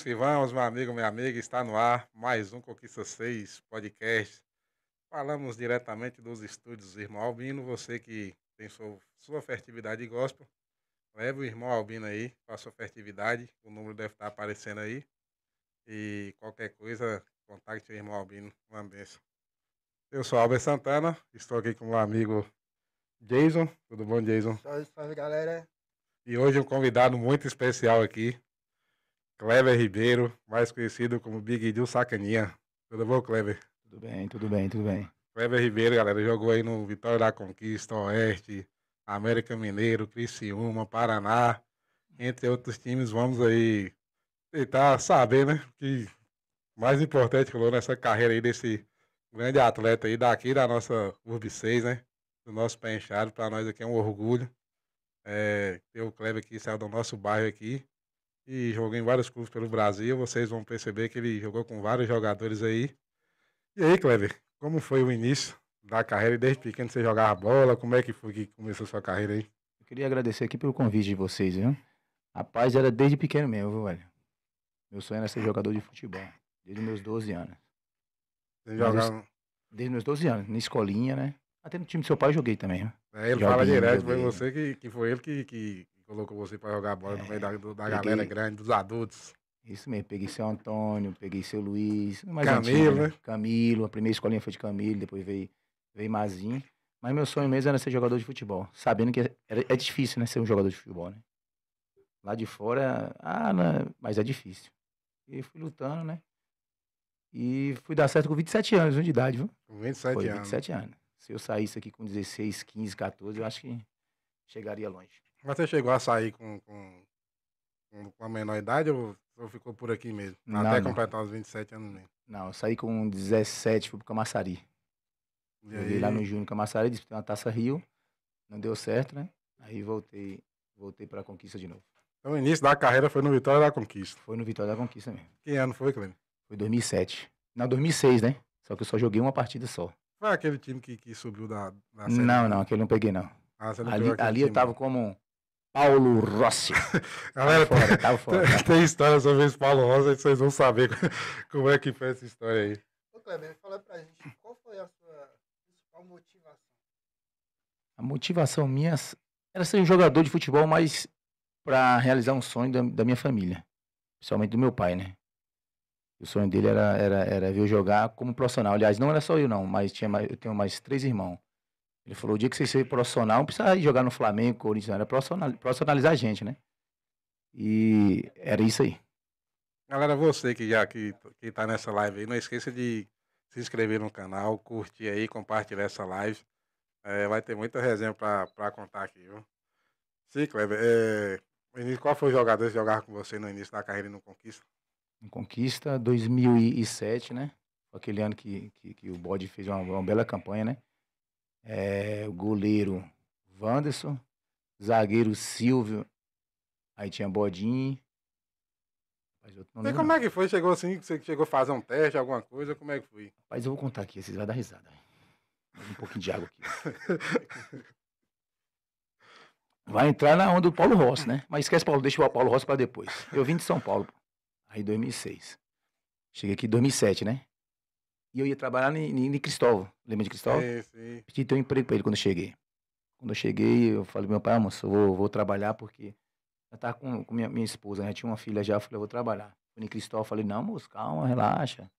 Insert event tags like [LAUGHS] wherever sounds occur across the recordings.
Vamos que vamos, meu amigo, minha amiga, está no ar mais um Conquista 6 podcast. Falamos diretamente dos estúdios do Irmão Albino, você que tem sua, sua fertividade gospel, leve o Irmão Albino aí para sua fertilidade, o número deve estar aparecendo aí. E qualquer coisa, contacte o Irmão Albino, uma benção. Eu sou Albert Santana, estou aqui com o meu amigo Jason. Tudo bom, Jason? salve, galera. E hoje um convidado muito especial aqui, Kleber Ribeiro, mais conhecido como Big Deal Sacaninha. Tudo bom, Kleber? Tudo bem, tudo bem, tudo bem. Kleber Ribeiro, galera, jogou aí no Vitória da Conquista, Oeste, América Mineiro, Criciúma, Paraná, entre outros times. Vamos aí tentar saber, né? Que mais importante rolou nessa carreira aí desse grande atleta aí daqui da nossa Urb 6, né? Do nosso pé Para nós aqui é um orgulho. É, ter o Kleber aqui, saiu do nosso bairro aqui e jogou em vários clubes pelo Brasil. Vocês vão perceber que ele jogou com vários jogadores aí. E aí, Kleber, como foi o início da carreira? Desde pequeno você jogava bola? Como é que foi que começou a sua carreira aí? Eu queria agradecer aqui pelo convite de vocês, viu? Rapaz, era desde pequeno mesmo, viu, velho? Meu sonho era ser jogador de futebol, desde meus 12 anos. Você jogava... desde meus 12 anos, na escolinha, né? Até no time do seu pai eu joguei também, né? É, ele joguei, fala direto, foi né? você que, que foi ele que, que colocou você para jogar bola é, no meio da, da é, peguei, galera grande, dos adultos. Isso mesmo, peguei seu Antônio, peguei seu Luiz. Camilo, antigo, né? né? Camilo, a primeira escolinha foi de Camilo, depois veio, veio Mazinho. Mas meu sonho mesmo era ser jogador de futebol, sabendo que é difícil, né, ser um jogador de futebol, né? Lá de fora, ah, não, mas é difícil. E fui lutando, né? E fui dar certo com 27 anos de idade, viu? Com 27 Foi, 27 anos. anos. Se eu saísse aqui com 16, 15, 14, eu acho que chegaria longe. Mas você chegou a sair com, com, com a menor idade ou, ou ficou por aqui mesmo? Não, até não. completar os 27 anos mesmo? Não, eu saí com 17, fui pro Camaçari. Joguei lá no Júnior Camaçari, tem uma Taça Rio. Não deu certo, né? Aí voltei, voltei pra Conquista de novo. Então o início da carreira foi no Vitória da Conquista. Foi no Vitória da Conquista mesmo. Que ano foi, Cleber? Foi 2007. Não, 2006, né? Só que eu só joguei uma partida só. Foi aquele time que, que subiu da, da Não, não, aquele não peguei, não. Ah, você não ali pegou ali eu tava né? como Paulo Rossi. [LAUGHS] Galera, tá fora, tá fora. Tem, tá tem história sobre esse Paulo Rossi, vocês vão saber [LAUGHS] como é que foi essa história aí. Ô, Cleber, fala pra gente, qual foi a sua principal motivação? A motivação minha era ser um jogador de futebol, mas para realizar um sonho da, da, minha família, principalmente do meu pai, né? O sonho dele era, era, era ver eu jogar como profissional. Aliás, não era só eu, não, mas tinha mais, eu tenho mais três irmãos. Ele falou, o dia que você ser profissional, não precisa jogar no Flamengo, Corinthians, era profissionalizar a gente, né? E era isso aí. Galera, você que já que, que tá nessa live aí, não esqueça de se inscrever no canal, curtir aí, compartilhar essa live. É, vai ter muita resenha para contar aqui, viu? Sim, Cleber. É, qual foi o jogador que jogava com você no início da carreira e no Conquista? No Conquista, 2007, né? Aquele ano que, que, que o Bode fez uma, uma bela campanha, né? é, o goleiro Wanderson, zagueiro Silvio, aí tinha Bodinho. Mas outro e como é que foi? Chegou assim, você chegou a fazer um teste, alguma coisa, como é que foi? Mas eu vou contar aqui, vocês vão dar risada. Um pouquinho de água aqui. [LAUGHS] Vai entrar na onda do Paulo Rossi, né? Mas esquece Paulo, deixa o Paulo Rossi para depois. Eu vim de São Paulo, aí 2006. Cheguei aqui em 2007, né? E eu ia trabalhar em, em, em Cristóvão. Lembra de Cristóvão? Sim, sim. Pedi um emprego pra ele quando eu cheguei. Quando eu cheguei, eu falei, meu pai, moço, eu vou, vou trabalhar porque eu tava com, com minha, minha esposa, né? tinha uma filha já, eu falei, eu vou trabalhar. Fui em Cristóvão, falei, não, moço, calma, relaxa.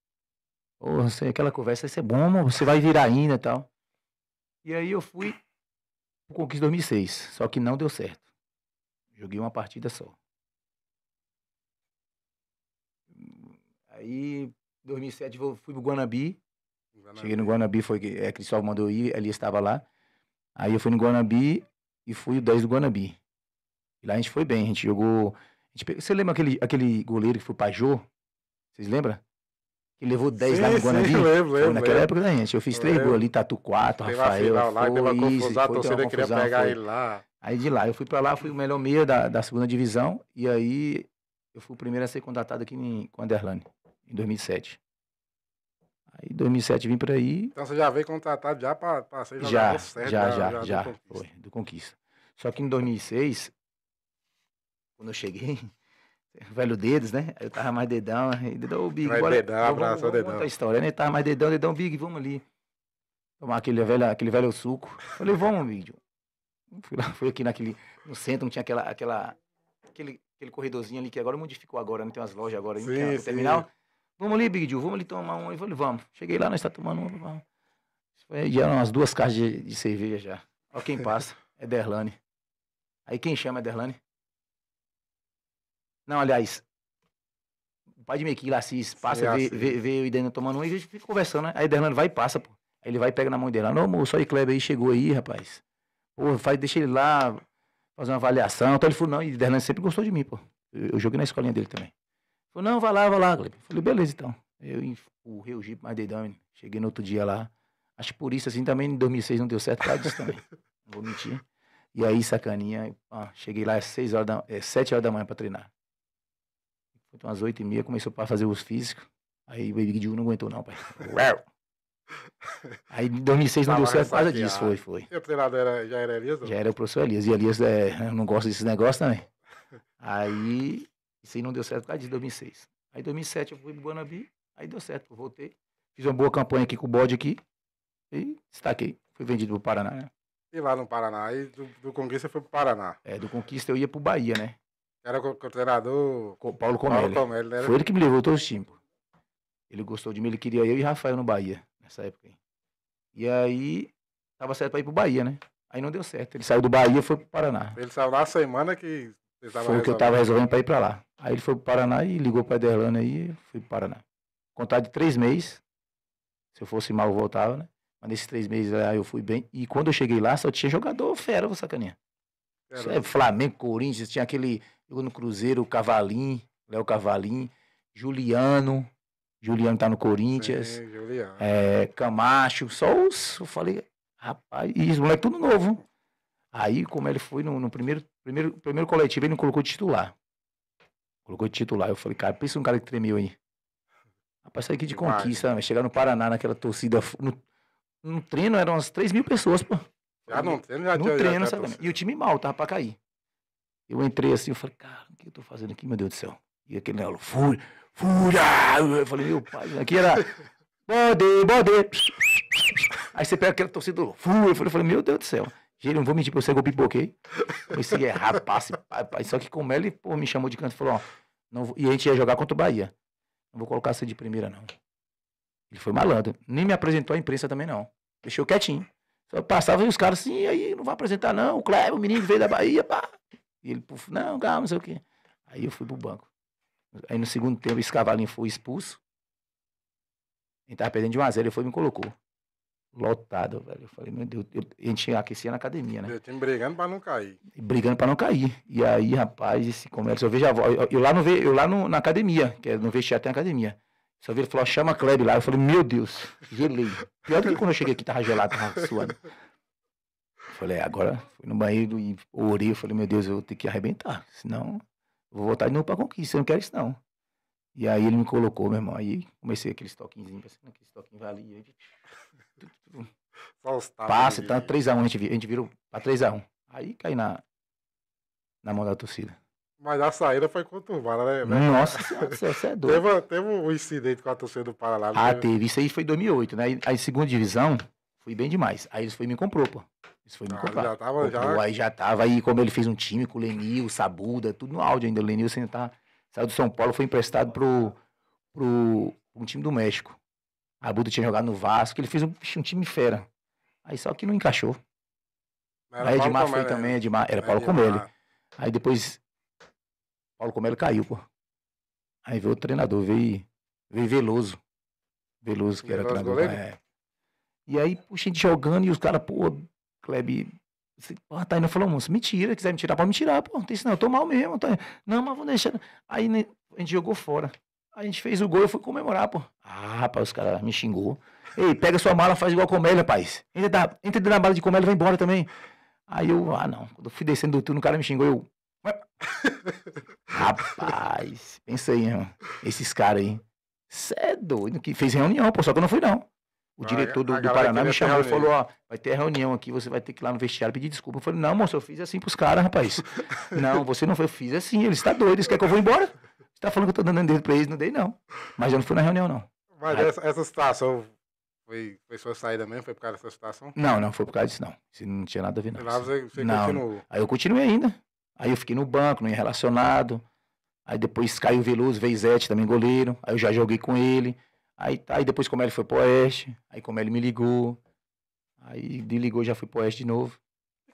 Porra, oh, aquela conversa vai ser é bom, moço, você vai virar ainda e tal. E aí eu fui pro Conquista 2006, só que não deu certo. Joguei uma partida só. Aí 2007 eu fui pro Guanabi. Guanabi. Cheguei no Guanabi, foi que é, Cristóvão mandou ir, ali estava lá. Aí eu fui no Guanabi e fui o 10 do Guanabi. E lá a gente foi bem, a gente jogou. A gente pegou, você lembra aquele, aquele goleiro que foi o Pajô? Vocês lembram? Que levou 10 sim, lá no Guanabi? Sim, lembro, lembro, naquela lembro. época da né, gente. Eu fiz 3 gols ali, Tatu 4, Rafael. foi, lá, isso, torcida queria pegar foi. ele lá. Aí de lá, eu fui pra lá, fui o melhor meia da, da segunda divisão. E aí eu fui o primeiro a ser contratado aqui em, com a Underline em 2007. Aí, em 2007 vim para aí. Então você já veio contratado já para ser jogador já, certo, já, já, já, já, do Conquista. Foi, do Conquista. Só que em 2006, quando eu cheguei, [LAUGHS] velho dedos, né? Eu tava mais dedão, aí dedão, o Big, Vai bora. Dedão, abraço, vamos, dedão. Conta a história, né? tava mais dedão, dedão, Big, vamos ali. Tomar aquele velho, aquele velho suco. Eu falei, vamos, Big. Fui lá, [LAUGHS] fui aqui naquele, no centro, não tinha aquela, aquela, aquele, aquele corredorzinho ali que agora modificou agora, não né? tem umas lojas agora, é sim, no terminal. Vamos ali, Big Deal, vamos ali tomar um Eu falei, vamos. Cheguei lá, nós está tomando um. vamos. E eram umas duas caixas de, de cerveja já. Ó, quem [LAUGHS] passa, é Derlane. Aí quem chama é Derlane? Não, aliás, o pai de Mequila Assis passa, Sim, vê, vê, vê, o Iderlan tomando um e a gente fica conversando, né? Aí Derlane vai e passa, pô. Aí ele vai e pega na mão dele. Não, moço, aí Kleber aí chegou aí, rapaz. Pô, faz, deixa ele lá, fazer uma avaliação. Então ele falou, não, e Derlane sempre gostou de mim, pô. Eu, eu joguei na escolinha dele também. Falei, não, vai lá, vai lá, Gleb. Falei, beleza, então. Eu empurrei o Jeep mais dedão, cheguei no outro dia lá. Acho que por isso, assim, também em 2006 não deu certo por disso também. [LAUGHS] não vou mentir. E aí, sacaninha, cheguei lá às é 6 horas da, é, 7 horas da manhã para treinar. Foi umas 8 e meia, começou para fazer os físicos. Aí o Baby Gil não aguentou não, pai. [LAUGHS] aí em 2006 não deu certo por causa disso, foi, foi. E o treinador era, já era Elias? Já era o professor Elias. E Elias, é, eu não gosto desses negócios também. Aí [LAUGHS] Isso aí não deu certo por causa disso, 2006. Aí 2007 eu fui pro Guanabi, aí deu certo, eu voltei. Fiz uma boa campanha aqui com o bode aqui e destaquei. Fui vendido pro Paraná, né? E lá no Paraná, aí do, do Conquista foi pro Paraná. É, do Conquista eu ia pro Bahia, né? Era o treinador... Com, Paulo Comelli. Paulo Comelli né? Foi ele que me levou todos os times. Ele gostou de mim, ele queria eu e Rafael no Bahia, nessa época aí. E aí, tava certo pra ir pro Bahia, né? Aí não deu certo. Ele saiu do Bahia e foi pro Paraná. Ele saiu na semana que foi o que eu tava resolvendo para ir para lá. Aí ele foi pro Paraná e ligou pra Derlane aí e fui pro Paraná. Contar de três meses. Se eu fosse mal, eu voltava, né? Mas nesses três meses aí eu fui bem. E quando eu cheguei lá, só tinha jogador fera, vou sacaninha. É, Flamengo, Corinthians, tinha aquele. Jogou no Cruzeiro, o Cavalim, Léo Cavalim, Juliano. Juliano tá no Corinthians. Sim, Juliano. É, Camacho, só os. Eu falei, rapaz, e os moleques tudo novo. Aí, como ele foi no, no primeiro Primeiro, primeiro coletivo ele não colocou de titular. Colocou de titular. Eu falei, cara, pensa um cara que tremeu aí. Rapaz, sair aqui de conquista, né? chegar no Paraná naquela torcida. No, no treino eram umas 3 mil pessoas, pô. Já não treino, já No já, treino, já, sabe? e o time mal, tava pra cair. Eu entrei assim, eu falei, cara, o que eu tô fazendo aqui, meu Deus do céu? E aquele negócio, fúria, fúria! Eu falei, meu pai, aqui era. Bode, bode! Aí você pega aquela torcida, fúria! Eu falei, meu Deus do céu. Gente, não vou mentir pra você que eu pipoquei. Comecei é errado, passe, papai. Só que como ele pô, me chamou de canto e falou, ó, não vou... e a gente ia jogar contra o Bahia. Não vou colocar você de primeira, não. Ele foi malandro. Nem me apresentou à imprensa também, não. Deixou quietinho. Só passava e os caras assim, aí, não vai apresentar, não. O Cleber, o menino que veio da Bahia, pá. E ele, puf, não, calma, não sei o quê. Aí eu fui pro banco. Aí no segundo tempo, esse cavalinho foi expulso. Ele tava perdendo de 1 x 0 ele foi e me colocou lotado, velho. Eu falei, meu Deus, eu, a gente aquecia na academia, né? Eu tinha brigando pra não cair. Brigando pra não cair. E aí, rapaz, esse comércio, eu vejo a eu, eu lá, no, eu lá no, na academia, que é no vestiário tem academia. Só vi ele falou chama a Kleber lá. Eu falei, meu Deus, gelei. Pior que quando eu cheguei aqui, tava gelado, tava suando. Eu falei, é, agora fui no banheiro e orei. Eu falei, meu Deus, eu vou ter que arrebentar. Senão, eu vou voltar de novo pra conquista. Eu não quero isso, não. E aí ele me colocou, meu irmão. Aí comecei aqueles toquinhos, que aqueles toquinhos valia. Só os Passa, né, tá 3x1, a gente, a gente virou pra 3x1. Aí cai na, na mão da torcida. Mas a saída foi conturbada, né? Velho? Né? Nossa [LAUGHS] você é doido. Teve, teve um incidente com a torcida do Paraná. Né? Ah, teve. teve. Isso aí foi em 2008, né? Aí, segunda divisão, fui bem demais. Aí eles foi me comprou, pô. Isso foi me ah, comprar. Já tava, Comprou, já... Aí já tava. Aí como ele fez um time com o Lenil, Sabuda, tudo no áudio ainda. O Lenil assim, tá, saiu do São Paulo, foi emprestado pro, pro um time do México. Buda tinha jogado no Vasco, ele fez um, um time fera. Aí só que não encaixou. Era aí Edmar foi também, né? Edmar, era, era Paulo Comelli. Aí depois, Paulo Comelli caiu, pô. Aí veio o treinador, veio, veio Veloso. Veloso, que era Veloso treinador. É. E aí, puxa, a gente jogando e os caras, pô, Kleb, ah, tá indo falou, moço, mentira, quiser me tirar, pode me tirar, pô, não tem isso não, eu tô mal mesmo. Não, mas vou deixar. Aí né, a gente jogou fora. A gente fez o gol, eu fui comemorar, pô. Ah, rapaz, os caras me xingou. Ei, pega sua mala, faz igual a Comélia, rapaz. Entra, da, entra na mala de comédia e vai embora também. Aí eu, ah não, quando eu fui descendo do turno, o cara me xingou, eu... [LAUGHS] rapaz, pensa aí, irmão. Esses caras aí. Cê é doido, que fez reunião, pô, só que eu não fui não. O ah, diretor do, do Paraná me chamou e falou, ó, vai ter reunião aqui, você vai ter que ir lá no vestiário pedir desculpa. Eu falei, não, moço, eu fiz assim pros caras, rapaz. [LAUGHS] não, você não foi, eu fiz assim, ele está doido, você quer que eu vou embora. Tá falando que eu tô dando dedo pra eles? Não dei, não. Mas eu não fui na reunião, não. Mas Aí... essa, essa situação foi, foi sua saída mesmo? Foi por causa dessa situação? Não, não, foi por causa disso, não. Isso não tinha nada a ver, não. Lá você, você não. continuou. Aí eu continuei ainda. Aí eu fiquei no banco, não ia relacionado. Aí depois caiu Veloso, veio Zete, também goleiro. Aí eu já joguei com ele. Aí, aí depois como ele foi pro Oeste. Aí como ele me ligou. Aí ligou, já fui pro Oeste de novo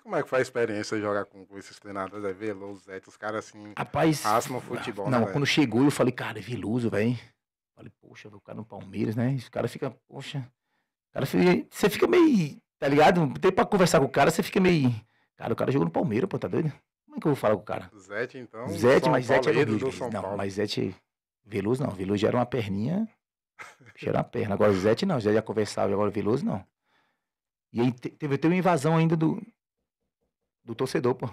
como é que foi a experiência de jogar com, esses treinadores? É Veloso, Zé, os caras assim, Rapaz, no futebol. Não, né, quando chegou eu falei, cara, é Veloso, velho. Falei, poxa, o cara no é Palmeiras, né? Esse cara fica, poxa. O cara fica, você fica meio, tá ligado? Tem pra conversar com o cara, você fica meio. Cara, o cara jogou no Palmeiras, pô, tá doido? Como é que eu vou falar com o cara? Zete, então. Zete, mas zé Zete é era Não, Paulo. mas Zete. Veloso não. Veloso já era uma perninha. Já era uma perna. Agora o Zete não. Zé já conversava. Agora o Veloso não. E aí teve uma invasão ainda do, do torcedor, pô.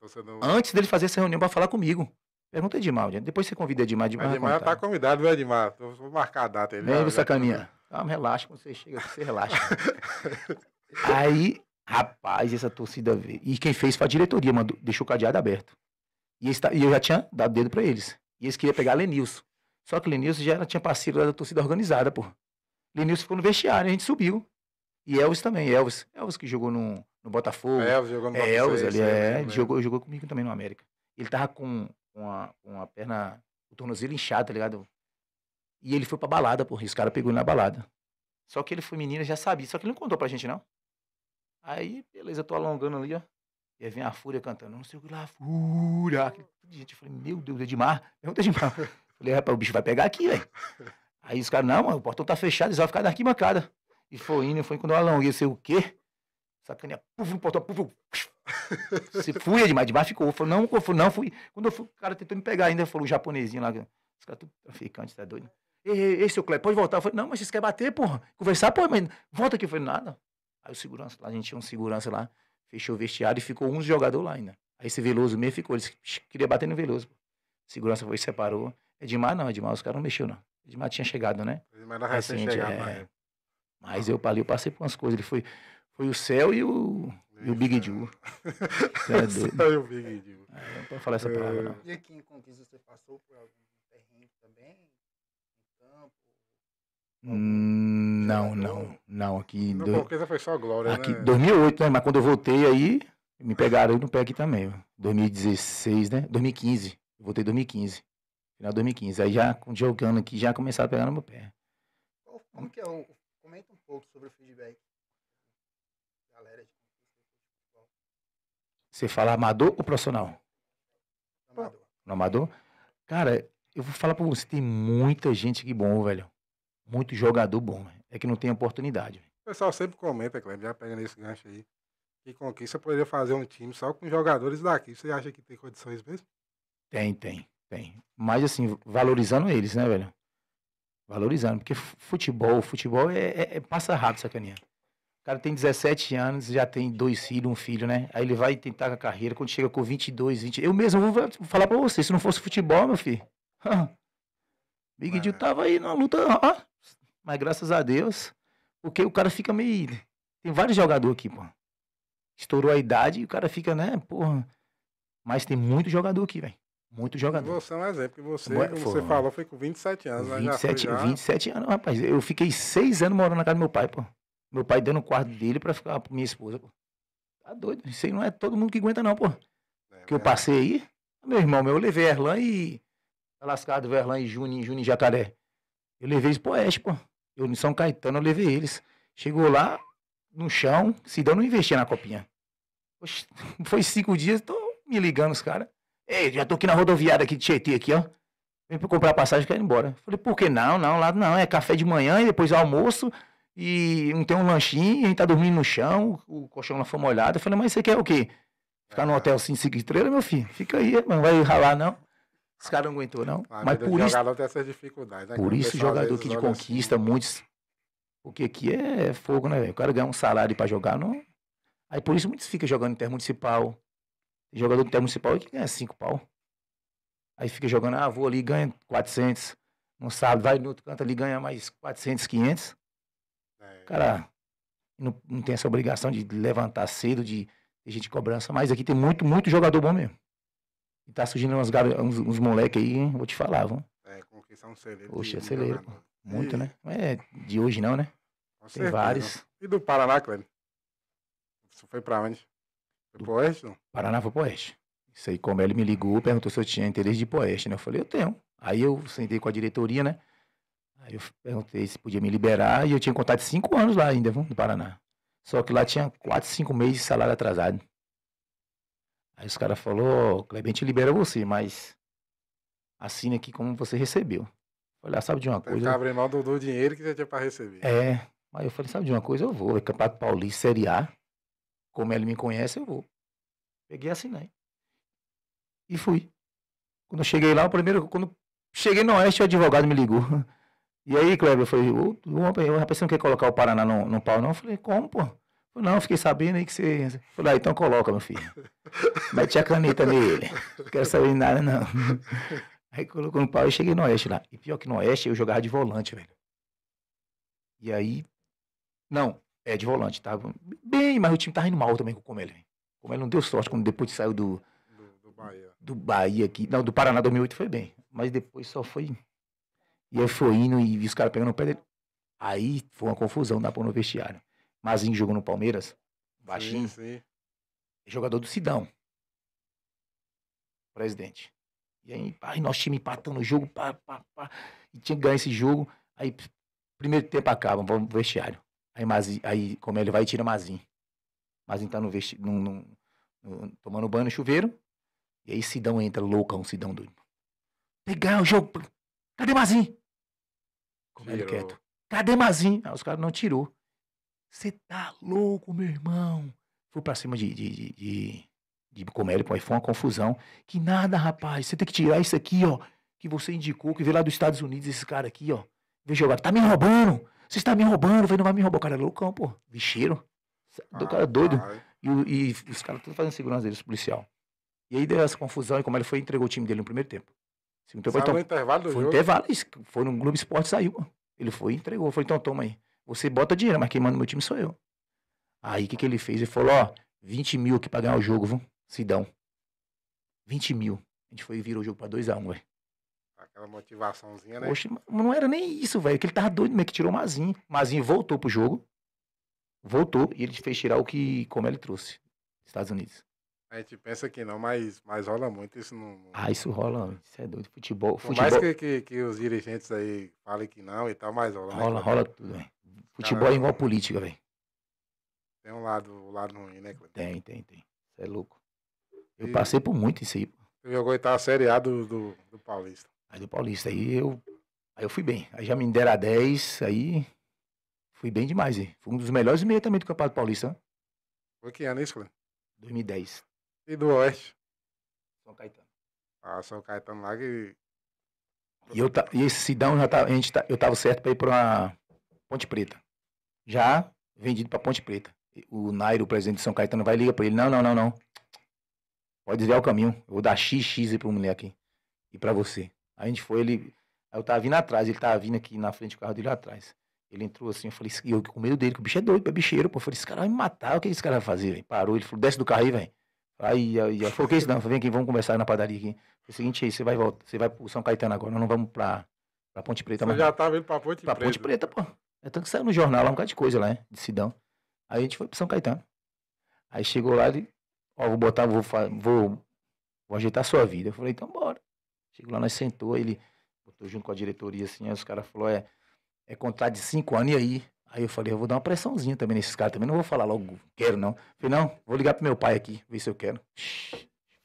Torcedor... Antes dele fazer essa reunião pra falar comigo. Pergunta Edmar, depois você convida Edmar. Edmar, Edmar tá? tá convidado, viu, Edmar? Vou marcar a data. Ele Vem, caminha. Calma, ah, relaxa. Quando você chega, você relaxa. [LAUGHS] Aí, rapaz, essa torcida veio. E quem fez foi a diretoria, mandou, deixou o cadeado aberto. E, tá, e eu já tinha dado dedo para eles. E eles queriam pegar Lenilson. Só que Lenilson já tinha parceiro da torcida organizada, pô. Lenilson ficou no vestiário, a gente subiu. E Elvis também, Elvis. Elvis que jogou no, no Botafogo. É, Elvis jogou no é, Botafogo. É, Elvis, é, é, é jogou, jogou comigo também no América. Ele tava com uma, uma perna, o tornozelo inchado, tá ligado? E ele foi pra balada, porra. E os caras pegou ele na balada. Só que ele foi menino, já sabia. Só que ele não contou pra gente, não. Aí, beleza, eu tô alongando ali, ó. E aí vem a Fúria cantando, não sei o que lá, Fúria. Gente, eu falei, meu Deus, Edmar. Pergunta Edmar. Eu [LAUGHS] falei, rapaz, o bicho vai pegar aqui, velho. Aí os caras, não, mano, o portão tá fechado, eles vão ficar na arquibancada. E foi indo, foi quando eu alonguei, eu sei o quê? sacaninha, Puf, no portão, puf, [LAUGHS] Se fui demais, demais ficou. Falou, não, eu fui, não, fui. Quando eu fui, o cara tentou me pegar ainda, falou o japonesinho lá. Os caras tudo traficante, tá doido? Ei, ei, ei, seu Cleber, pode voltar? Eu falei, não, mas vocês querem bater, porra. Conversar, porra, mas volta aqui. Eu falei, nada. Aí o segurança lá, a gente tinha um segurança lá, fechou o vestiário e ficou uns jogadores lá ainda. Aí esse Veloso mesmo ficou, ele queria bater no Veloso. Segurança foi, separou. Edmar não, Edmar, os caras não mexeu não. Edmar tinha chegado, né? recente, é. Mas eu, eu passei por umas coisas, ele foi... Foi o céu e o, e o Big é. Ju. [LAUGHS] É céu e o Big Ju. É, não pode falar essa palavra, não. É. E aqui em Conquista você passou por algum terreno também? Em campo? Hum, não, não, não. Aqui. No do... foi só glória. Aqui, né? 2008, né? Mas quando eu voltei aí, me pegaram aí no pé aqui também. Ó. 2016, né? 2015. voltei em 2015. Final de 2015. Aí já jogando aqui, já começaram a pegar no meu pé. Como que é o. Comenta um pouco sobre o feedback Você fala amador ou profissional? Amador. No amador? Cara, eu vou falar pra você, tem muita gente que bom, velho. Muito jogador bom, É que não tem oportunidade. O pessoal sempre comenta, Cleber, já pegando esse gancho aí. Que conquista poderia fazer um time só com jogadores daqui. Você acha que tem condições mesmo? Tem, tem, tem. Mas assim, valorizando eles, né, velho? Valorizando, porque futebol, futebol é, é, é passa rápido, sacaninha cara tem 17 anos, já tem dois filhos, um filho, né? Aí ele vai tentar a carreira, quando chega com 22, 20... Eu mesmo vou falar pra você, se não fosse futebol, meu filho... [LAUGHS] Big Deal tava aí na luta, ó, mas graças a Deus, porque o cara fica meio... Tem vários jogadores aqui, pô. Estourou a idade e o cara fica, né, porra... Mas tem muito jogador aqui, velho. Muito jogador. Você é um exemplo, Porque você, como você falou, foi com 27 anos. 27, já já... 27 anos, rapaz. Eu fiquei seis anos morando na casa do meu pai, pô. Meu pai dando o quarto dele pra ficar com minha esposa. Pô. Tá doido? Isso aí não é todo mundo que aguenta, não, pô. É, que eu passei aí, meu irmão, meu, eu levei Erlan e. Tá lascado, Verlan e Juninho, Juninho Jacaré. Eu levei eles pro Oeste, pô. Eu em São Caetano, eu levei eles. Chegou lá, no chão, se deu, não investia na copinha. Poxa, [LAUGHS] foi cinco dias, tô me ligando os caras. Ei, já tô aqui na rodoviária aqui de Tietê, aqui, ó. Vem pra comprar passagem, quero ir embora. Falei, por que não? Não, lá não. É café de manhã e depois almoço e não tem um lanchinho, a gente tá dormindo no chão, o colchão lá foi molhado. Eu falei, mas você quer é o quê? Ficar no é. hotel assim, cinco estrelas, meu filho? Fica aí, não vai ralar, não. Os caras não aguentou, não. Ah, mas por isso. Jogador tem essas dificuldades, né? Por isso, jogador aqui de conquista, assim, muitos. Porque aqui é fogo, né, velho? O cara ganha um salário para jogar, não. Aí por isso muitos ficam jogando intermunicipal. Jogador intermunicipal que ganha cinco pau. Aí fica jogando, ah, vou ali, ganha 400. Não sabe, vai no outro canto ali, ganha mais 400, 500 cara não, não tem essa obrigação de levantar cedo, de ter gente de cobrança, mas aqui tem muito, muito jogador bom mesmo. E tá surgindo umas, uns, uns moleques aí, hein? vou te falar, vão. É, conquistar um celeiro. Poxa, é celeiro, Muito, e... né? Não é de hoje não, né? Com tem certeza. vários. E do Paraná, Cleber? Você foi pra onde? Foi do... pro Oeste, não? Paraná foi pro Oeste. Isso aí, como ele me ligou, perguntou se eu tinha interesse de ir pro Oeste, né? Eu falei, eu tenho. Aí eu sentei com a diretoria, né? Eu perguntei se podia me liberar e eu tinha contato de cinco anos lá ainda, no Paraná. Só que lá tinha quatro, cinco meses de salário atrasado. Aí os caras falaram, Cleber, libera você, mas assina aqui como você recebeu. Olha, ah, sabe de uma coisa. Tá abrindo mão do, do dinheiro que você tinha para receber. É. Mas eu falei, sabe de uma coisa? Eu vou. É Campeonato Paulista, Série A. Como ele me conhece, eu vou. Peguei e assinei. E fui. Quando eu cheguei lá, o primeiro. Quando cheguei no Oeste, o advogado me ligou. E aí, Kleber, eu falei, o, o, o rapaz, você não quer colocar o Paraná no, no pau, não? Eu falei, como, pô? Eu não, fiquei sabendo aí que você. Eu falei, ah, então coloca, meu filho. [LAUGHS] Mete a caneta nele. Não quero saber de nada, não. Aí colocou no pau e cheguei no Oeste lá. E pior que no Oeste eu jogava de volante, velho. E aí. Não, é de volante, tá? Bem, mas o time tava indo mal também com o Comelo, velho. O Comelo não deu sorte quando depois saiu do. Do, do Bahia. Do Bahia aqui. Não, do Paraná 2008 foi bem. Mas depois só foi e eu foi indo e vi os caras pegando o pé dele. Aí foi uma confusão da pôr no vestiário. Mazinho jogou no Palmeiras, baixinho. Sim, sim. Jogador do Sidão. Presidente. E aí, nosso time empatando o jogo, pá, pá, pá. E tinha que ganhar esse jogo. Aí, primeiro tempo acaba, vamos pro vestiário. Aí, Mazinho, aí como ele vai e tira Mazinho. Mazinho tá no vestiário, no, no, tomando banho no chuveiro. E aí, Sidão entra louco, um Sidão doido. Legal, o jogo. Cadê Mazinho? Comendo tirou. quieto. Cadê Mazinho? Ah, os caras não tirou. Você tá louco, meu irmão? Fui pra cima de, de, de, de, de comédia, aí foi uma confusão. Que nada, rapaz. Você tem que tirar isso aqui, ó. Que você indicou, que veio lá dos Estados Unidos, esse cara aqui, ó. Veio jogar. Tá me roubando! Você está me roubando, vai não vai me roubar. O cara é loucão, pô. Bicheiro. É ah, o cara é doido. E, e, os caras tudo fazendo segurança deles, policial. E aí deu essa confusão, e como ele foi, entregou o time dele no primeiro tempo. Então, então, no intervalo do foi jogo? intervalo, foi no Globo Esporte, saiu. Ele foi e entregou. Falei, então toma aí. Você bota dinheiro, mas quem manda no meu time sou eu. Aí o que, que ele fez? Ele falou, ó, 20 mil aqui pra ganhar o jogo, vão, se dão. 20 mil. A gente foi e virou o jogo pra 2x1, um, velho. Aquela motivaçãozinha, né? Poxa, não era nem isso, velho. Que ele tava doido, mesmo, que tirou o Mazinho. Mazinho voltou pro jogo. Voltou e ele fez tirar o que, como ele trouxe. Estados Unidos. A gente pensa que não, mas, mas rola muito isso no. Ah, isso rola, isso é doido. Futebol. Por futebol... mais que, que, que, os dirigentes aí falem que não e tal, mas rola. Né, rola, né? rola tudo, velho. Futebol Caramba. é igual política, velho. Tem um lado, um lado ruim, né, Cleiton? Tem, tem, tem. Você é louco. Eu e... passei por muito isso aí. Pô. Eu jogou então a Série A do, do, do, Paulista. Aí do Paulista, aí eu. Aí eu fui bem. Aí já me deram a 10, aí. Fui bem demais, hein? Fui um dos melhores meia também do Campeonato Paulista. Né? Foi que ano isso, Cleiton? 2010. E do Oeste? São Caetano. Ah, São Caetano lá que. E, eu ta, e esse Sidão já tá, a gente tá, eu tava certo para ir para Ponte Preta. Já vendido para Ponte Preta. O Nairo, o presidente de São Caetano, vai ligar para ele: não, não, não, não. Pode desviar o caminho. Eu vou dar XX para o moleque aqui. E para você. a gente foi, ele. eu tava vindo atrás, ele tava vindo aqui na frente do carro dele atrás. Ele entrou assim, eu falei, eu com medo dele, que o bicho é doido, é bicheiro, pô. Eu falei, esse cara vai me matar, o que esse cara vai fazer, véio? Parou, ele falou, desce do carro aí, velho. Aí, aí, aí falou, que isso não, falei, vem aqui, vamos conversar na padaria aqui. O seguinte aí, você vai voltar, você vai pro São Caetano agora, nós não vamos pra, pra Ponte Preta. Você já tava indo pra Ponte pra Preta. Pra Ponte Preta, pô. É tanto que saiu no jornal lá, um bocado de coisa lá, né, de Sidão. Aí a gente foi pro São Caetano. Aí chegou lá, ele, ó, vou botar, vou, vou, vou ajeitar a sua vida. Eu falei, então bora. Chegou lá, nós sentou, ele botou junto com a diretoria, assim, aí os caras falaram, é, é contrato de cinco anos, e aí? Aí eu falei, eu vou dar uma pressãozinha também nesses caras, também não vou falar logo, quero não. Falei, não, vou ligar pro meu pai aqui, ver se eu quero.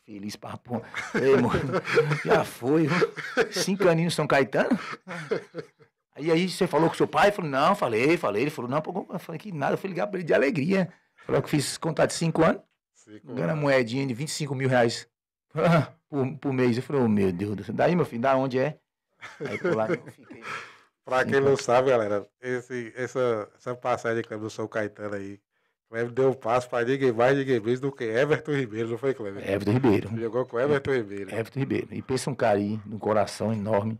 Feliz papo. Ei, mano, [LAUGHS] já foi, Cinco aninhos São Caetano? Aí aí você falou com seu pai? Eu falei, não, falei, falei. Ele falou, não, pô, eu falei que nada, eu fui ligar pra ele de alegria. Falou que fiz contato de cinco anos, cinco ganha uma moedinha de 25 mil reais [LAUGHS] por, por mês. Eu falei, oh, meu Deus do céu. Daí, meu filho, da onde é? Aí por lá eu fiquei. Pra quem não então. sabe, galera, esse, essa, essa passagem de Cleber do São Caetano aí, Cleber deu um passo para ninguém mais, ninguém menos do que Everton Ribeiro, não foi, Cleber? Everton Ribeiro. Jogou com Everton Ribeiro. Everton Ribeiro. E pensa um cara aí, no coração enorme,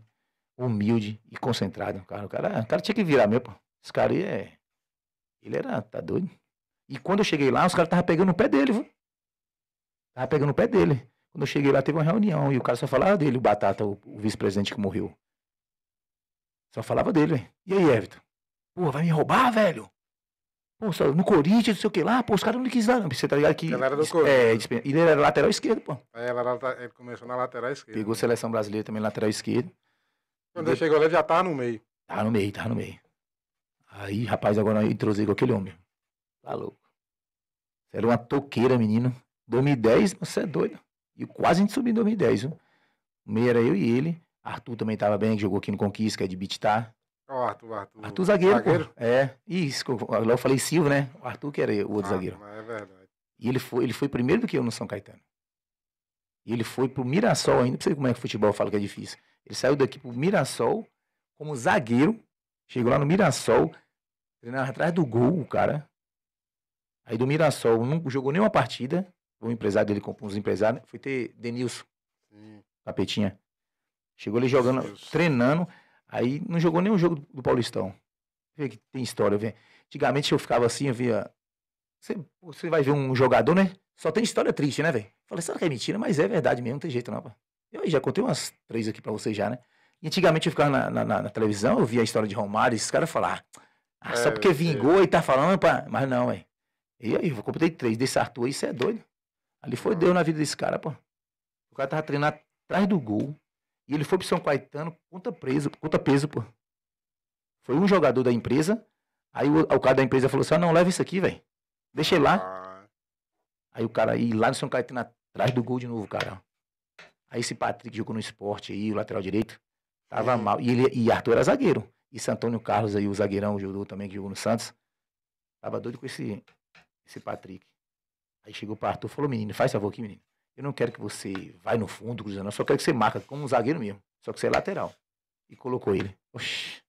humilde e concentrado. O cara, o cara, o cara tinha que virar mesmo, pô. Esse cara aí é... Ele era... Tá doido? E quando eu cheguei lá, os caras estavam pegando o pé dele, viu? Tava pegando o pé dele. Quando eu cheguei lá, teve uma reunião e o cara só falava dele, o Batata, o, o vice-presidente que morreu. Só falava dele, velho. E aí, Everton? Pô, vai me roubar, velho? Pô, no Corinthians, não sei o que lá, pô, os caras não quis lá, não. Você tá ligado que. Ele era do Corinthians. É, ele era lateral esquerdo, pô. É, ele começou na lateral esquerda. Pegou né? seleção brasileira também, lateral esquerdo. Quando ele, ele chegou lá, ele já tava no meio. Tava no meio, tava no meio. Aí, rapaz, agora eu entrosei com aquele homem. Tá louco. era uma toqueira, menino. 2010, você é doido. E quase a gente subiu em 2010, viu? O meio era eu e ele. Arthur também estava bem, jogou aqui no Conquista, que é de Bittar. Ó, oh, Arthur, Arthur. Arthur zagueiro, zagueiro? É. Isso, lá eu falei Silva, né? O Arthur que era o outro ah, zagueiro. Mas é verdade. E ele foi, ele foi primeiro do que eu no São Caetano. E ele foi pro Mirassol ainda, não sei como é que o futebol fala que é difícil. Ele saiu daqui pro Mirassol como zagueiro, chegou lá no Mirassol, treinava atrás do gol, cara. Aí do Mirassol, não jogou nenhuma partida. O empresário dele, com os empresários, né? foi ter Denilson, Sim. tapetinha. Chegou ele jogando, treinando, aí não jogou nenhum jogo do Paulistão. Vê que tem história. Vê. Antigamente eu ficava assim, eu via. Você, você vai ver um jogador, né? Só tem história triste, né, velho? Falei, será que é mentira? Mas é verdade mesmo, não tem jeito não, pô. Eu já contei umas três aqui pra vocês já, né? E antigamente eu ficava na, na, na, na televisão, eu via a história de Romário, esses caras falar ah, ah é, só porque vingou e tá falando, pá. Mas não, velho. E aí, eu contei três desse Arthur aí, você é doido. Ali foi ah. Deus na vida desse cara, pô. O cara tava treinando atrás do gol. E ele foi pro São Caetano, conta preso, conta peso, pô. Foi um jogador da empresa. Aí o, o cara da empresa falou assim: ah, não, leva isso aqui, velho. Deixa ele lá. Ah. Aí o cara aí lá no São Caetano atrás do gol de novo, cara. Aí esse Patrick jogou no esporte aí, o lateral direito. Tava é. mal. E, ele, e Arthur era zagueiro. E Santônio Carlos aí, o zagueirão, jogou também, que jogou no Santos. Tava doido com esse, esse Patrick. Aí chegou para Arthur falou: menino, faz favor aqui, menino. Eu não quero que você vai no fundo, cruzando, eu só quero que você marca como um zagueiro mesmo, só que você é lateral. E colocou ele. Oxi.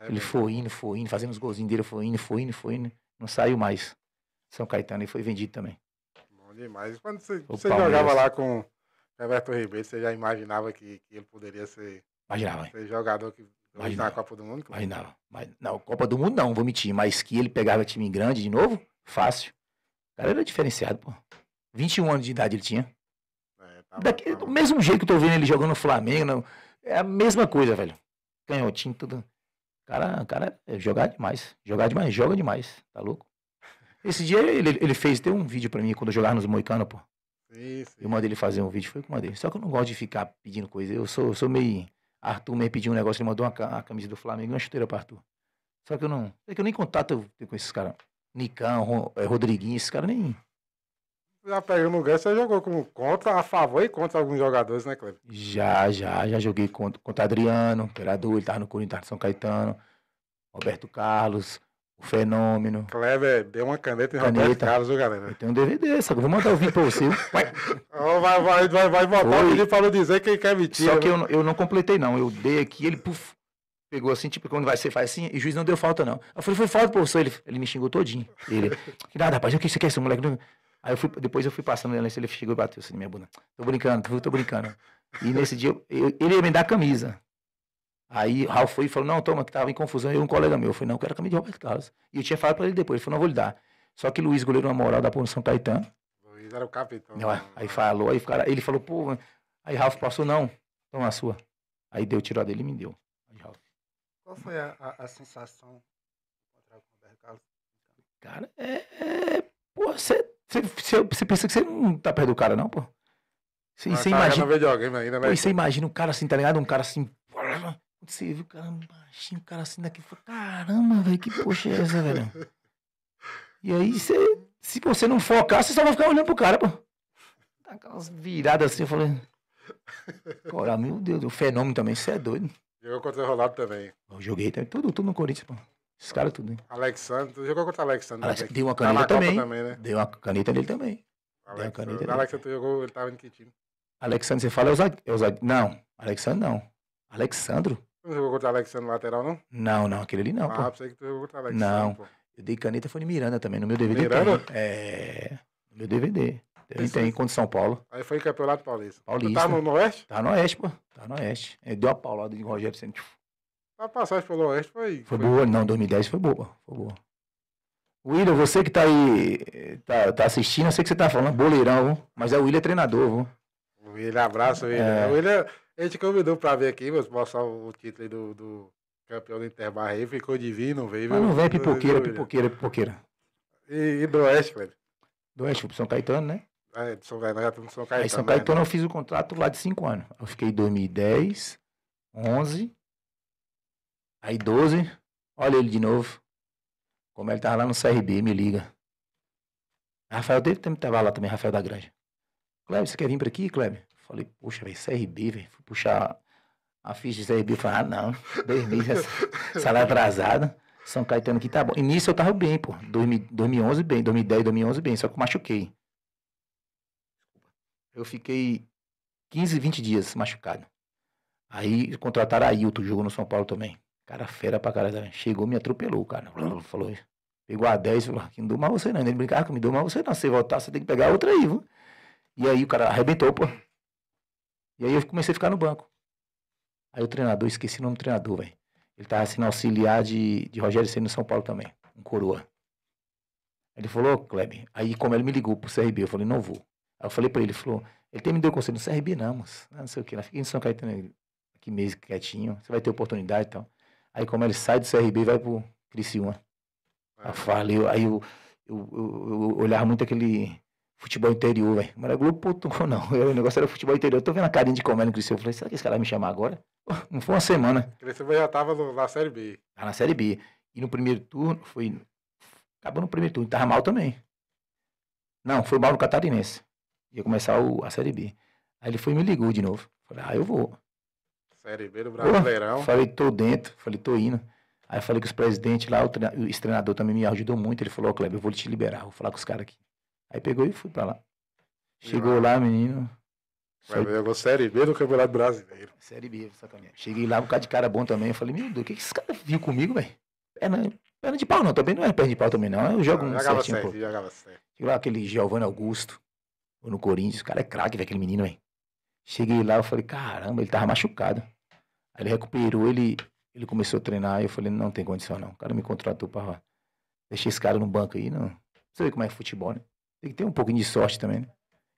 É ele foi indo, foi indo, fazendo os golzinhos dele, foi indo, foi indo, foi indo. Não saiu mais. São Caetano e foi vendido também. Bom demais. Quando você, você jogava lá com Roberto Ribeiro, você já imaginava que, que ele poderia ser, imaginava, ser jogador que tá imaginava. na Copa do Mundo? Imaginava. Mas, não, Copa do Mundo não, vou mentir. Mas que ele pegava time grande de novo, fácil. O cara era diferenciado, pô. 21 anos de idade ele tinha. É, Daqui, do mesmo jeito que eu tô vendo ele jogando no Flamengo, não, é a mesma coisa, velho. Canhotinho, tudo. Cara, cara, é jogar demais. Jogar demais, joga demais. Tá louco? Esse dia ele, ele fez, tem um vídeo pra mim quando eu jogava nos Moicano, pô. Sim, sim. Eu mandei ele fazer um vídeo, foi com eu mandei. Só que eu não gosto de ficar pedindo coisa. Eu sou, eu sou meio. Arthur me pediu um negócio, ele mandou uma, uma camisa do Flamengo e uma chuteira pra Arthur. Só que eu não. É que eu nem contato com esses caras. Nicão, é, Rodriguinho, esses caras nem. Já pegando o gancho, você jogou como contra, a favor e contra alguns jogadores, né, Cleber? Já, já, já joguei contra, contra Adriano, que era duro, ele tava no Corinthians, tava São Caetano, Roberto Carlos, o Fenômeno. Cleber deu uma caneta em caneta. Roberto Carlos, viu, galera? Eu tenho um DVD, sabe vou mandar o vídeo pra você. vai, vai, vai, vai botar o vídeo pra não dizer quem quer mentir. Só que né? eu, eu não completei, não. Eu dei aqui, ele puf, pegou assim, tipo, quando vai ser, faz assim, e o juiz não deu falta, não. Eu falei, foi falta, professor. Ele, ele me xingou todinho. Ele, que nada, rapaz, o que você quer, esse moleque? Não... Aí eu fui, depois eu fui passando ele, ele chegou e bateu assim na minha bunda. Tô brincando, tô brincando. E nesse dia, eu, ele ia me dar a camisa. Aí Ralf foi e falou, não, toma, que tava em confusão. Eu um colega meu. Eu falei, não, eu quero a camisa de Roberto Carlos. E eu tinha falado pra ele depois, ele falou, não, vou lhe dar. Só que Luiz, goleiro na moral da São Caetano. Luiz era o capitão. Não, né? aí falou, aí cara, ele falou, pô, aí Ralf passou, não, toma a sua. Aí deu, tirou a dele e me deu. Aí, Ralf. Qual foi a, a, a sensação de encontrar com o Roberto Carlos? Cara, é. é pô, você você, você, pensa que você não tá perto do cara, não, pô. Você, você imagina. Ainda, você imagina um cara assim, tá ligado? Um cara assim. Você viu o cara baixinho, o cara assim daqui. Caramba, velho, que poxa é essa, velho? E aí, você, se você não focar, você só vai ficar olhando pro cara, pô. Aquelas viradas assim, eu falei. Cara, meu Deus, o fenômeno também, você é doido. Jogou contra o Rolado também. Eu joguei também, tudo, tudo no Corinthians, pô os caras tudo, hein? Alex Santos. Jogou contra o Alex Santos. Né? Alex, deu uma caneta também. também né? Deu uma caneta nele também. Alex, deu Santos jogou, ele tava em que time? Alex Santos, você fala, é o É o zague... Não, Alexandre não. Alexandro? Você não jogou contra o Alexandre lateral, não? Não, não, aquele ali não. Ah, pensei que tu jogou contra o Alexandre. Não. Pô. Eu dei caneta foi no Miranda também, no meu DVD. Miranda? É. No meu DVD. Ele tem é- contra São Paulo. Aí foi campeonato paulista. Paulista. Tu tá no, no Oeste? Tá no Oeste, pô. Tá no Oeste. Ele é, deu a paulada de Rogério Santos. A passagem pelo Oeste foi. Foi, foi... boa, não, 2010 foi boa. Foi boa. William, você que tá aí, eh, tá, tá assistindo, eu sei que você tá falando boleirão, mas é o William treinador, viu? William, abraço, William. É. William, a gente convidou pra ver aqui, mostrar o título do, do campeão do Interbar aí, ficou divino, veio. Mas não vem é pipoqueira, pipoqueira, pipoqueira. E, e do Oeste, Cleber? Do Oeste, pro São Caetano, né? É, de São Caetano, já estamos São Caetano. Aí São Caetano né? eu fiz o contrato lá de 5 anos. Eu fiquei em 2010, 11, Aí 12, olha ele de novo. Como ele tava lá no CRB, me liga. Rafael teve tempo que tava lá também, Rafael da Granja. Kleber, você quer vir para aqui, Kleber? Falei, poxa, velho, CRB, velho. Fui puxar a ficha de CRB. Falei, ah, não, dois meses, salário atrasado. São Caetano aqui tá bom. Início eu tava bem, pô. 2011 bem, 2010, 2011 bem, só que eu machuquei. Eu fiquei 15, 20 dias machucado. Aí contrataram a Ailton, jogou no São Paulo também. Cara fera pra caralho. Chegou, me atropelou, cara. [CLICKS TONGUE] Falou isso. Pegou a 10 e falou, ah, não dou você não. Né? Ele brincava comigo, dou você não. Se você voltar, você tem que pegar outra aí, viu? E aí o cara arrebentou, pô. E aí eu comecei a ficar no banco. Aí o treinador, esqueci o nome do treinador, velho. Ele tava sendo auxiliar de, de Rogério Senna em São Paulo também, um coroa. Ele falou, oh, Kleber, aí como ele me ligou pro CRB, eu falei, não vou. Aí eu falei pra ele, ele falou, ele tem me deu conselho, no CRB não, moço. Ah, não sei o que, fica em São Caetano aqui mesmo, quietinho, você vai ter oportunidade e então. tal. Aí como ele sai do CRB vai pro Criciúma. É. Eu falei, aí eu, eu, eu, eu olhava muito aquele futebol interior, velho. Não era Globo Puto, não. [LAUGHS] o negócio era futebol interior. Eu tô vendo a carinha de comédia no Criciúma. Eu falei, será que esse cara vai me chamar agora? [LAUGHS] não foi uma semana. Criciúma já tava no, na Série B. Tava na Série B. E no primeiro turno, foi... Acabou no primeiro turno. Tava mal também. Não, foi mal no Catarinense. Ia começar o, a Série B. Aí ele foi e me ligou de novo. Falei, ah, eu vou. Série B do Brasileirão. falei, tô dentro, falei, tô indo. Aí falei com os presidentes lá, o, treina, o treinador também me ajudou muito. Ele falou, ó, oh, Kleber, eu vou te liberar, vou falar com os caras aqui. Aí pegou e fui pra lá. Chegou lá, menino. Vai Eu vou Série B do Campeonato Brasileiro. Série B, sacanagem. Cheguei lá, um cara de cara bom também. Eu falei, meu Deus, o que, que esses caras viram comigo, velho? Perna, perna de pau não, também não é perna de pau também não. Eu jogo um certinho, certo, Jogava certo. Cheguei lá, aquele Giovanni Augusto, no Corinthians, o cara é craque, velho, aquele menino, velho. Cheguei lá, eu falei, caramba, ele tava machucado. Aí ele recuperou, ele, ele começou a treinar. E eu falei, não tem condição não. O cara me contratou para deixar esse cara no banco aí. Não. Você vê como é futebol, né? Tem que ter um pouquinho de sorte também, né?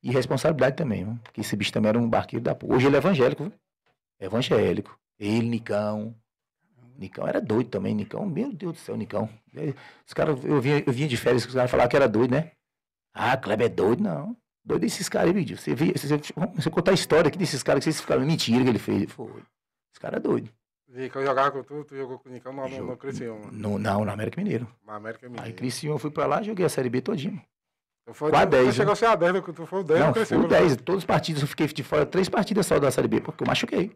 E responsabilidade também, né? porque esse bicho também era um barqueiro da porra. Hoje ele é evangélico, viu? É evangélico. Ele, Nicão. Nicão era doido também, Nicão. Meu Deus do céu, Nicão. Os caras, eu vinha, eu vinha de férias, os caras falavam que era doido, né? Ah, Kleber é doido, não. Doido desses caras aí, Você vê, você, você, você contar a história aqui desses caras que vocês ficaram. Mentira que ele fez. Foi. Os caras é que eu jogava com tu, tu jogou com o Nicão no, Jog... no não, na América Mineiro. Na América Mineiro. Aí Criciúma, eu fui pra lá, joguei a Série B todinho. Eu então foi a 10. Você chegou né? a ser a 10, né? tu foi o 10 não, fui Não, 10. Né? Todos os partidos eu fiquei de fora, três partidas só da Série B, porque eu machuquei.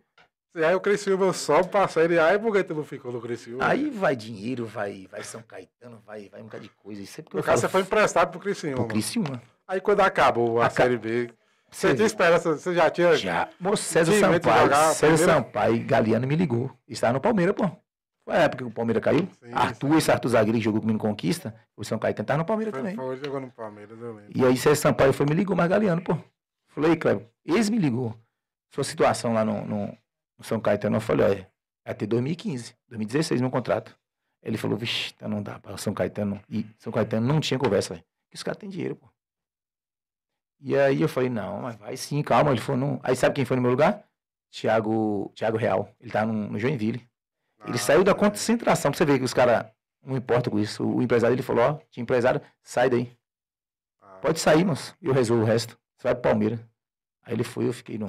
E aí o Criciúma sobe pra Série A e por que tu não ficou no Criciúma? Aí vai dinheiro, vai, vai São Caetano, vai, vai um bocado de coisa. Isso é porque no eu caso, falo... você foi emprestado pro Criciúma. Pro Aí quando acabou a Acab... Série B... Você tinha esperança, você já tinha. Já. Moço, César Sampaio, César Sampaio, e Galeano me ligou. Estava no Palmeiras, pô. Foi a época que o Palmeiras caiu. Sim, Arthur, sim. esse Arthur Zagueiro jogou comigo no Conquista, o São Caetano estava no Palmeiras foi, também. Foi, jogou no Palmeiras, eu lembro. E aí César Sampaio foi, me ligou, mas Galeano, pô. Falei, Cleber, eles me ligou. Sua situação lá no, no, no São Caetano, eu falei, olha, é até 2015, 2016, meu contrato. Ele falou, vixe, então não dá para São Caetano. E São Caetano não tinha conversa, velho. Os caras têm dinheiro, pô. E aí eu falei, não, mas vai sim, calma. Ele falou Aí sabe quem foi no meu lugar? Thiago, Thiago Real. Ele tá no, no Joinville. Ah, ele saiu da concentração. Pra você ver que os caras não importam com isso. O empresário ele falou, ó, tinha empresário, sai daí. Ah, Pode sair, mas eu resolvo o resto. Você vai pro Palmeiras. Aí ele foi, eu fiquei no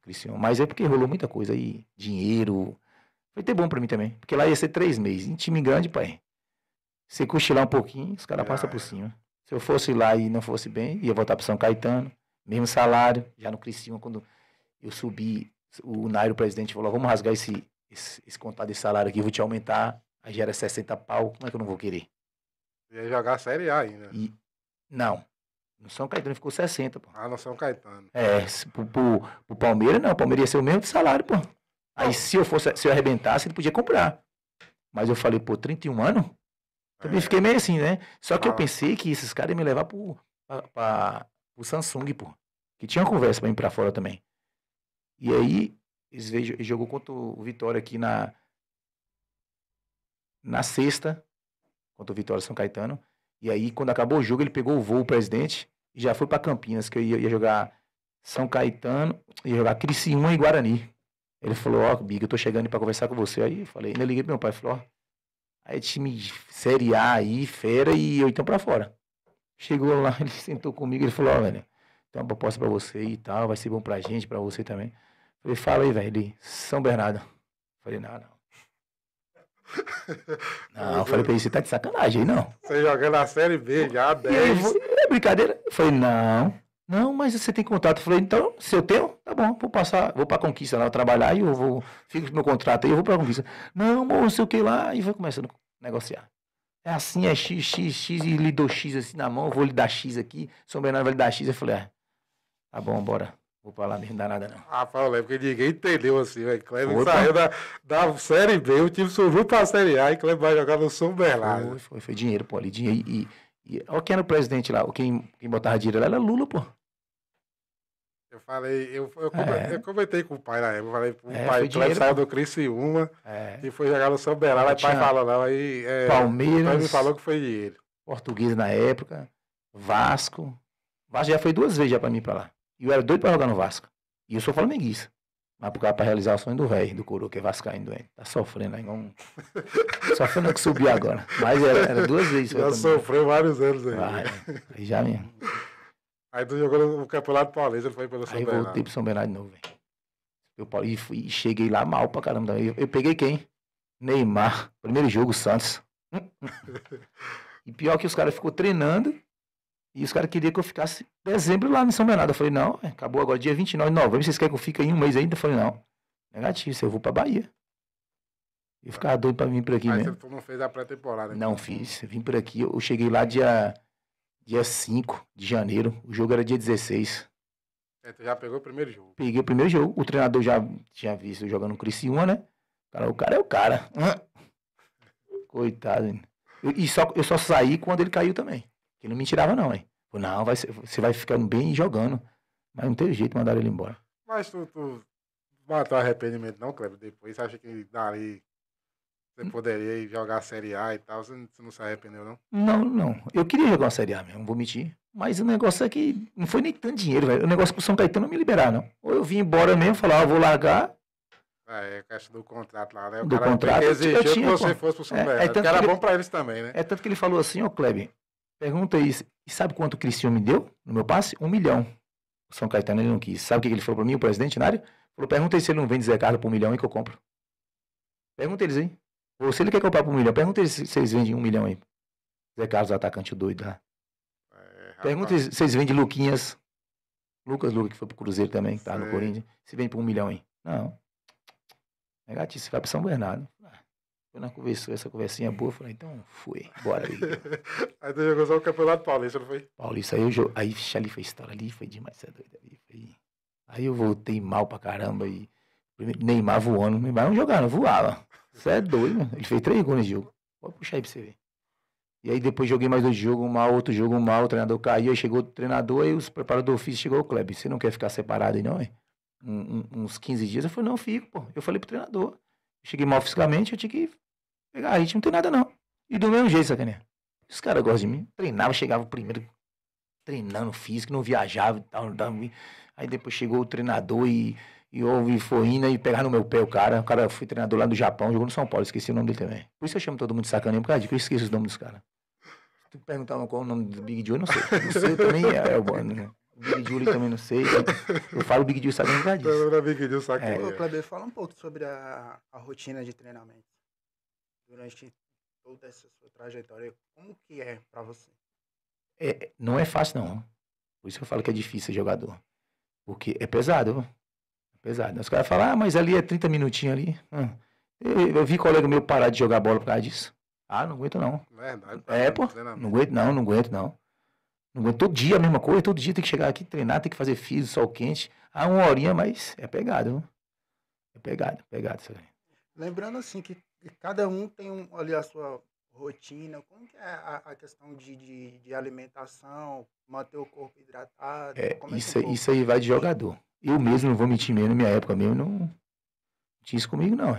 Criciúma. Mas é porque rolou muita coisa aí. Dinheiro. Foi ter bom pra mim também. Porque lá ia ser três meses. Em time grande, pai. Você cochilar um pouquinho, os caras é, passam por cima. Se eu fosse lá e não fosse bem, ia voltar para São Caetano, mesmo salário, já no Criciúma, quando eu subi, o Nairo, o presidente, falou, vamos rasgar esse, esse, esse contrato de salário aqui, vou te aumentar, aí já era 60 pau, como é que eu não vou querer? Ia jogar a Série A ainda. E, não, no São Caetano ficou 60, pô. Ah, no São Caetano. É, pro, pro, pro Palmeiras não, o Palmeiras ia ser o mesmo de salário, pô. Aí se eu fosse, se eu arrebentasse, ele podia comprar. Mas eu falei, pô, 31 anos? É. Também fiquei meio assim, né? Só que ah. eu pensei que esses caras iam me levar pro, pra, pra, pro Samsung, pô. Que tinha uma conversa pra ir pra fora também. E aí, eles veio, ele jogou contra o Vitória aqui na. Na sexta, contra o Vitória São Caetano. E aí, quando acabou o jogo, ele pegou o voo, o presidente, e já foi para Campinas, que eu ia, ia, jogar São Caetano, ia jogar Criciúma e Guarani. Ele falou, ó, oh, Big, eu tô chegando para conversar com você. Aí eu falei, ainda liguei pro meu pai, falou, ó, oh, Aí time de Série A aí, fera e eu então pra fora. Chegou lá, [LAUGHS] ele sentou comigo, ele falou, ó, oh, velho, tem uma proposta pra você e tal, vai ser bom pra gente, pra você também. Falei, fala aí, velho, São Bernardo. Falei, não, não. [LAUGHS] Não, falei pra ele, você tá de sacanagem aí, não. Você jogando a Série B já, 10. Ele, é brincadeira? falei, não. Não, mas você tem contato. falei, então, se eu tenho, bom, vou passar, vou para a conquista lá trabalhar e eu vou, fico com meu contrato aí, eu vou para a conquista. Não, não sei o que lá, e vai começando a negociar. É assim, é X, X, X, e lhe dou X assim na mão, vou lhe dar X aqui, São Bernardo vai lhe dar X. Eu falei, ah, tá bom, bora. Vou pra lá não dá nada não. Ah, Paulo, é porque ninguém entendeu assim, velho. Cleber saiu da, da Série B, o time subiu pra Série A e Cleber vai jogar no São Bernardo. Foi, foi, foi dinheiro, pô, ali, dinheiro. E, e, e, ó, quem era o presidente lá, quem, quem botava dinheiro lá era Lula, pô. Eu falei, eu, eu, comentei, é. eu comentei com o pai na época, eu falei, o é, pai dinheiro, saiu do Criciúma é. e foi jogar no São Bernardo, aí o pai falou, não, aí é, Palmeiras, o me falou que foi dinheiro. Português na época, Vasco, Vasco já foi duas vezes já pra mim pra lá, e eu era doido pra jogar no Vasco, e eu sou flamenguista. Mas por causa pra realizar o sonho do velho, do coroa, que é vascaíno doente. Tá sofrendo aí, um... Sofrendo [LAUGHS] que subiu agora. Mas era, era duas vezes. Já sofreu vários anos aí. Vai, aí já mesmo. Aí tu jogou no Campeonato Paulista, foi pelo São Aí Bernardo. voltei pro São Bernardo de novo, velho. Eu, e, fui, cheguei lá mal pra caramba. Eu, eu peguei quem? Neymar. Primeiro jogo, Santos. [LAUGHS] e pior que os caras ficou treinando. E os caras queriam que eu ficasse dezembro lá no São Bernardo. Eu falei, não, acabou agora, dia 29 de novembro. Vocês querem que eu fique aí um mês ainda? Eu falei, não. Negativo, eu vou pra Bahia. Eu ficava doido pra vir por aqui Mas mesmo. Você não fez a pré-temporada? Né? Não fiz. Eu vim por aqui. Eu cheguei lá dia dia 5 de janeiro. O jogo era dia 16. É, tu já pegou o primeiro jogo? Peguei o primeiro jogo. O treinador já tinha visto jogando o Criciúma, né? Cara, o cara é o cara. Coitado. Hein? Eu, e só, eu só saí quando ele caiu também. Ele não me tirava, não, hein? Não, vai, você vai ficando bem jogando. Mas não teve jeito, mandaram ele embora. Mas tu, tu matou arrependimento, não, Cleber? Depois acha que dali você poderia ir jogar a Série A e tal, você não, se arrependeu, não? Não, não. Eu queria jogar uma Série A mesmo, vou mentir. Mas o negócio é que não foi nem tanto dinheiro, velho. O negócio pro São Caetano não é me liberar, não. Ou eu vim embora mesmo, falar, ah, vou largar, ah, é, a caixa do contrato lá, né? O do cara contrato, exigiu eu tinha, que você pô. fosse pro São é, é que era bom para eles também, né? É tanto que ele falou assim, ó, Kleber, pergunta aí, e sabe quanto o Cristiano me deu no meu passe? Um milhão. O São Caetano ele não quis. Sabe o que ele falou para mim, o presidente, Nário? Falou, pergunta aí se ele não vende Zé Carlos por um milhão e que eu compro. Pergunta eles aí. Ou se ele quer comprar por um milhão, pergunta se vocês vendem um milhão aí. Zé Carlos, atacante doido. Né? É, pergunta se vocês vendem Luquinhas. Lucas Lucas, que foi pro Cruzeiro também, que tá no Corinthians. Se vende por um milhão aí. Não. Negativo, é você vai pro São Bernardo. Foi ah, na conversa, essa conversinha é boa, falei, então foi, bora aí. [LAUGHS] aí tu jogou só o campeonato paulista, não foi? Paulista, aí eu jogo. Aí, vixe, ali foi história, ali foi demais, você é doido ali. Foi... Aí eu voltei mal pra caramba e. Neymar voando, Neymar não jogava, voava. Você é doido, mano. Ele fez três gols nesse jogo. Pode puxar aí pra você ver. E aí depois joguei mais dois jogos, um mal, outro jogo, um mal, o treinador caiu, aí chegou o treinador, aí os preparadores físicos chegou o Kleber. Você não quer ficar separado aí, não, hein? Um, um, uns 15 dias. Eu falei, não, fico, pô. Eu falei pro treinador. Eu cheguei mal fisicamente, eu tinha que pegar a ritmo, não tem nada, não. E do mesmo jeito, sacaneia. Os caras gostam de mim. Treinava, chegava primeiro treinando físico, não viajava e tal. Aí depois chegou o treinador e e houve forina e pegar no meu pé o cara. O cara foi treinador lá do Japão, jogou no São Paulo, esqueci o nome dele também. Por isso eu chamo todo mundo de sacaninho por causa disso, eu esqueço os nomes dos caras. Se tu perguntava qual é o nome do Big Joe, eu não sei. Não sei também, é, é o bando, né? Big Julie também não sei. Eu falo Big Julie sabe por disso. Eu é Big Julie sabe. É. Kleber, fala um pouco sobre a, a, rotina de treinamento. Durante toda essa sua trajetória, como que é para você? É, não é fácil, não. Por isso que eu falo que é difícil ser jogador. Porque é pesado. Pesado. Né? Os caras falam, ah, mas ali é 30 minutinhos ali. Hum. Eu, eu, vi colega meu parar de jogar bola por causa disso. Ah, não aguento não. Verdade, é, pô. Não aguento não, não aguento não. Não aguento todo dia a mesma coisa, todo dia tem que chegar aqui, treinar, tem que fazer físico, sol quente. Ah, uma horinha, mas é pegado, viu? É pegado, pegado isso aí. Lembrando assim que cada um tem um, ali a sua rotina, como que é a, a questão de, de, de, alimentação, manter o corpo hidratado? É, isso, é corpo? isso aí vai de jogador. Eu mesmo, não vou mentir mesmo, na minha época mesmo, não, tinha isso comigo, não.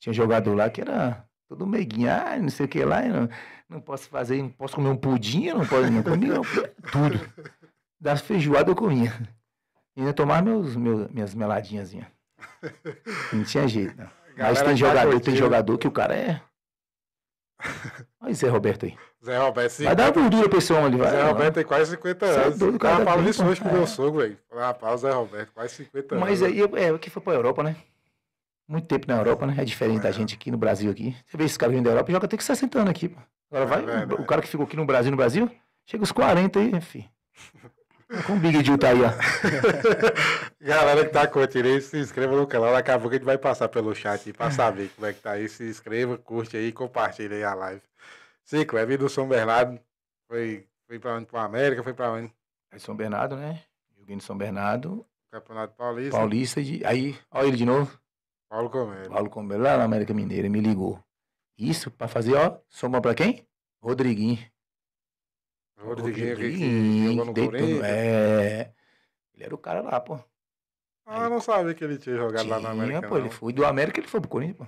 Tinha jogador lá que era todo meiguinho, ah, não sei o que lá, não, não posso fazer, não posso comer um pudim, não posso, não comia tudo. Das feijoadas eu comia. E ainda tomar meus, meus, minhas meladinhas. Não tinha jeito, não. Mas tem tá jogador, tem jogador que o cara é Olha Zé Roberto aí. Zé Roberto, sim. Vai dar gordura pra esse homem ali, vai. Zé Roberto tem quase 50 é anos. É doido, cara, eu falo isso hoje pro meu sogro aí. Rapaz, Zé Roberto, quase 50 Mas anos. Mas aí, é, é, que foi pra Europa, né? Muito tempo na Europa, né? É diferente é. da gente aqui no Brasil aqui. Você vê esse cara vindo da Europa, joga até que 60 anos aqui. Agora é vai, é, o cara que ficou aqui no Brasil, no Brasil, chega os 40 aí, enfim. Com o Big Deal tá aí, ó. [LAUGHS] Galera que tá curtindo aí, se inscreva no canal. Daqui a pouco a gente vai passar pelo chat pra saber como é que tá aí. Se inscreva, curte aí, compartilha aí a live. é vindo do São Bernardo. Foi, foi pra onde? Pra América? Foi pra onde? É São Bernardo, né? Joguei no São Bernardo. Campeonato Paulista. Paulista. De... Aí, olha ele de novo. Paulo Comédio. Paulo Comédio, lá na América Mineira, me ligou. Isso, pra fazer, ó, soma pra quem? Rodriguinho. Rodrigo Henrique, que jogou no Corinthians. É. Ele era o cara lá, pô. Ah, aí, não sabia que ele tinha jogado tinha, lá na América. Pô, não. ele foi. Do América ele foi pro Corinthians, pô.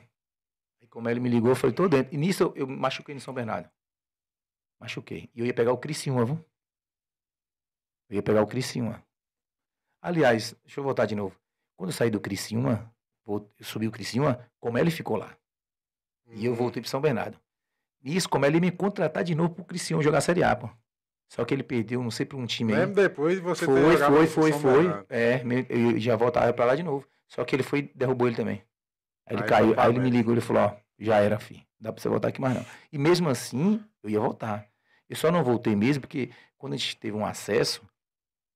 Aí como ele me ligou, foi falei, dentro. E nisso eu, eu machuquei no São Bernardo. Machuquei. E eu ia pegar o Criciúma, viu? Eu ia pegar o Criciúma. Aliás, deixa eu voltar de novo. Quando eu saí do Criciúma, eu subi o Criciúma, como ele ficou lá. E eu uhum. voltei pro São Bernardo. Isso, como ele me contratar de novo pro Criciúma jogar a Série A, pô. Só que ele perdeu, não sei, para um time Mesmo aí. depois você Foi, foi, foi, foi. foi. É, eu já voltava para lá de novo. Só que ele foi derrubou ele também. Aí ele caiu, aí ele me ligou, ele falou, ó, já era, fi. Dá para você voltar aqui mais não. E mesmo assim, eu ia voltar. Eu só não voltei mesmo porque quando a gente teve um acesso,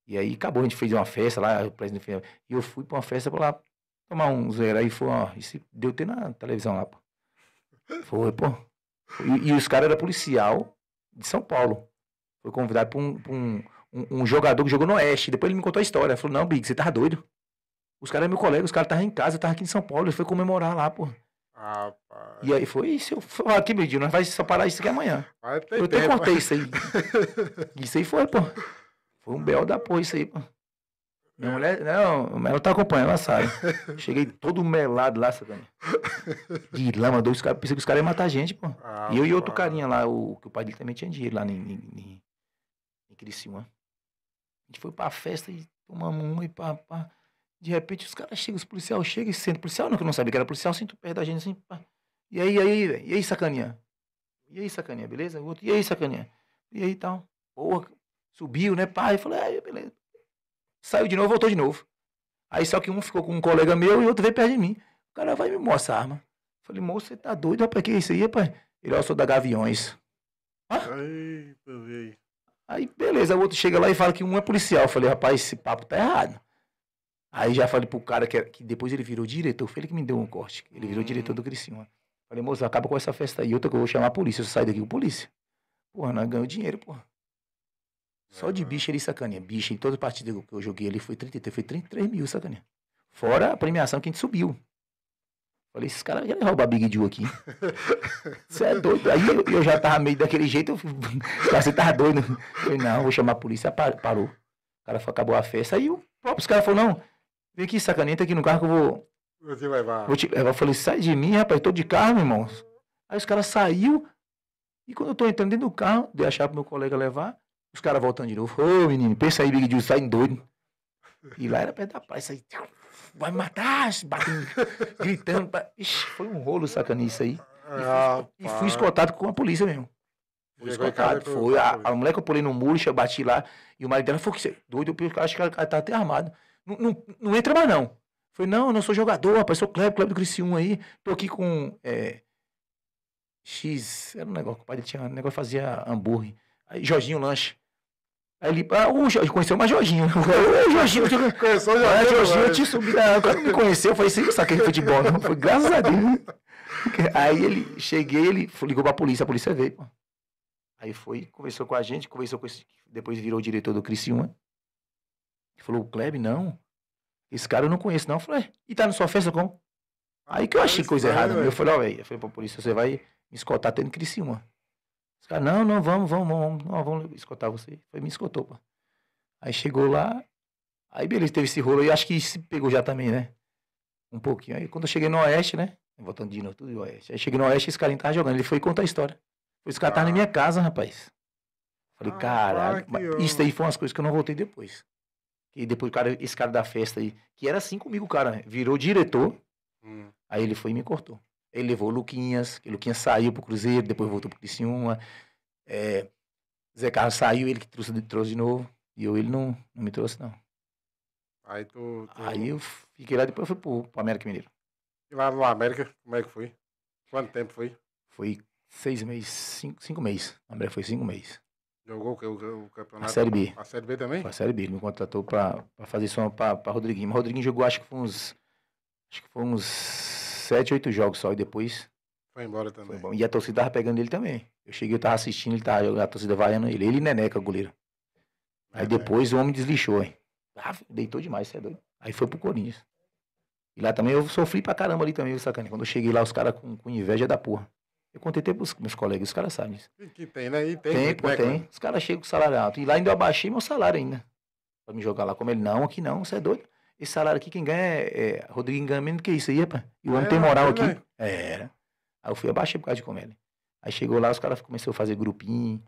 e aí acabou, a gente fez uma festa lá, o presidente fez, e eu fui para uma festa para lá tomar um zero. Aí foi, ó, isso deu ter na televisão lá, pô. Foi, pô. E, e os caras eram policial de São Paulo. Foi convidado por um, um, um, um, jogador que jogou no Oeste. Depois ele me contou a história. Falou, não, Big, você tá doido. Os caras, é meu colega, os caras estavam em casa, estavam aqui em São Paulo, ele foi comemorar lá, pô. Ah, E aí foi isso. Eu falei, aqui, meu Deus, nós vamos parar isso aqui amanhã. Vai, eu até contei isso aí. [LAUGHS] isso aí foi, pô. Foi um belo da porra isso aí, pô. Minha mulher, não, ela tá acompanhando, ela sabe. Cheguei todo melado lá, sabe? De lama, dois caras, pensei que os caras iam matar a gente, pô. Ah, e eu e outro carinha lá, o, que o pai dele também tinha dinheiro lá em, em, Criciúma. A gente foi pra festa e tomamos uma e pá, pá. De repente os caras chegam, os policiais chegam e sentam. Policial não, que eu não sabia que era policial, sinto perto da gente assim, pá. E aí, aí, velho e aí, sacaninha? E aí, sacaninha, beleza? O outro, e aí, sacaninha? E aí, tal. Boa, subiu, né, pá? e falei, aí, é, beleza. Saiu de novo, voltou de novo. Aí só que um ficou com um colega meu e o outro veio perto de mim. O cara vai me mostrar a arma. Falei, moço, você tá doido, rapaz? Que isso aí, rapaz? Ele, ó, sou da Gaviões. Hã? Eita, velho. Aí, beleza, o outro chega lá e fala que um é policial. Eu falei, rapaz, esse papo tá errado. Aí já falei pro cara que, é, que depois ele virou diretor, foi ele que me deu um corte. Ele virou hum. diretor do Criciúma. Falei, moço, acaba com essa festa aí, outra que eu vou chamar a polícia, eu saio daqui com a polícia. Porra, nós ganhamos dinheiro, porra. Só de bicho ele sacaninha. Bicho, em toda partida que eu joguei ali foi 33, foi 33 mil sacaninha. Fora a premiação que a gente subiu. Falei, esses caras já roubar Big Joe aqui. Você [LAUGHS] é doido. Aí eu, eu, já tava meio daquele jeito, eu você [LAUGHS] tava doido. falei, não, vou chamar a polícia, parou. O cara acabou a festa. Aí o próprio cara falou, não, vem aqui, sacaneta aqui no carro que eu vou. Você vai lá. Vou te... Eu falei, sai de mim, rapaz, tô de carro, meu irmão. Aí os caras saiu e quando eu tô entrando dentro do carro, dei a chave pro meu colega levar, os caras voltando de novo. Ô, menino, pensa aí, Big Joe, saindo doido. E lá era perto da praia, saindo vai me matar, batendo, [LAUGHS] gritando. Pra... Ixi, foi um rolo sacana isso aí. Ah, e, fui, e fui, escoltado com a polícia mesmo. Fui escoltado, foi. foi. A, a mulher que eu pulei no muro, eu bati lá, e o marido dela falou que é doido, eu acho que ela, tá até armado. Não, não, não entra mais não. falei, não, eu não sou jogador, rapaz, sou Cleber, Cleber do Criciúma aí. Tô aqui com é, X, era um negócio, o pai tinha um negócio, fazia hambúrguer. Aí, Jorginho Lanche. Aí ele, ah, o Jorge, conheceu mais Jorginho. O né? [LAUGHS] Jorginho, eu, conheceu o Jorginho. Ah, Jorginho, eu tinha subido. Ah, quando me conheceu, eu falei, você não sabe que de é futebol, não. Foi graças a Deus. [LAUGHS] Aí ele, cheguei, ele ligou pra polícia, a polícia veio, pô. Aí foi, conversou com a gente, conversou com esse, depois virou o diretor do Criciúma. Ele falou, o Kleb, não, esse cara eu não conheço, não. Eu falei, é, e tá na sua festa como? Aí que eu achei coisa é, errada. Eu falei, ó, velho, eu falei pra polícia, você vai me escoltar tendo Criciúma caras, não, não, vamos, vamos, vamos, não, vamos escutar você. Foi, me escutou pô. Aí chegou lá, aí beleza, teve esse rolo. E acho que se pegou já também, né? Um pouquinho. Aí quando eu cheguei no Oeste, né? Voltando de novo, tudo de Oeste. Aí cheguei no Oeste, esse cara tava jogando. Ele foi contar a história. Esse cara ah. tava na ah. minha casa, rapaz. Falei, ah, caralho. isso aí foi umas coisas que eu não voltei depois. E depois cara, esse cara da festa aí, que era assim comigo, cara, né? virou diretor. Hum. Aí ele foi e me cortou. Ele levou o Luquinhas, que o Luquinhas saiu para o Cruzeiro, depois voltou para o Criciúma. É, Zé Carlos saiu, ele que trouxe, trouxe de novo. E eu, ele não, não me trouxe, não. Aí tu, tu... Aí eu fiquei lá, depois eu fui pro, pro América Mineiro. E lá no América, como é que foi? Quanto tempo foi? Foi seis meses, cinco, cinco meses. América foi cinco meses. Jogou o, o, o campeonato? A Série B. A Série B também? Foi a Série B. Ele me contratou pra, pra fazer som pra, pra Rodriguinho. Mas o Rodriguinho jogou, acho que foi uns. Acho que foi uns sete, oito jogos só e depois. Foi embora também. Foi bom. E a torcida tava pegando ele também. Eu cheguei, eu tava assistindo, ele tava jogando, a torcida vaiando ele. Ele e Neneca, goleiro. É, Aí né? depois é. o homem deslixou, hein? Ah, deitou demais, você é doido. Aí foi pro Corinthians. E lá também eu sofri pra caramba ali também, sacane. Quando eu cheguei lá, os caras com, com, inveja da porra. Eu contei até pros meus colegas, os caras sabem disso. Que tem, né? E tem, tem, né, pô, tem. Os caras chegam com salário alto. E lá ainda eu abaixei meu salário ainda. Pra me jogar lá como ele. Não, aqui não, você é doido. Esse salário aqui, quem ganha é. é Rodrigo ganha menos que isso aí, rapaz. E o homem é, tem moral aqui. É, era. Aí eu fui, abaixei por causa de comédia. Aí chegou lá, os caras começaram a fazer grupinho.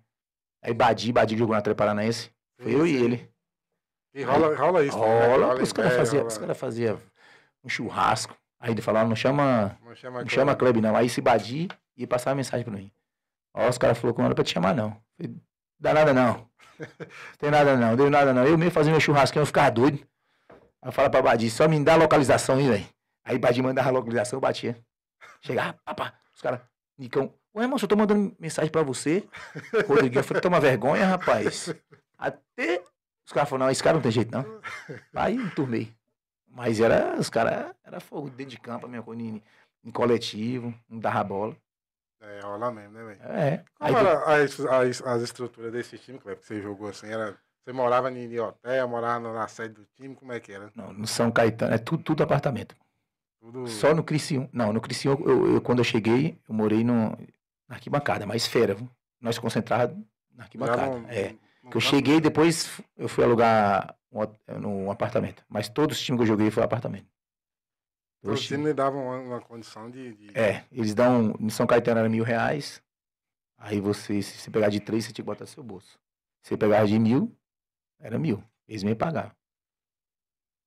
Aí Badi, Badi jogou na Atlético Paranaense. Foi eu e ele. E rola, rola isso, né? rola, né? Rola, os caras faziam cara fazia um churrasco. Aí ele falava, não chama, não chama, não chama clube, não. Aí se Badi ia passar uma mensagem pra mim. Ó, os caras falaram que não era pra te chamar, não. Falei, dá nada não. não. [LAUGHS] tem nada não, deu nada não. Eu mesmo fazia meu churrasco eu ficava doido. Aí fala pra Badi, só me dá a localização aí, velho. Aí Badi mandava a localização, eu batia. Chegava, papá, os caras, Nicão, ué, irmão, eu tô mandando mensagem pra você. Rodriguinho, eu falei, toma vergonha, rapaz. Até os caras falaram, não, esse cara não tem jeito, não. Aí enturmei. Mas era, os caras, era fogo dentro de campo, minha conine, em coletivo, não dava bola. É, rola mesmo, né, velho? É. Como aí, era tu... as, as, as estruturas desse time, que você jogou assim, era você morava em hotel, morava na sede do time, como é que era? Não, no São Caetano, é tudo, tudo apartamento. Tudo... Só no Criciúma. Não, no Criciúma, eu, eu, quando eu cheguei, eu morei no, na arquibancada, mais esfera. Nós concentrados na arquibancada. Não, é. Não, eu cheguei cheguei depois eu fui alugar um, um apartamento. Mas todos os times que eu joguei foi apartamento. os times davam uma, uma condição de, de, É, eles dão. no São Caetano era mil reais. Aí você, se você pegar de três, você tinha que botar no seu bolso. Se você pegar de mil, era mil. Eles me pagaram.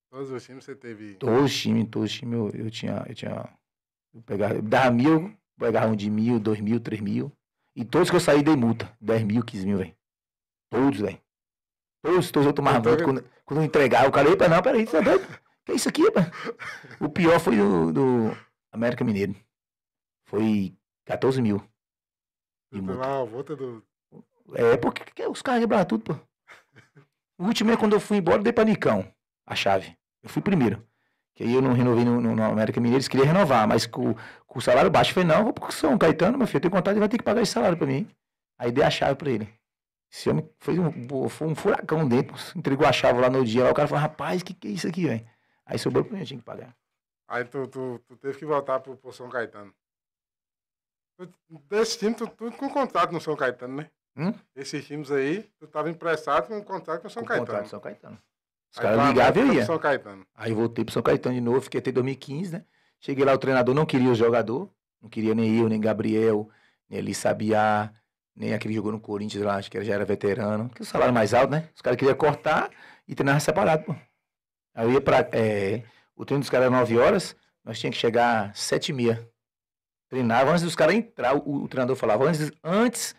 Todos os times você teve? Todos os times, todos os times eu, eu tinha. Eu tinha. Eu pegava, eu dava mil, pegava um de mil, dois mil, três mil. E todos que eu saí dei multa. Dez mil, quinze mil, velho. Todos, velho. Todos, todos eu tomava multa. Quando, quando eu entregava, o cara, eita, não, peraí, você é doido? Que é isso aqui, rapaz? O pior foi do, do América Mineiro. Foi 14 mil. De multa. Lá, volta do... É, porque os caras quebraram tudo, pô. O último é quando eu fui embora, eu dei pra Nicão a chave. Eu fui primeiro. Que aí eu não renovei no, no, no América Mineiro, eles queriam renovar, mas com, com o salário baixo. Eu falei, não, eu vou pro São Caetano, meu filho, eu tenho contato, ele vai ter que pagar esse salário pra mim. Aí dei a chave pra ele. Esse homem fez um, foi um furacão dentro, entregou a chave lá no dia. Lá o cara falou, rapaz, o que, que é isso aqui, velho? Aí sobrou pra mim, eu tinha que pagar. Aí tu, tu, tu teve que voltar pro, pro São Caetano. Desse time, tu, tu com contrato no São Caetano, né? Hum? Esses times aí, tu estava emprestado com um contrato com o São com Caetano. contrato com São Caetano. Os caras ligavam e São Caetano. Aí voltei pro São Caetano de novo, fiquei até 2015, né? Cheguei lá, o treinador não queria o jogador, não queria nem eu, nem Gabriel, nem Eli Sabiá, nem aquele que jogou no Corinthians lá, acho que ele já era veterano, que o salário mais alto, né? Os caras queriam cortar e treinar separado, pô. Aí eu ia pra. É, o treino dos caras era 9 horas, nós tínhamos que chegar às 7 e meia. Treinava antes dos caras entrar, o, o, treinador falava, antes, antes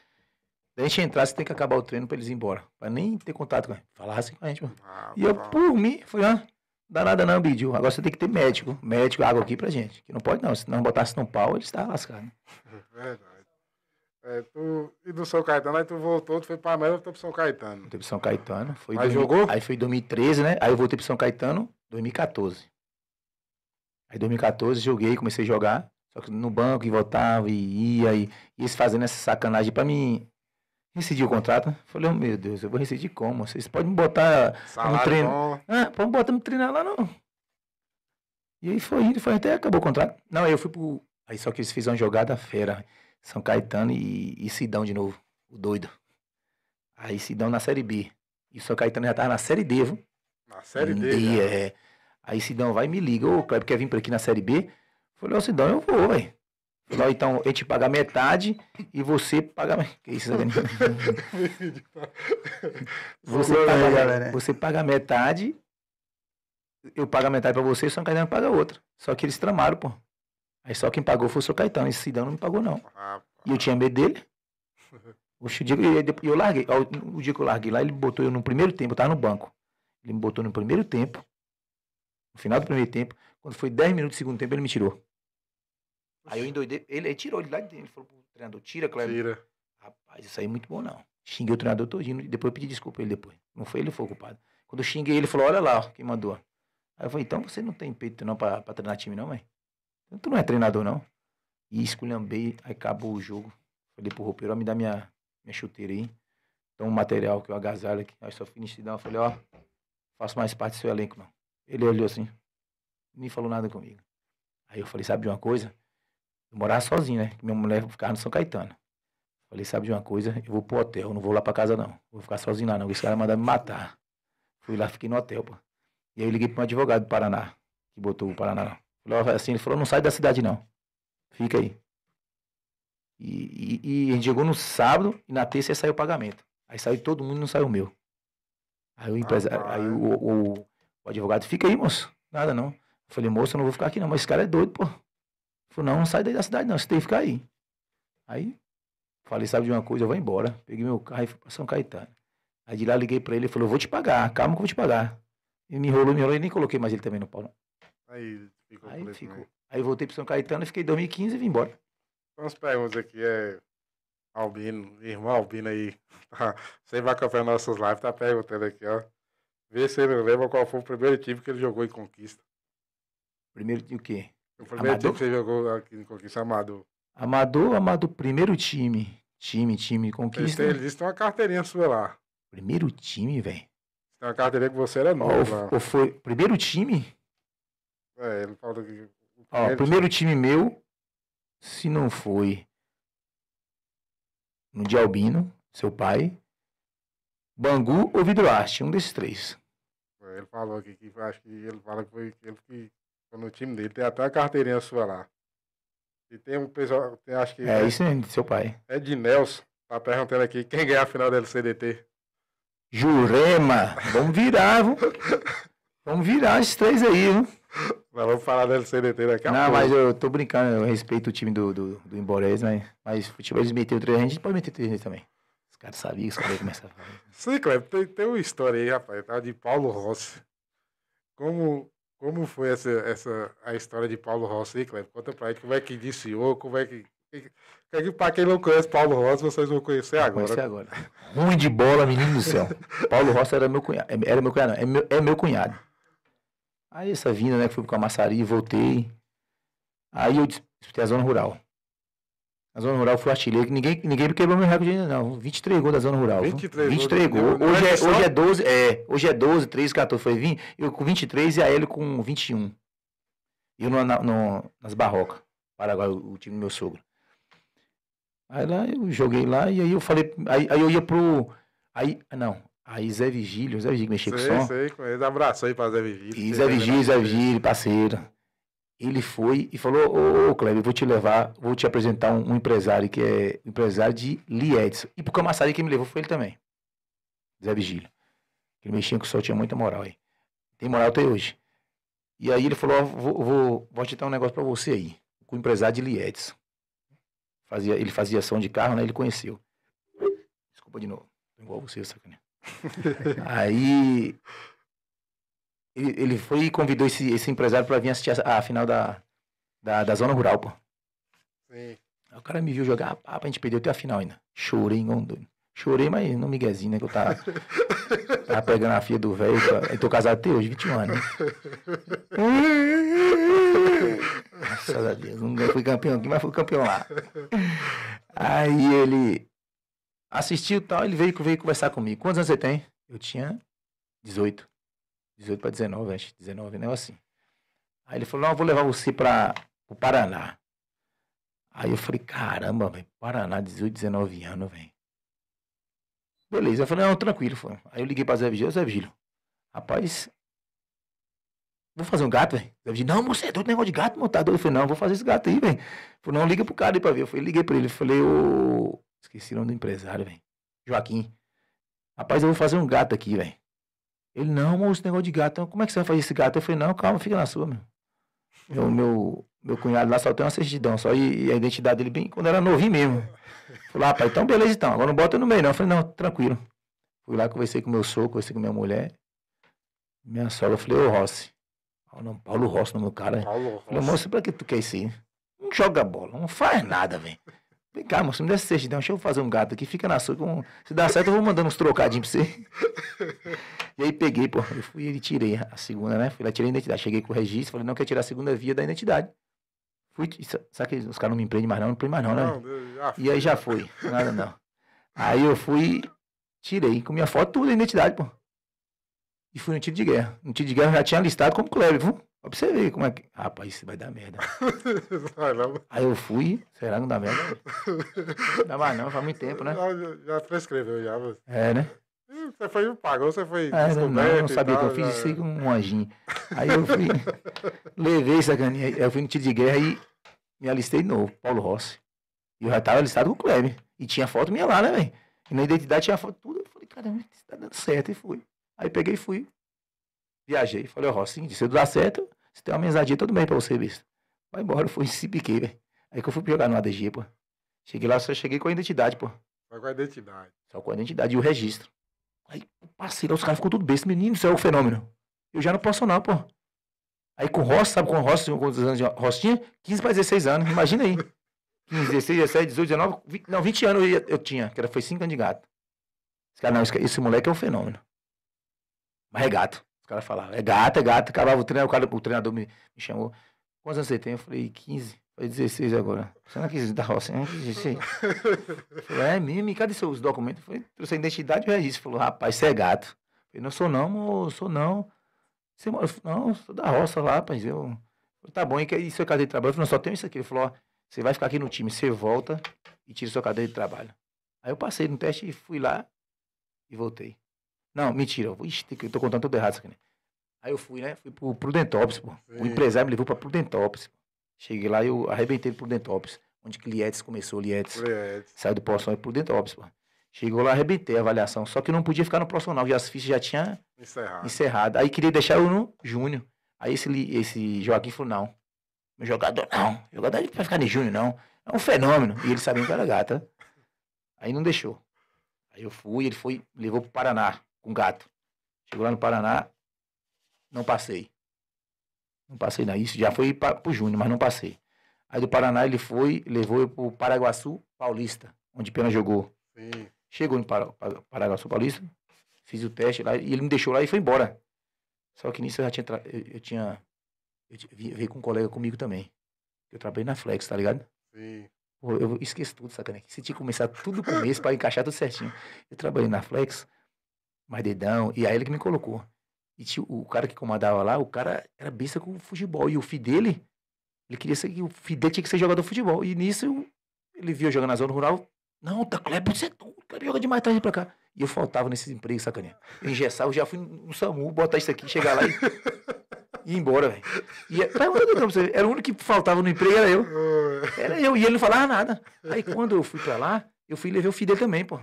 Deixa gente entrar, você tem que acabar o treino pra eles ir embora. Pra nem ter contato com a gente. Falar assim com a gente, mano. Ah, e eu, por mim, fui, ó. Ah, dá nada não, Bidio. Agora você tem que ter médico. Médico, água aqui pra gente. Que não pode não. Se não botasse no pau, ele estava lascado. [LAUGHS] Verdade. É, tu, e do São Caetano, aí tu voltou, tu foi pra América, voltou pro São Caetano. Voltei pro São Caetano. Foi aí 2000, jogou? Aí foi em 2013, né? Aí eu voltei pro São Caetano, 2014. Aí 2014 joguei, comecei a jogar. Só que no banco, e voltava, e ia, e, e eles fazendo essa sacanagem pra mim Rescindi o contrato. Falei, oh, meu Deus, eu vou rescindir como? Vocês podem me botar no treino. Bom. Ah, podem botar me treinar lá, não. E aí foi indo, foi até acabou o contrato. Não, aí eu fui pro. Aí só que eles fizeram uma jogada fera. São Caetano e, e Sidão de novo. O doido. Aí Sidão na série B. E São Caetano já tava na série D, viu? Na série D. D é. Aí Sidão vai e me liga. Ô, Cleber, quer vir pra aqui na série B? Falei, ô Sidão, eu vou, velho. Então, então eu te pagar metade e você paga. Que isso, né? [LAUGHS] você, paga, né, galera. você paga metade, eu pago a metade pra você e o São Caetano paga outra. Só que eles tramaram, pô. Aí só quem pagou foi o seu Caetano. Esse cidadão não me pagou, não. E eu tinha medo dele. [LAUGHS] Oxe, o dia que eu, eu larguei, o dia que eu larguei lá, ele botou eu no primeiro tempo, eu tava no banco. Ele me botou no primeiro tempo, no final do primeiro tempo. Quando foi 10 minutos do segundo tempo, ele me tirou. Aí eu endoidei. Ele, ele tirou ele lá de dentro. Ele falou pro treinador: tira, Cleber. Tira. Rapaz, isso aí é muito bom, não. Xinguei o treinador todinho. Depois eu pedi desculpa ele depois. Não foi ele, foi o culpado. Quando eu xinguei ele, falou: olha lá, ó, quem mandou. Aí eu falei: então você não tem peito não pra, pra treinar time, não, mãe? Então, tu não é treinador, não. E esculhambei, aí acabou o jogo. Falei pro roupeiro: ó, me dá minha, minha chuteira aí. Então, um material que eu agasalho aqui. Aí só fui eu Falei: ó, faço mais parte do seu elenco, não. Ele olhou assim, nem falou nada comigo. Aí eu falei: sabe de uma coisa? morar sozinho, né? Minha mulher ficava no São Caetano. Falei, sabe de uma coisa? Eu vou pro hotel, não vou lá pra casa não. Vou ficar sozinho lá não, esse cara mandar me matar. Fui lá, fiquei no hotel, pô. E aí eu liguei pro meu advogado do Paraná, que botou o Paraná. Falei, assim, ele falou, não sai da cidade não. Fica aí. E, e, e a gente chegou no sábado e na terça saiu o pagamento. Aí saiu todo mundo, não saiu o meu. Aí o empresário, aí o, o, o, advogado, fica aí, moço. Nada não. Eu falei, moço, eu não vou ficar aqui não, mas esse cara é doido, pô. Falei, não, não sai daí da cidade não, você tem que ficar aí. Aí, falei, sabe de uma coisa, eu vou embora. Peguei meu carro e fui pra São Caetano. Aí de lá liguei pra ele e falou, vou te pagar, calma que eu vou te pagar. E me enrolou, me enrolou e nem coloquei mais ele também no pau, não. Aí ficou. Aí, né? ficou. aí voltei pro São Caetano e fiquei em 2015 e vim embora. Umas perguntas aqui, é... Albino, irmão Albino aí, [LAUGHS] tá, você vai acompanhando nossas lives, tá perguntando aqui, ó. Vê se ele lembra qual foi o primeiro time que ele jogou em conquista. Primeiro time o quê? O primeiro Amador? time que você jogou aqui em Conquista, Amado. Amado, Amado, primeiro time. Time, time, conquista. Ele disse que tem uma carteirinha sua lá. Primeiro time, velho. Tem uma carteirinha que você era nova. Ou, foi primeiro time? É, ele falou que. Primeiro primeiro time. meu, se não foi no Dialbino seu pai, Bangu ou Vidroarte, um desses três. É, ele falou aqui que acho que ele fala que foi ele que no time dele. Tem até a carteirinha sua lá. E tem um pessoal, tem, acho que. É, é isso seu pai. É de Nelson. Tá perguntando aqui quem ganha a final da LCDT. Jurema! Vamos virar, viu? Vamos virar esses três aí, viu? Mas vamos falar da LCDT daqui a pouco. Não, mas eu tô brincando, eu respeito o time do, do, do Imborés, mas, mas futebol eles meteram três, a gente pode meter três também. Os caras sabiam que os caras começaram a falar. Sim, Cleber, tem, tem uma história aí, rapaz, tá? de Paulo Rossi. Como como foi essa, essa a história de Paulo Rossi, Cleber? Conta pra aí como é que iniciou, como é que. que pra quem não conhece Paulo Rossi, vocês vão conhecer agora. Conhecer agora. Ruim de bola, menino do céu. [LAUGHS] Paulo Rossi era meu cunhado. É, era meu cunhado, não, é meu, é meu cunhado. Aí essa vinda, né, que fui com a maçaria, voltei. Aí eu disputei a zona rural. Na Zona Rural fui artilheiro. Ninguém, ninguém quebrou meu recorde ainda, não. 23 gols da Zona Rural. 23, 23 gols. Gol. Hoje, é, hoje, é 12, é, é, hoje é 12, 13, 14. Foi 20, eu com 23 e a ele com 21. Eu no, no, nas Barrocas. Paraguai, o, o time do meu sogro. Aí lá eu joguei lá e aí eu falei. Aí, aí eu ia pro. Aí, não, Aí Zé Vigílio, Zé Vigílio mexeu com o som. Sei, sei, abraço aí pra Zé Vigílio. E Zé Vigílio, Zé né? Vigílio, parceiro ele foi e falou: Ô, ô vou te levar, vou te apresentar um, um empresário que é um empresário de Lee Edson. E pro Camaçari quem me levou foi ele também, Zé Vigílio. Ele mexia com o sol, tinha muita moral aí. Tem moral até hoje. E aí ele falou: vou, vou, vou te dar um negócio para você aí, com o empresário de Lee Fazia, ele fazia ação de carro, né? Ele conheceu. Desculpa de novo, igual você, sacanagem. É, né? [LAUGHS] aí ele, ele foi e convidou esse, esse empresário para vir assistir a, a final da, da, da, zona rural, pô. Sim. Aí o cara me viu jogar, ah, pá, a gente perdeu até a final ainda. Chorei, igual um doido. Chorei, mas não miguezinho, né? Que eu tava, [LAUGHS] tava pegando a filha do velho. Eu tô casado até hoje, 21 anos. Né? Graças a Deus, não fui campeão aqui, mas fui campeão lá. Aí ele assistiu e tal, ele veio, veio conversar comigo. Quantos anos você tem? Eu tinha 18. 18 para 19, acho. 19, né? Assim. Aí ele falou, não, eu vou levar você para o Paraná. Aí eu falei, caramba, velho, Paraná, 18, 19 anos, velho. Beleza, eu falei, não, tranquilo. Foi. Aí eu liguei para Zé Vigílio, Zé Vigílio, rapaz, vou fazer um gato, velho. Zé Vigílio, não, você é doido, negócio de gato, montador. Tá eu falei, não, vou fazer esse gato aí, velho. Falei, não, liga pro cara aí pra ver. Eu falei, liguei pra ele, eu falei, ô, esqueci o nome do empresário, velho. Joaquim. Rapaz, eu vou fazer um gato aqui, velho. Ele, não, moço, esse negócio de gato, então, como é que você vai fazer esse gato? Eu falei, não, calma, fica na sua, meu. Meu, meu, meu cunhado lá só tem uma certidão, só e, e a identidade dele bem quando era novinho mesmo. Falei, rapaz, ah, pai, então beleza então, agora não bota no meio não. Eu falei, não, tranquilo. Fui lá, conversei com meu sogro, conversei com minha mulher, minha sogra, eu falei, ô Rossi. Paulo, Paulo Rossi, meu cara. Paulo Rossi. Falei, moço, pra que tu quer isso aí? Não joga bola, não faz nada, velho vem cá moço, me dá esse certidão, deixa eu fazer um gato aqui, fica na sua. Se dá certo, eu vou mandando uns trocadinhos pra você. [LAUGHS] e aí peguei, pô, eu fui e tirei a segunda, né? Fui lá, tirei a identidade. Cheguei com o registro, falei, não, quer tirar a segunda via da identidade. Fui, sabe que os caras não me empreendem mais não, não mais não, né? Não, e aí já né? foi, nada não. Aí eu fui, tirei com minha foto tudo a identidade, pô. E fui no tiro de guerra. No tiro de guerra eu já tinha listado como Kleber, viu? Pra você ver como é que. Rapaz, isso vai dar merda. [LAUGHS] Aí eu fui, será que não dá merda? Não dá mais não, faz muito tempo, né? Já, prescreveu já. Você. É, né? Você foi pagou, você foi. É, não, não sabia tal, que eu fiz isso aí é. com um anjinho. Aí eu fui, [LAUGHS] levei essa caninha, eu fui no tiro de guerra e me alistei de novo, Paulo Rossi. E eu já tava alistado com o Kleber. E tinha foto minha lá, né, velho? E na identidade tinha foto, tudo. Eu falei, caramba, isso tá dando certo. E fui. Aí peguei e fui. Viajei, falei, ó, oh, Rossi, se eu dar certo, se tem uma mensagem, tudo bem pra você, bicho. Vai embora, eu [LAUGHS] fui se piquei, velho. Aí que eu fui jogar no ADG, pô. Cheguei lá, só cheguei com a identidade, pô. Só com a identidade. Só com a identidade e o registro. Aí, parceiro, os caras ficam tudo besta. Menino, isso é o fenômeno. Eu já não posso não, pô. Aí com o Ross, sabe com o Ross, quantos anos de Ross tinha? 15 para 16 anos, imagina aí. 15, 16, 17, 18, 19, 20, não, 20 anos eu, ia, eu tinha, que era, foi 5 anos de gato. Esse cara, não, esse, esse moleque é um fenômeno. Mas é gato. Os caras falavam, é gato, é gato. Acabava o treinador, o, cara, o treinador me, me chamou. Quantos anos você tem? Eu falei, 15. Foi 16 agora. Você não é 15 da roça, não é 16? falei, é mime, cadê seus documentos? falei, trouxe a identidade e o registro. Falou, rapaz, você é gato. Eu falei, não sou não, moço, sou não. Você mora? Não, sou da roça lá, rapaz. Eu, falei, tá bom, e, isso seu cadeia de trabalho? Eu falei, não, só tenho isso aqui. Ele falou, ó, você vai ficar aqui no time, você volta e tira sua cadeia de trabalho. Aí eu passei no teste e fui lá e voltei. Não, mentira. Ixi, eu tô contando tudo errado isso aqui, né? Aí eu fui, né? Fui pro Prudentópolis, pô. Sim. O empresário me levou pra Prudentópolis. Cheguei lá e eu arrebentei pro Prudentópolis. Onde que Lietes começou, Lietes. Lietes. Saiu do profissional e pro Prudentópolis, pô. Chegou lá, arrebentei a avaliação. Só que não podia ficar no profissional, já as fichas já tinha encerrado. encerrado. Aí queria deixar eu no Júnior. Aí esse, esse Joaquim falou, não. Meu jogador, não. Jogador não vai ficar no Júnior, não. É um fenômeno. E ele sabia que era gata. Né? Aí não deixou. Aí eu fui, ele foi, levou pro Paraná com gato. Chegou lá no Paraná, não passei. Não passei não. Isso já foi para o Júnior, mas não passei. Aí do Paraná ele foi, levou para o Paraguaçu Paulista, onde Pena jogou. Sim. Chegou no Paraguaçu Paulista, fiz o teste lá e ele me deixou lá e foi embora. Só que nisso eu já tinha. Eu, eu tinha. Eu, eu veio com um colega comigo também. Eu trabalhei na Flex, tá ligado? Sim. Pô, eu esqueço tudo, sacanagem. Você tinha que começar tudo do começo para encaixar tudo certinho. Eu trabalhei na Flex, mais dedão. E aí ele que me colocou. E tio, o cara que comandava lá, o cara era besta com o futebol. E o filho dele, ele queria ser. O filho dele tinha que ser jogador de futebol. E nisso ele viu jogando na zona rural. Não, tá Kleber, você cara é joga demais, traz pra cá. E eu faltava nesses empregos, sacaninha. Eu engessava, eu já fui no SAMU, botar isso aqui, chegar lá e. e [LAUGHS] ir embora, velho. É, era o único que faltava no emprego, era eu. Era eu, e ele não falava nada. Aí quando eu fui pra lá, eu fui levar o filho dele também, pô.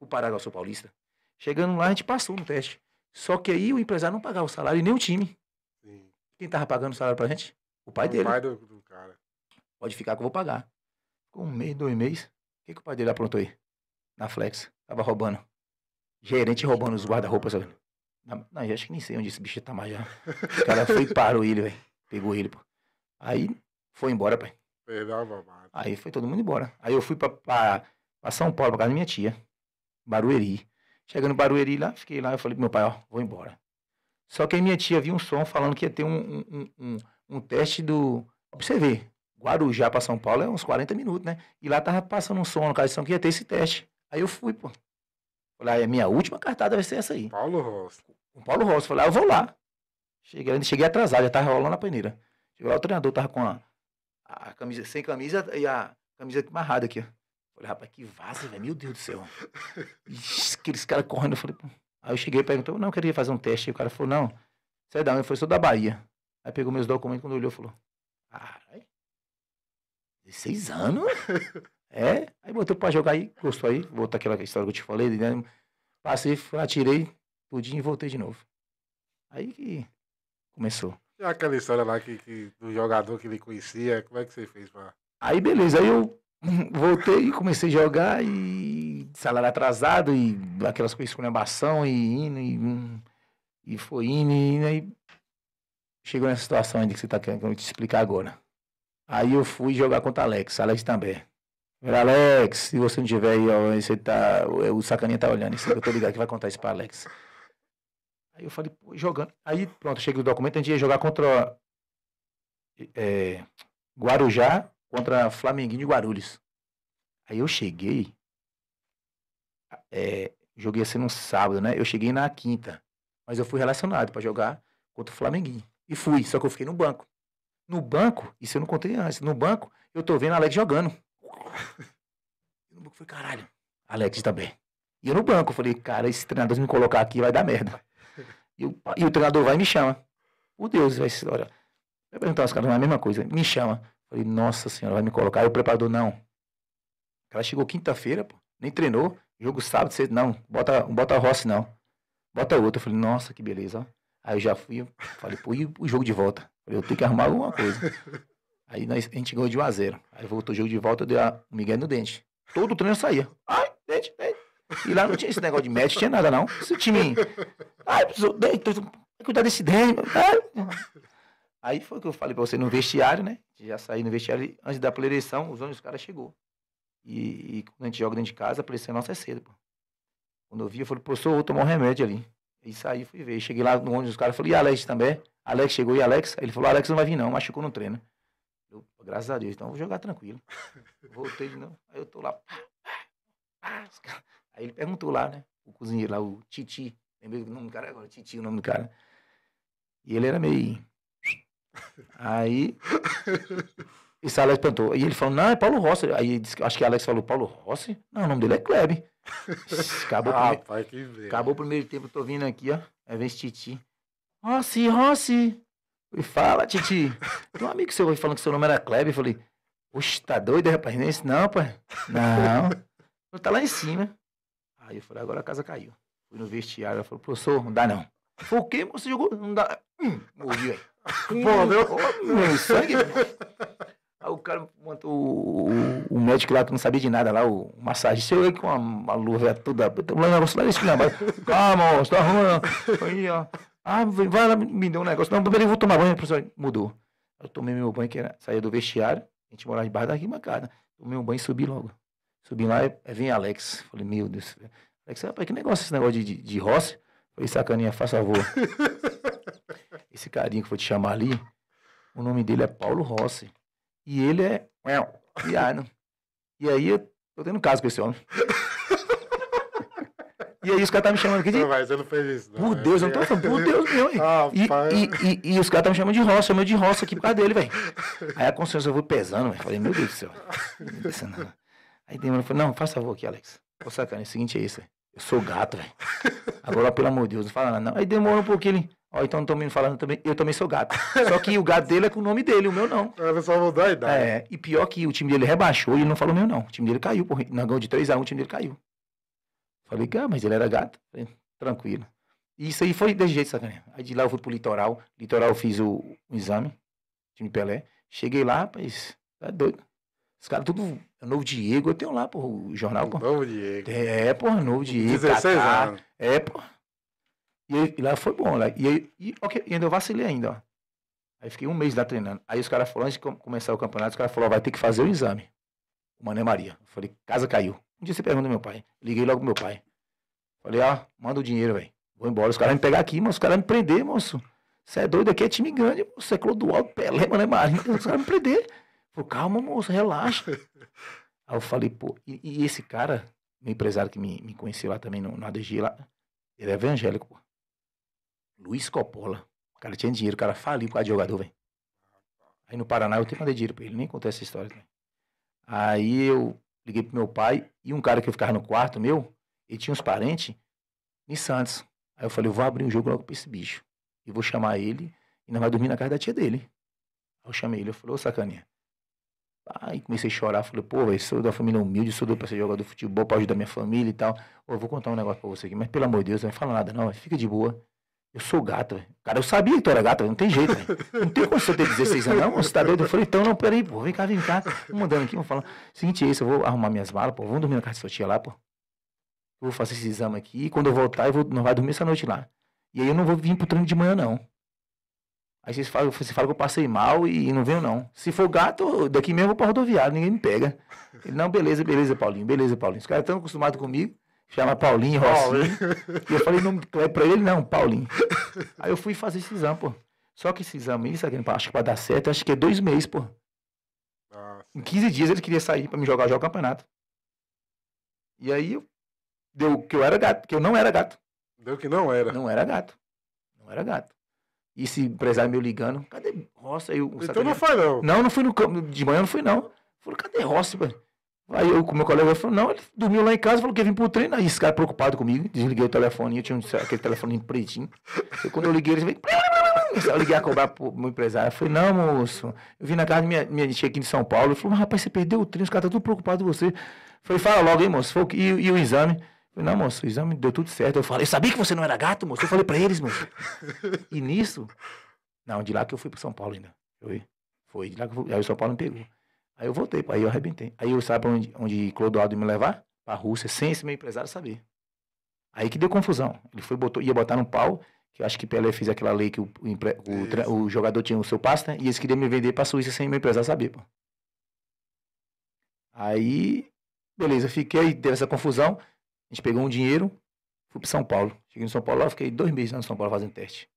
O Paraguai, eu sou paulista. Chegando lá, a gente passou no teste. Só que aí o empresário não pagava o salário e nem o time. Sim. Quem tava pagando o salário pra gente? O pai é o dele. O pai do, do, cara. Pode ficar que eu vou pagar. Ficou um mês, dois meses. O que, que o pai dele aprontou aí? Na Flex. Tava roubando. Gerente roubando os guarda-roupas. Não, eu acho que nem sei onde esse bicho tá mais já. O cara foi e parou ele, velho. Pegou ele, pô. Aí foi embora, pai. Perdão, mamada. Aí foi todo mundo embora. Aí eu fui pra, pra, pra São Paulo, pra casa da minha tia. Barueri. Chegando no Barueri lá, fiquei lá, eu falei pro meu pai, ó, vou embora. Só que aí minha tia viu um som falando que ia ter um, um, um, um teste do. Pra Guarujá para São Paulo é uns 40 minutos, né? E lá tava passando um som no caso que ia ter esse teste. Aí eu fui, pô. Falei, a ah, é minha última cartada vai ser essa aí. Paulo Rossi. O Paulo Rossi. Falei, ah, eu vou lá. Cheguei, cheguei atrasado, já tava rolando a peneira. Chegou lá, o treinador tava com a, a camisa, sem camisa e a camisa amarrada aqui, ó. Falei, rapaz, que vaza, velho. Meu Deus do céu. aqueles caras correndo. Eu falei, Pô. Aí eu cheguei e perguntou, não, eu queria fazer um teste. Aí o cara falou, não, você é da onde? Eu falei, sou da Bahia. Aí pegou meus documentos, quando olhou, falou, caralho, 16 anos? é? Aí botou pra jogar aí, gostou aí, voltar aquela história que eu te falei, né? Passei, atirei, tudinho e voltei de novo. Aí que começou. E aquela história lá que, que, do jogador que ele conhecia, como é que você fez pra... Aí beleza, aí eu [LAUGHS] voltei e comecei a jogar e salário atrasado e aquelas coisas com lembração e indo e, hum, e foi indo e indo chegou nessa situação ainda que você tá querendo te explicar agora. Aí eu fui jogar contra Alex, Alex também. Era Alex, se você não tiver aí, ó, você tá, é, o sacaninha tá olhando, isso eu tô ligado que vai contar isso para Alex. Aí eu falei, pô, jogando. Aí pronto, chega o documento, a gente ia jogar contra é, Guarujá contra Flamenguinho de Guarulhos. Aí eu cheguei, é, joguei assim no sábado, né? Eu cheguei na quinta, mas eu fui relacionado para jogar contra o Flamenguinho. E fui, só que eu fiquei no banco. No banco, isso eu não contei antes, no banco eu tô vendo Alex jogando. E [LAUGHS] no banco foi caralho, Alex tá bem. E eu no banco, falei, cara, esse treinador se me colocar aqui vai dar merda. E o, e o treinador vai e me chama. Por Deus, vai ser, olha. Eu perguntar aos caras, é a mesma coisa, me chama. Falei, nossa senhora, vai me colocar. Aí o preparador, não. Ela chegou quinta-feira, pô, nem treinou. Jogo sábado, não, bota, bota a Rossi, não. Bota outro. Eu falei, nossa, que beleza, ó. Aí eu já fui, falei, pô, e o jogo de volta? Eu falei, eu tenho que arrumar alguma coisa. Aí nós, a gente ganhou de 1 a 0 Aí voltou o jogo de volta, eu dei um Miguel no dente. Todo treino saía. Ai, dente, dente. E lá não tinha esse negócio de match, tinha nada não. Esse time. Ai, precisou. Cuidar desse dente. Ai. Aí foi o que eu falei pra você no vestiário, né? Já saí no vestiário, antes da preleção, os ônibus dos caras chegou. E, e, quando a gente joga dentro de casa, a preleção nossa é cedo, pô. Quando eu vi, eu falei, professor, vou tomar um remédio ali. E saí, fui ver. Cheguei lá no ônibus dos caras, falei, e Alex também? É? Alex chegou, e Alex? Ele falou, Alex não vai vir não, machucou no treino. Eu, graças a Deus, então eu vou jogar tranquilo. Voltei de novo, aí eu tô lá. Aí ele perguntou lá, né? O cozinheiro lá, o Titi. Lembrei o nome do cara agora, Titi, o nome do cara. E ele era meio Aí. Esse Alex perguntou. E ele falou, não, é Paulo Rossi. Aí disse, acho que Alex falou, Paulo Rossi? Não, o nome dele é Kleber. [LAUGHS] Acabou, ah, primeiro, pai, acabou o primeiro tempo, tô vindo aqui, ó. Aí é vem esse Titi. Rossi, Rossi! E fala, Titi. Tem um amigo seu falando que seu nome era Kleber. Eu falei, Oxe, tá doido, rapaz? Nem isso não, pai. É não. Ele [LAUGHS] tá lá em cima. Aí eu falei, agora a casa caiu. Fui no vestiário, ela falou, professor, não dá não. por quê? Você jogou? Não dá. Hum, morri, velho. Pô, meu, pô, meu sangue. Aí o cara montou o, o, médico lá que não sabia de nada lá, o, o massagista. Eu com uma, uma luva toda. O negócio lá desse Calma, ó, você tá arrumando. Aí, ó. Ah, vai lá, me deu um negócio. Não, peraí, vou tomar banho, professor. Mudou. Eu tomei meu banho, que era, saía do vestiário. A gente morava debaixo da arquibancada. Tomei um banho e subi logo. Subi lá, vem Alex. Falei, meu Deus. Alex, rapaz, que negócio esse negócio de, de, de roça? Falei, sacaninha, faça favor. [LAUGHS] esse carinha que foi te chamar ali, o nome dele é Paulo Rossi. E ele é. Piano. Ah, e aí eu tô tendo caso com esse homem. [LAUGHS] E aí os caras tá me chamando aqui de. mas eu não fez isso, não. Por né? Deus, eu não tô falando, por Deus meu. Ah, e, e, e, e, os caras tá me chamando de roça, chamando de roça aqui por causa dele, velho. Aí a consciência eu vou pesando, velho. Falei, meu Deus do céu. Não aí Demônio falou, não, faz favor aqui, Alex. Ô, sacana, é o seguinte é isso, véio. Eu sou gato, velho. Agora, pelo amor de Deus, não fala nada, não. Aí demora um pouquinho, ele. Ó, então eu me falando também. Eu também sou gato. Só que o gato dele é com o nome dele, o meu não. É, Ela só mudou a idade. É, e pior que o time dele rebaixou e ele não falou meu, não. O time dele caiu, porra. Na gol de 3x1, o time dele caiu. Falei, ah, mas ele era gato. Tranquilo. E isso aí foi desse jeito, sacanagem. Aí de lá eu fui pro litoral. Litoral eu fiz o, o exame, time Pelé. Cheguei lá, rapaz, tá doido. Os caras tudo o é Novo Diego, eu tenho lá, pô, o jornal, pô. Novo Diego. É, é pô, Novo Diego. 16 tá, tá. anos. É, pô. E, lá foi bom, lá. E e, okay, ainda eu vacilei ainda, ó. Aí fiquei um mês lá treinando. Aí os caras falaram, antes de começar o campeonato, os caras falaram, vai ter que fazer o exame. O Mané Maria. Eu falei, casa caiu. Um dia você pergunta meu pai. Liguei logo pro meu pai. Falei, ó, ah, manda o dinheiro, velho. Vou embora. Os caras me pegar aqui, moço. Os caras me prender, moço. Você é doido aqui, é time grande. Você é Clodoaldo, Pelé, Mané Maria. Os caras me prender. Pô, calma, moço, relaxa. [LAUGHS] Aí eu falei, pô, e, e esse cara, meu empresário que me, me conheceu lá também no, no ADG, lá, ele é evangélico, pô. Luiz Coppola. O cara tinha dinheiro, o cara faliu com a de jogador, velho. Aí no Paraná eu tenho mandei dinheiro pra ele, nem contei essa história. também. Aí eu liguei pro meu pai e um cara que eu ficava no quarto meu, ele tinha uns parentes em Santos. Aí eu falei, eu vou abrir um jogo logo pra esse bicho. E vou chamar ele e nós vamos dormir na casa da tia dele. Aí eu chamei ele, eu falei, ô sacaninha, Aí comecei a chorar, falei, pô, eu sou da família humilde, sou doido pra ser jogador de futebol, pra ajudar minha família e tal. eu vou contar um negócio pra você aqui, mas pelo amor de Deus, não fala nada não, véio, fica de boa. Eu sou gato, Cara, eu sabia que tu era gato, véio, não tem jeito, Não tem como você ter 16 anos, não, você tá doido? Eu falei, então, não, peraí, pô, vem cá, vem cá. Vou mandando aqui, vou falar Seguinte é isso, eu vou arrumar minhas malas, pô, vamos dormir na casa da sua tia lá, pô. Eu vou fazer esse exame aqui, e quando eu voltar, eu vou, não vai dormir essa noite lá. E aí eu não vou vir pro treino de manhã, não. Aí vocês falam, você fala que eu passei mal e não venho, não. Se for gato, daqui mesmo eu vou pra rodoviário ninguém me pega. Ele, não, beleza, beleza, Paulinho, beleza, Paulinho. Os caras estão acostumados comigo, chama Paulinho, Rocinho. e eu falei, não é pra ele, não, Paulinho. Aí eu fui fazer esse exame, pô. Só que esse exame, isso aqui, acho que pra dar certo, acho que é dois meses, pô. Em 15 dias ele queria sair pra me jogar já o campeonato. E aí eu deu que eu era gato, que eu não era gato. Deu que não era. Não era gato. Não era gato. E esse empresário me ligando, cadê roça? Eu, então sacanagem. não foi, não. Não, não fui no campo. De manhã não fui, não. Falou, cadê roça, velho? Aí eu com meu colega falou, não, ele dormiu lá em casa, falou que ia vir pro treino. Aí esse cara preocupado comigo, desliguei o telefoninho, tinha um, aquele telefoninho pretinho. Aí, quando eu liguei, ele veio. Eu liguei a cobrar pro meu empresário. Eu falei, não, moço, eu vim na casa minha, minha tia aqui de São Paulo. Ele falou, mas rapaz, você perdeu o treino, os caras estão tá tudo preocupados com você. Eu falei, fala logo, hein, moço, e, e o exame? Falei, não, moço, o exame deu tudo certo. Eu falei, eu sabia que você não era gato, moço. Eu falei pra eles, moço. [LAUGHS] e nisso, não, de lá que eu fui pro São Paulo ainda. Foi, foi de lá que eu fui. Aí o São Paulo me pegou. Aí eu voltei, aí eu arrebentei. Aí eu sabe onde, onde Clodoaldo ia me levar? Pra Rússia, sem esse meu empresário saber. Aí que deu confusão. Ele foi, botou, ia botar no pau, que eu acho que Pelé fez aquela lei que o, o, o, o jogador tinha o seu pasta né? E eles queriam me vender pra Suíça sem meu empresário saber, pô. Aí, beleza, fiquei, teve essa confusão. A gente pegou um dinheiro, fui para São Paulo. Cheguei em São Paulo, lá fiquei dois meses lá em São Paulo fazendo teste.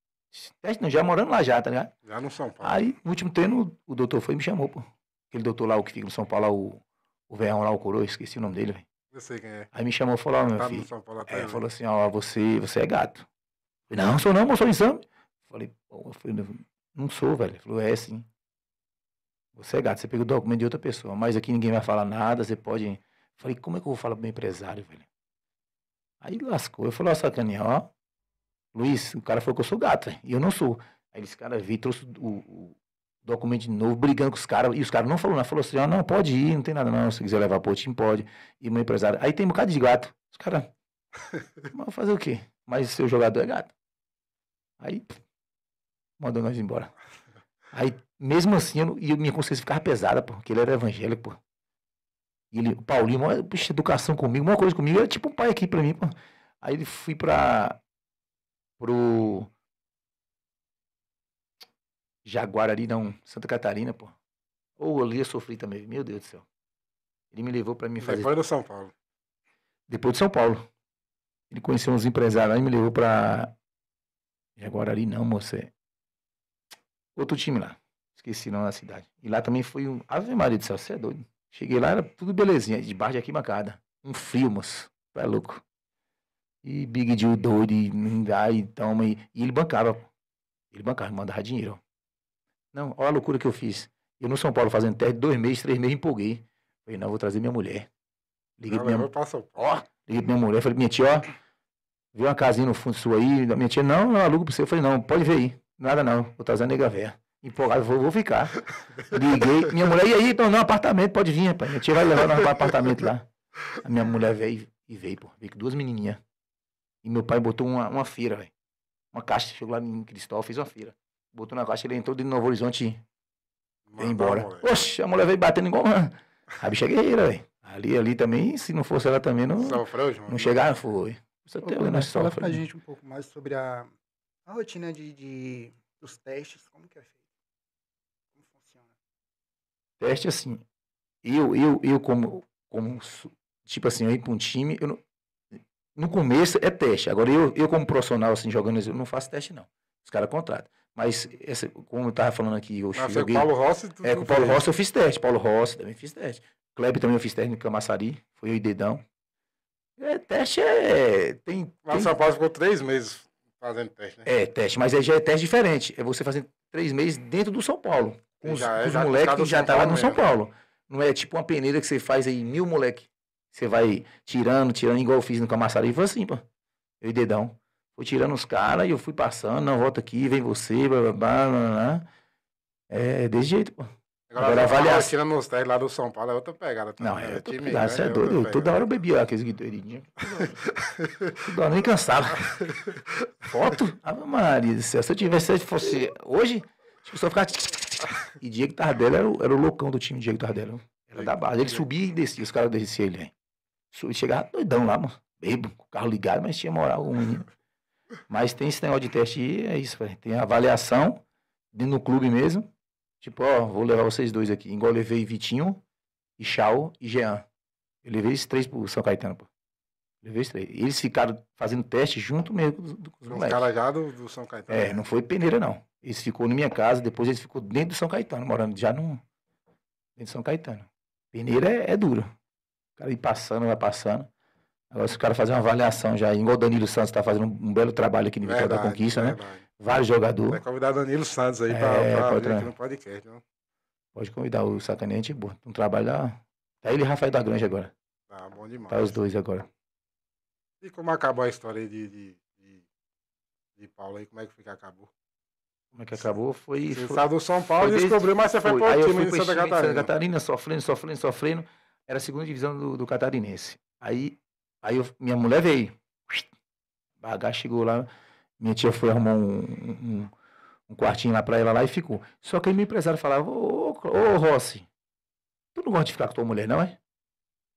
Teste não, já morando lá já, tá ligado? Já no São Paulo. Aí, no último treino, o doutor foi e me chamou, pô. Aquele doutor lá, o que fica no São Paulo, lá, o, o Verão lá, o Coroa, esqueci o nome dele, velho. Eu sei quem é. Aí me chamou e falou, ó, meu tá filho. São Paulo, tá é, aí, falou assim, ó, você, você é gato. falei, não, sou não, mostrou exame. Falei, pô, falei, não sou, velho. Ele falou, é sim. Você é gato, você pegou o documento de outra pessoa, mas aqui ninguém vai falar nada, você pode. falei, como é que eu vou falar pro meu empresário, velho? Aí lascou. Eu falei, ó, sacaninha, ó. Luiz, o cara falou que eu sou gato, e eu não sou. Aí esse cara veio, trouxe o, o documento de novo, brigando com os caras, e os caras não falaram nada. Falou assim, ó, não, pode ir, não tem nada não, se quiser levar pro time, pode. E meu empresário, aí tem um bocado de gato. Os caras, [LAUGHS] mas fazer o quê? Mas seu jogador é gato. Aí, mandou nós embora. Aí, mesmo assim, eu, e minha consciência ficava pesada, porque ele era evangélico, pô. Ele, o Paulinho, é, maior, educação comigo, uma coisa comigo, era é tipo um pai aqui pra mim. Pô. Aí ele fui pra. pro. Jaguar ali, não, Santa Catarina, pô. Ou oh, ali eu sofri também, meu Deus do céu. Ele me levou pra mim fazer. Depois de São Paulo. Depois de São Paulo. Ele conheceu uns empresários aí, me levou pra. Jaguar ali, não, moça. É outro time lá. Esqueci não na cidade. E lá também foi um. Ave Maria do céu, você é doido. Cheguei lá, era tudo belezinha, debaixo de arquibancada. Um frio, moço. Tá louco. E Big Deal doido, e aí toma. E, e ele bancava. Ele bancava, mandava dinheiro. Não, olha a loucura que eu fiz. Eu no São Paulo fazendo teste, dois meses, três meses, empolguei. Falei, não, vou trazer minha mulher. Liguei pra minha, tá, ó, liguei pra minha mulher, falei, minha tia, ó, viu uma casinha no fundo sua aí? Minha tia, não, não, alugo pra você. Eu falei, não, pode ver aí. Nada não, vou trazer a nega véia. Empolgado, vou, vou ficar. Liguei. Minha mulher, e aí, então, no apartamento, pode vir, rapaz. Minha tia vai levar nós para apartamento lá. A minha mulher veio e veio, pô. Veio com duas menininhas. E meu pai botou uma, uma feira, velho. Uma caixa, chegou lá em Cristóvão, fez uma feira. Botou na caixa, ele entrou de Novo Horizonte e embora. Oxe, a mulher veio batendo igual uma... A bicha é guerreira, velho. Ali, ali também, se não fosse ela também, não... Sofreu, Não chegar, foi. Isso até Ô, nós pra gente um pouco mais sobre a, a rotina de, de, dos testes, como que é feito? teste assim. Eu, eu, eu como, como tipo assim, eu ir para um time, eu não, no começo é teste. Agora, eu, eu como profissional, assim, jogando, eu não faço teste, não. Os caras contratam. Mas, essa, como eu estava falando aqui, eu é joguei... Com o Paulo Rossi, tu É, com o Paulo Rossi eu fiz teste. Paulo Rossi também fiz teste. Kleber também eu fiz teste no Camaçari. Foi eu e Dedão. É, teste é... Tem, mas tem... São Paulo ficou três meses fazendo teste, né? É, teste. Mas aí já é teste diferente. É você fazendo três meses dentro do São Paulo com os, já, os já moleques que já tá lá no São né? Paulo. Não é tipo uma peneira que você faz aí, mil moleque. Você vai tirando, tirando, igual eu fiz no Camaçari. Foi assim, pô. Eu e dedão. Fui tirando os caras e eu fui passando. Não, volta aqui, vem você, blá, blá, blá, blá. É desse jeito, pô. Agora, Agora avaliação. Tirando nos testes lá do São Paulo é outra pegada. Também. Não, né? é, é outra time, pegada, né? você né? é doido. Eu, toda hora eu bebia aqueles guidoeirinhos. toda hora nem cansava. [LAUGHS] Foto? Ave Maria, do céu. se eu tivesse, se fosse hoje, acho eu só ficar e Diego Tardelli era o, era o loucão do time Diego Tardelli. Era da base. Ele subia e descia, os caras desciam ele. Né? Subia, chegava doidão lá, mano. Bebo, com o carro ligado, mas tinha moral com o menino. Mas tem esse negócio de teste aí, é isso, velho. Tem avaliação no clube mesmo. Tipo, ó, vou levar vocês dois aqui. Igual eu levei Vitinho, e Chau e Jean. Eu levei esses três pro São Caetano, pô. Levei os três. E eles ficaram fazendo teste junto mesmo com, do, com os moleques. caras já do, do, São Caetano. É, não foi peneira, não. Eles ficou na minha casa, depois eles ficou dentro do São Caetano, morando já no... dentro do São Caetano. Peneira é, é duro. O cara ir passando, vai passando. Agora, se o cara fazer uma avaliação já, igual o Danilo Santos está fazendo um belo trabalho aqui no Vitória da Conquista, né? verdade. né? Vários jogadores. Vai convidar Danilo Santos aí é, para vir aqui no podcast. Não? Pode convidar o Sacanete, boa. Um trabalho lá. Ah, tá ele e Rafael da Grande agora. Tá bom demais. Tá os dois agora. E como acabou a história de, de, de, de Paulo aí? Como é que fica? Acabou? Como é que acabou? Foi. Você foi, do São Paulo e descobriu, mas você foi, foi. para o time de Santa Catarina. Santa Catarina, sofrendo, sofrendo, sofrendo. Era a segunda divisão do, do catarinense. Aí, aí eu, minha mulher veio. Bagá chegou lá. Minha tia foi arrumar um, um, um quartinho lá para ela lá e ficou. Só que aí meu empresário falava: Ô, ô, ô Rossi, tu não gosta de ficar com tua mulher, não é?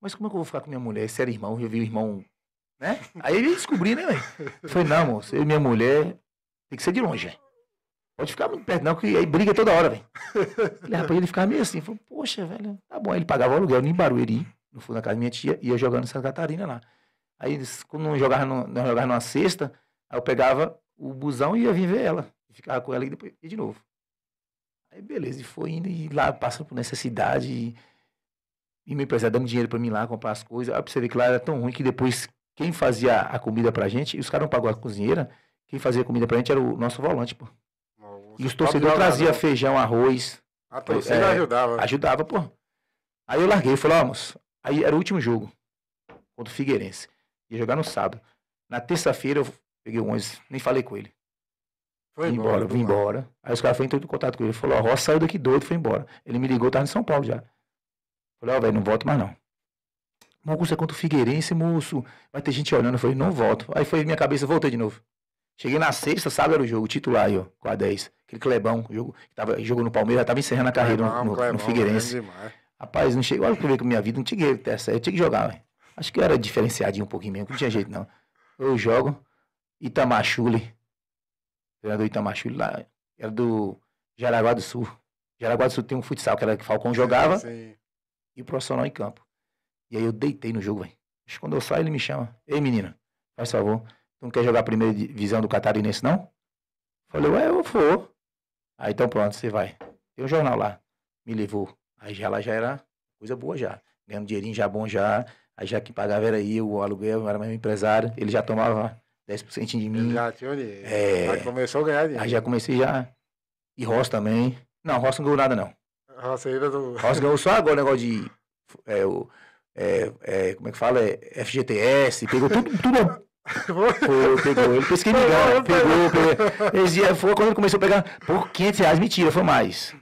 Mas como é que eu vou ficar com minha mulher? Se era irmão, eu vi o irmão né? Aí eu descobri, né, velho? Falei, não, moço, eu e minha mulher tem que ser de longe, velho. É. Pode ficar muito perto, não, que aí briga toda hora, velho. Rapaz, ele ficava meio assim, falou, poxa, velho, tá bom. Aí ele pagava o aluguel em Barueri, no fundo da casa da minha tia, ia jogando em Santa Catarina lá. Aí, quando não jogava, no, não jogava numa cesta aí eu pegava o busão e ia vir ver ela. Ficava com ela e depois ia de novo. Aí, beleza, e foi indo, e lá passando por necessidade. E, e meu empresário dando dinheiro pra mim lá, comprar as coisas. Aí, pra você ver que lá era tão ruim que depois quem fazia a comida pra gente, e os caras não pagavam a cozinheira, quem fazia a comida pra gente era o nosso volante, pô. e os torcedores traziam né? feijão, arroz. A torcida é, ajudava. Ajudava, pô. Aí eu larguei, falei, ó, moço, aí era o último jogo contra o Figueirense. Ia jogar no sábado. Na terça-feira eu peguei o 11, nem falei com ele. Foi vim embora, embora vim embora. Aí os caras foram em contato com ele. Ele falou, ó, Ross saiu daqui doido, foi embora. Ele me ligou, tava em São Paulo já. Falei, ó, velho, não volto mais não. Augusto é contra o Figueirense, moço. Vai ter gente olhando. Eu falei, não volto. Aí foi minha cabeça, voltei de novo. Cheguei na sexta, sábado era o jogo, titular aí, ó, com a 10. Aquele Clebão, jogo, que tava, jogo no Palmeiras, já tava encerrando a carreira Clebão, no, no, Clebão, no Figueirense. Rapaz, não cheguei, olha o que com a minha vida, não tinha que ter eu tinha que jogar, véio. Acho que eu era diferenciadinho um pouquinho mesmo, não tinha jeito não. Eu jogo, Itamachule, treinador Itamachule lá, era do Jaraguá do Sul. Jaraguá do Sul tem um futsal que era que Falcão jogava sim, sim. e o profissional em campo. E aí eu deitei no jogo, velho. Quando eu saio, ele me chama. Ei, menina, faz favor. Tu não quer jogar a primeira divisão do Catarinense, não? Falei, ué, eu vou. Aí então pronto, você vai. Tem um jornal lá. Me levou. Aí já lá já era coisa boa já. Ganhando dinheirinho já bom já. Aí já que pagava era eu, o aluguel, eu era mesmo empresário. Ele já tomava 10% de mim. já tinha ali. É... Aí começou a ganhar dinheiro. Aí já comecei já. E Ross também. Não, Ross não ganhou nada não. Ross ainda do... Ross ganhou só agora o negócio de... É, o é, é, como é que fala? É, FGTS, pegou tudo, tudo [LAUGHS] pegou, ele fez que ligar, pegou, pegou. Esse foi quando ele começou a pegar, por 500 reais, mentira, foi mais.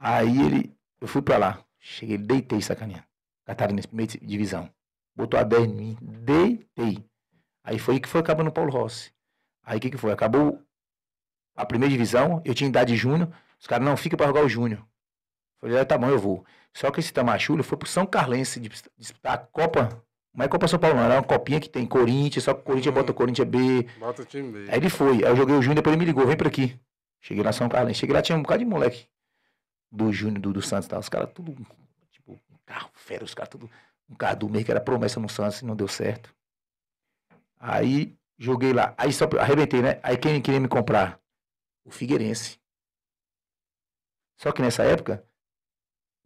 Aí ele, eu fui pra lá, cheguei, deitei sacaninha. Catarina, primeira divisão. Botou a 10 em mim, deitei. Aí foi que foi acabando o Paulo Rossi. Aí o que, que foi? Acabou a primeira divisão, eu tinha idade de júnior, os caras não fica pra jogar o júnior. Falei, ah, tá bom, eu vou. Só que esse Tamachulho foi pro São Carlense disputar a Copa. Mas Copa São Paulo não, era uma copinha que tem Corinthians, só que Corinthians hum. bota o Corinthians B. Bota o time B. Aí ele foi. Aí eu joguei o Júnior, depois ele me ligou, vem pra aqui. Cheguei lá São Carlense. Cheguei lá, tinha um bocado de moleque do Júnior, do, do Santos e tá? tal. Os caras tudo, tipo, um carro fera, os caras tudo. Um carro do meio que era promessa no Santos e não deu certo. Aí joguei lá. Aí só arrebentei, né? Aí quem queria me comprar? O Figueirense. Só que nessa época,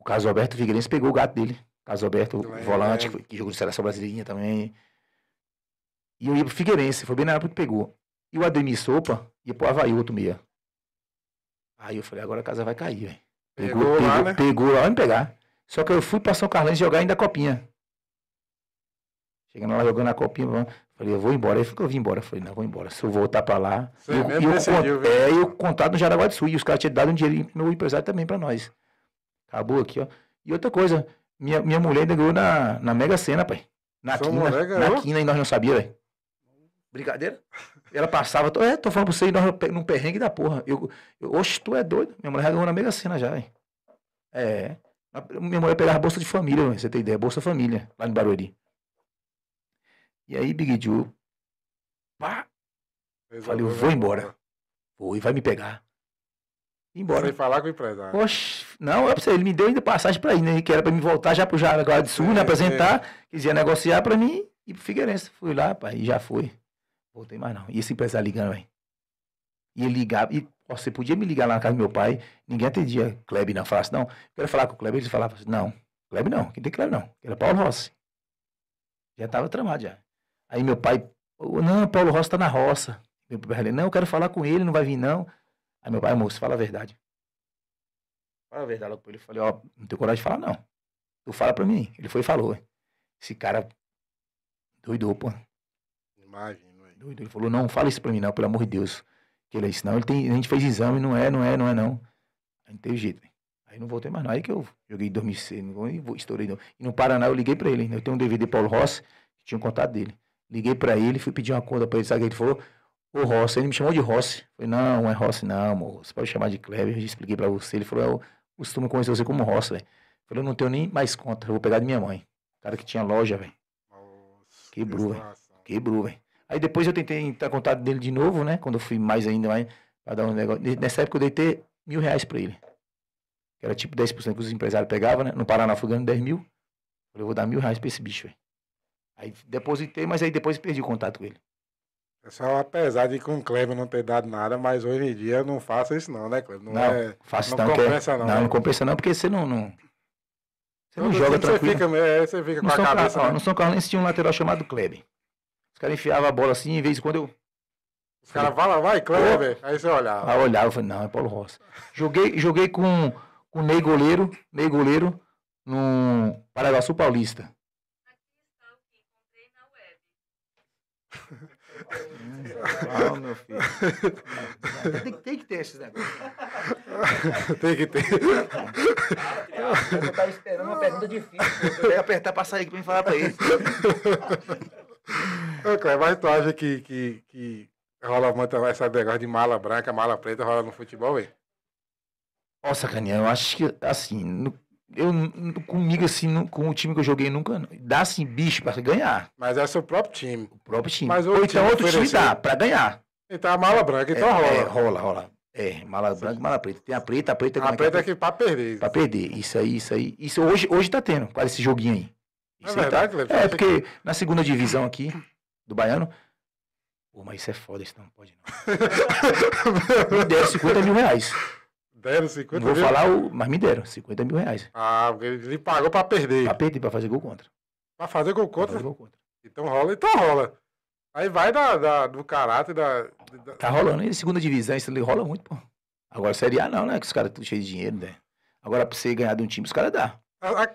Caso Alberto Figueirense pegou o gato dele. Caso Alberto, então, é, volante, é. que jogou de seleção brasileirinha também. E eu ia pro Figueirense, foi bem na época que pegou. E o Ademir Sopa ia pro Havaí, outro meia. Aí eu falei, agora a casa vai cair, velho. Pegou, pegou, lá, pegou, né? pegou lá, me pegar. Só que eu fui pra São Carlos jogar ainda a copinha. Chegando lá, jogando a copinha, falei, eu vou embora. Aí ficou, eu vim embora. Eu falei, não, vou embora. Se eu voltar pra lá. Você eu, mesmo eu, decidiu, eu, é, eu contado no Jaraguá do Sul. E os caras tinham dado um dinheiro no empresário também pra nós. Acabou aqui, ó. E outra coisa, minha, minha mulher ainda ganhou na, na Mega Sena, pai. Na Sua quina, na quina e nós não sabia, velho. Brincadeira? Ela passava, tô, é, tô falando pra você, nós num perrengue da porra. Eu, eu, oxe, tu é doido. Minha mulher ganhou na Mega Sena já, velho. É. Minha mulher pegava bolsa de família, véio, você tem ideia, bolsa família, lá no Barueri. E aí, Big Joe, pá, falei, eu vou embora. Vou e vai me pegar embora. Sem falar com o empresário. Poxa, não, eu é pra ele me deu ainda passagem para ir, né? Que era para me voltar já pro Jaraguá do Sul, é, me apresentar, é. quiser negociar para mim e pro Figueirense. Fui lá, pai, e já foi. Voltei mais não. E esse empresário ligando, velho. E ele ligava, e ó, você podia me ligar lá na casa do meu pai, ninguém atendia. Kleb não, falasse, não, quero falar com o Kleb, ele falava assim, não, Kleb não, quem tem Kleb não, era Paulo Rossi. Já tava tramado já. Aí meu pai, não, Paulo Rossi tá na roça. Meu pai falou, não, eu quero falar com ele, não vai vir não. Aí meu pai, moço, fala a verdade. Fala a verdade logo pra ele. Eu falei, ó, não tenho coragem de falar, não. Tu fala pra mim. Ele foi e falou. Esse cara doidou, pô. Imagino, velho. É? Doidou. Ele falou, não, fala isso pra mim, não, pelo amor de Deus. Que ele é isso, não. Ele tem, a gente fez exame, não é, não é, não é, não. Aí não teve jeito, velho. Aí não voltei mais, não. Aí que eu joguei 2006, e estourei. Não. E no Paraná eu liguei pra ele. Né? Eu tenho um DVD Paulo Rossi, que tinha um contato dele. Liguei pra ele, fui pedir uma conta pra ele, sabe o que ele falou? o Rossi, ele me chamou de Rossi. falei, não, não é Rossi, não, amor. Você pode chamar de Kleber. Eu já expliquei pra você. Ele falou, eu costumo conhecer você como Rossi, velho. Eu falei, eu não tenho nem mais conta, eu vou pegar de minha mãe. O cara que tinha loja, velho. Quebrou, velho. Quebrou, velho. Aí depois eu tentei entrar em contato dele de novo, né? Quando eu fui mais ainda, mais, pra dar um negócio. Nessa época eu dei ter mil reais pra ele. Que era tipo 10% que os empresários pegavam, né? No Paraná fui ganhando 10 mil. Eu falei, eu vou dar mil reais pra esse bicho, velho. Aí depositei, mas aí depois perdi o contato com ele. Só apesar de com o Kleber não ter dado nada, mas hoje em dia não faço isso não, né, Kleber? Não, não é, não é- compensa é, não. Não, né? não compensa não, porque você não... não... Você não, não joga tranquilo. Você fica, é, você fica com São a cabeça. Não. Né? No São Carlos tinha um lateral chamado Kleber. Os caras enfiavam a bola assim, em vez de quando eu... Os caras falavam, vai, Kleber. Aí você olhava. Aí olhava, eu falei, não, é Paulo Rossi. Joguei, joguei com, o Ney Goleiro, Ney Goleiro, no Paraguaçu Paulista. [LAUGHS] [LAUGHS] meu filho. Tem, que ter esses negócios. [LAUGHS] tem que ter. Eu tava esperando uma pergunta difícil. Eu ia apertar pra sair aqui pra me falar pra ele. Ô, mas tu acha que, que, que rola muito essa negócio de mala branca, mala preta, rola no futebol, velho? Nossa, Caninha, eu acho que, assim, no eu, comigo, assim, com o time que eu joguei, nunca. Dá, assim, bicho pra ganhar. Mas é seu próprio time. O próprio time. Mas Ou então outro time dá, pra ganhar. Então a mala branca, então é, rola. É, rola, rola. É, mala Sim. branca e mala preta. Tem a preta, a preta... A é é? preta é que é pra perder. Pra perder. Isso aí, isso aí. Isso hoje, hoje tá tendo, quase esse joguinho aí. É isso é verdade, tá. É, porque na segunda divisão aqui, do Baiano, Pô, mas isso é foda, isso não pode não. [LAUGHS] Me deram 50 mil reais. Deram 50 não mil? Não vou falar, o, mas me deram 50 mil reais. Ah, porque ele pagou para perder. Para perder, para fazer gol contra. Para fazer gol contra? Fazer gol contra. Então rola, então rola. Aí vai da, da do caráter da, da, Tá rolando. E segunda divisão, isso ali rola muito, pô. Agora Série A não, né? Que os caras estão cheios de dinheiro, né? Agora pra você ganhar de um time, os caras dá.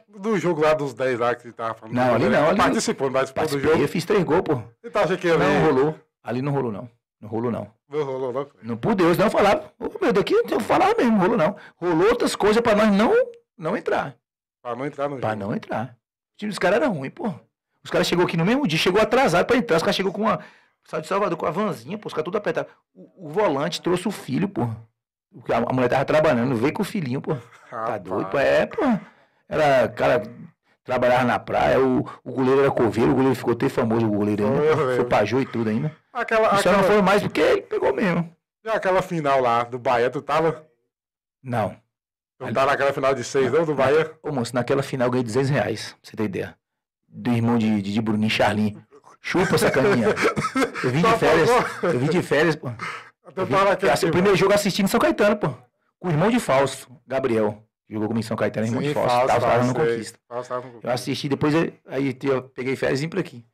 do jogo lá dos 10 lá que você tava falando. Não, ali né? não. Ali participou, não participou do jogo. Eu fiz três gols, pô. Você então, tá achando que ali... Não, rolou. Ali não rolou, não. Não rolou, não. Rolou logo. Não por Deus não falava. Oh, meu, daqui eu falava mesmo, rolou não. Rolou outras coisas pra nós não, não entrar. Pra não entrar no Pra jogo. não entrar. O time dos caras era ruim, pô. Os caras chegou aqui no mesmo dia, chegou atrasado pra entrar. Os caras chegou com uma. Saiu de Salvador com a vanzinha, pô, os caras tudo apertado. O, o, volante trouxe o filho, pô. A, a mulher tava trabalhando, veio com o filhinho, pô. Tá doido, pô. É, pô. Era, cara, trabalhava na praia, o, o goleiro era coveiro, o goleiro ficou até famoso, o goleiro ainda. foi pajô e tudo ainda. Aquela, Isso aquela... não foi mais porque ele pegou mesmo. E aquela final lá do Bahia, tu tava? Não. Tu tava tá naquela final de seis, não, do Bahia? Ô, moço, naquela final eu ganhei 200 reais, você tem ideia. Do irmão de, de, de Bruninho, Charlin. Chupa essa caninha. Eu vim [LAUGHS] tá de férias, eu vim de férias, pô. Eu, eu vim, aqui, o primeiro jogo assistindo São Caetano, pô. Com o irmão de falso Gabriel. Jogou com em São Caetano, em é muito forte. Tava falando no conquista. Eu assisti, depois eu, aí eu peguei férias e vim pra aqui.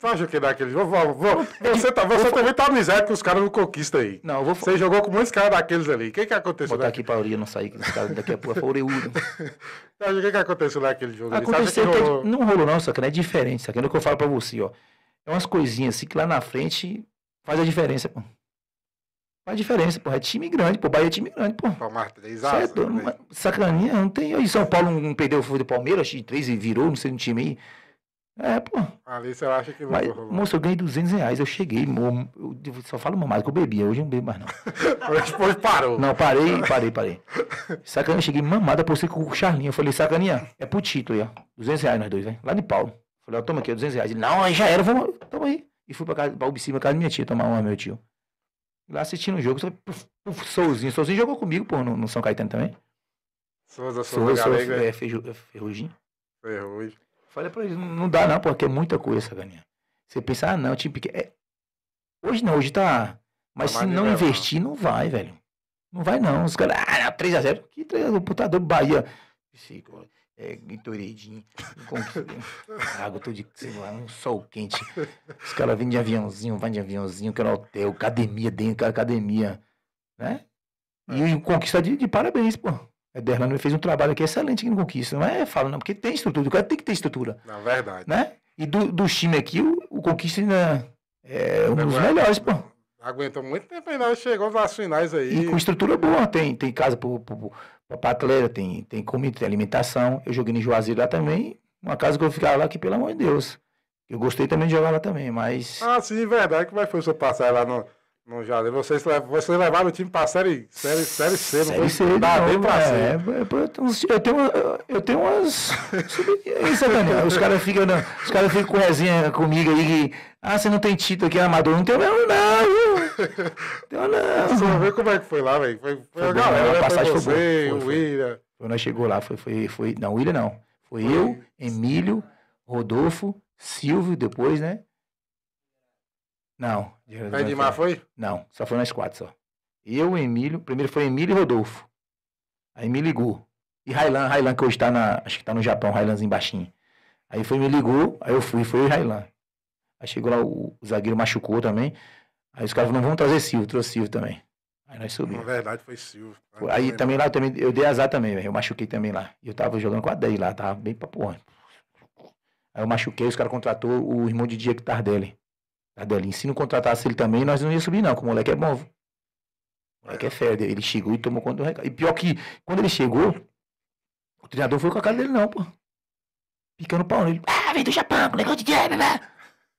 Tu acha que daquele. Vou, vou, vou. Você, tá, você também tá miserável com os caras do Conquista aí. Não, eu vou Você jogou com muitos caras daqueles ali. O que que aconteceu? Botar daqui pra Auria não sair, que os caras daqui a pouco foi Oreudo. [LAUGHS] O que que aconteceu naquele jogo? Aconteceu que rolou... Não rolou, não, só que não é diferente. Só que é o que eu falo pra você, ó. É umas coisinhas assim que lá na frente faz a diferença, pô. Faz diferença, pô. É time grande, pô. Bahia é time grande, pô. Palmar, três é asas. É, né? sacaninha, não tem. E São Paulo não perdeu foi do Palmeiras, de três e virou, não sei, no time aí. É, pô. Ali você acha que vai. Moço, eu ganhei 200 reais. Eu cheguei, eu só falo mamado que eu bebia. Hoje eu não bebo mais, não. [LAUGHS] Depois parou. Não, parei, [LAUGHS] parei, parei. Sacaninha, cheguei mamada por ser com o Charlinho. Eu falei, sacaninha, é pro título aí, ó. 200 reais nós dois, velho. Né? Lá de Paulo. Eu falei, ó, toma aqui, 200 reais. Ele, não, aí já era, vamos. Toma aí. E fui pra casa, pra Ubicima, casa da minha tia, tomar uma, meu tio lá assistindo o jogo. O Souzinho, Souzinho jogou comigo, pô, no, no São Caetano também. Souza, Souza, Souza Galega. É, é, Ferrugem. Ferrugem. Falei pra ele, não dá não, porque é muita coisa essa galinha. Você pensar, ah, não, time pequeno. É... Hoje não, hoje tá. Mas tá se não investir, não. não vai, velho. Não vai não. Os caras, ah, 3x0. Que 3x0, computador Bahia. Psicólogo é, Gatorade, água, tô de, sei lá, um sol quente. Os caras vêm de aviãozinho, vão de aviãozinho, quero hotel, academia dentro, academia, né? E é. conquista de, de parabéns, pô. A é, Derlano fez um trabalho aqui excelente aqui no Conquista. Não é fala, não, porque tem estrutura, o cara tem que ter estrutura. Na verdade. Né? E do, do time aqui, o, o Conquista ainda é um dos melhores, pô. Aguentou muito tempo ainda, chegou nas finais aí. E com estrutura boa, tem, tem casa pro, pro, pro Patleira, tem, tem comida, tem alimentação. Eu joguei em Juazeiro lá também. Uma casa que eu ficava lá que, pelo amor de Deus. Eu gostei também de jogar lá também, mas. Ah, sim, verdade. Como é que foi o seu passar lá no, no Juazeiro? Vocês, vocês levaram o time pra série, série, série C, série não série foi? C, dá bem pra É, é, é eu, tenho, eu tenho umas. [LAUGHS] Isso, Daniel. É né? Os caras ficam cara fica com resenha comigo aí que ah, você não tem título aqui, amador? Não tem mesmo, não, viu? [LAUGHS] Não, não. Você ver como é que foi lá, velho. Foi, foi, foi a galera, a né? passagem foi, você, foi, foi o William. Foi, nós chegou lá, foi, foi, foi. Não, o William não. Foi eu, Emílio, Rodolfo, Silvio, depois, né? Não. Aí de Mar foi? Não, só foi nós quatro só. Eu, Emílio, primeiro foi Emílio e Rodolfo. Aí me ligou. E Railan, Railan que hoje tá na, acho que tá no Japão, Railanzinho baixinho. Aí foi me ligou, aí eu fui, foi o Railan. Aí chegou lá, o, o zagueiro machucou também. Aí os caras falaram, não, vamos trazer Silvio, trouxe Silvio também. Aí nós subimos. Na verdade foi Silvio. Aí, aí né? também lá, eu, também, eu dei azar também, velho. Eu machuquei também lá. Eu tava jogando com a 10 lá, tava bem pra porra. Aí eu machuquei, os caras contratou o irmão de Diego Tardelli. Tardelli, se não contratasse ele também, nós não ia subir não, com o moleque é bom. O moleque é, é férreo. Ele chegou e tomou conta do recado. E pior que, quando ele chegou, o treinador foi com a cara dele não, pô. Ficando pau nele. Ah, vem do Japão, negócio de Diego, né?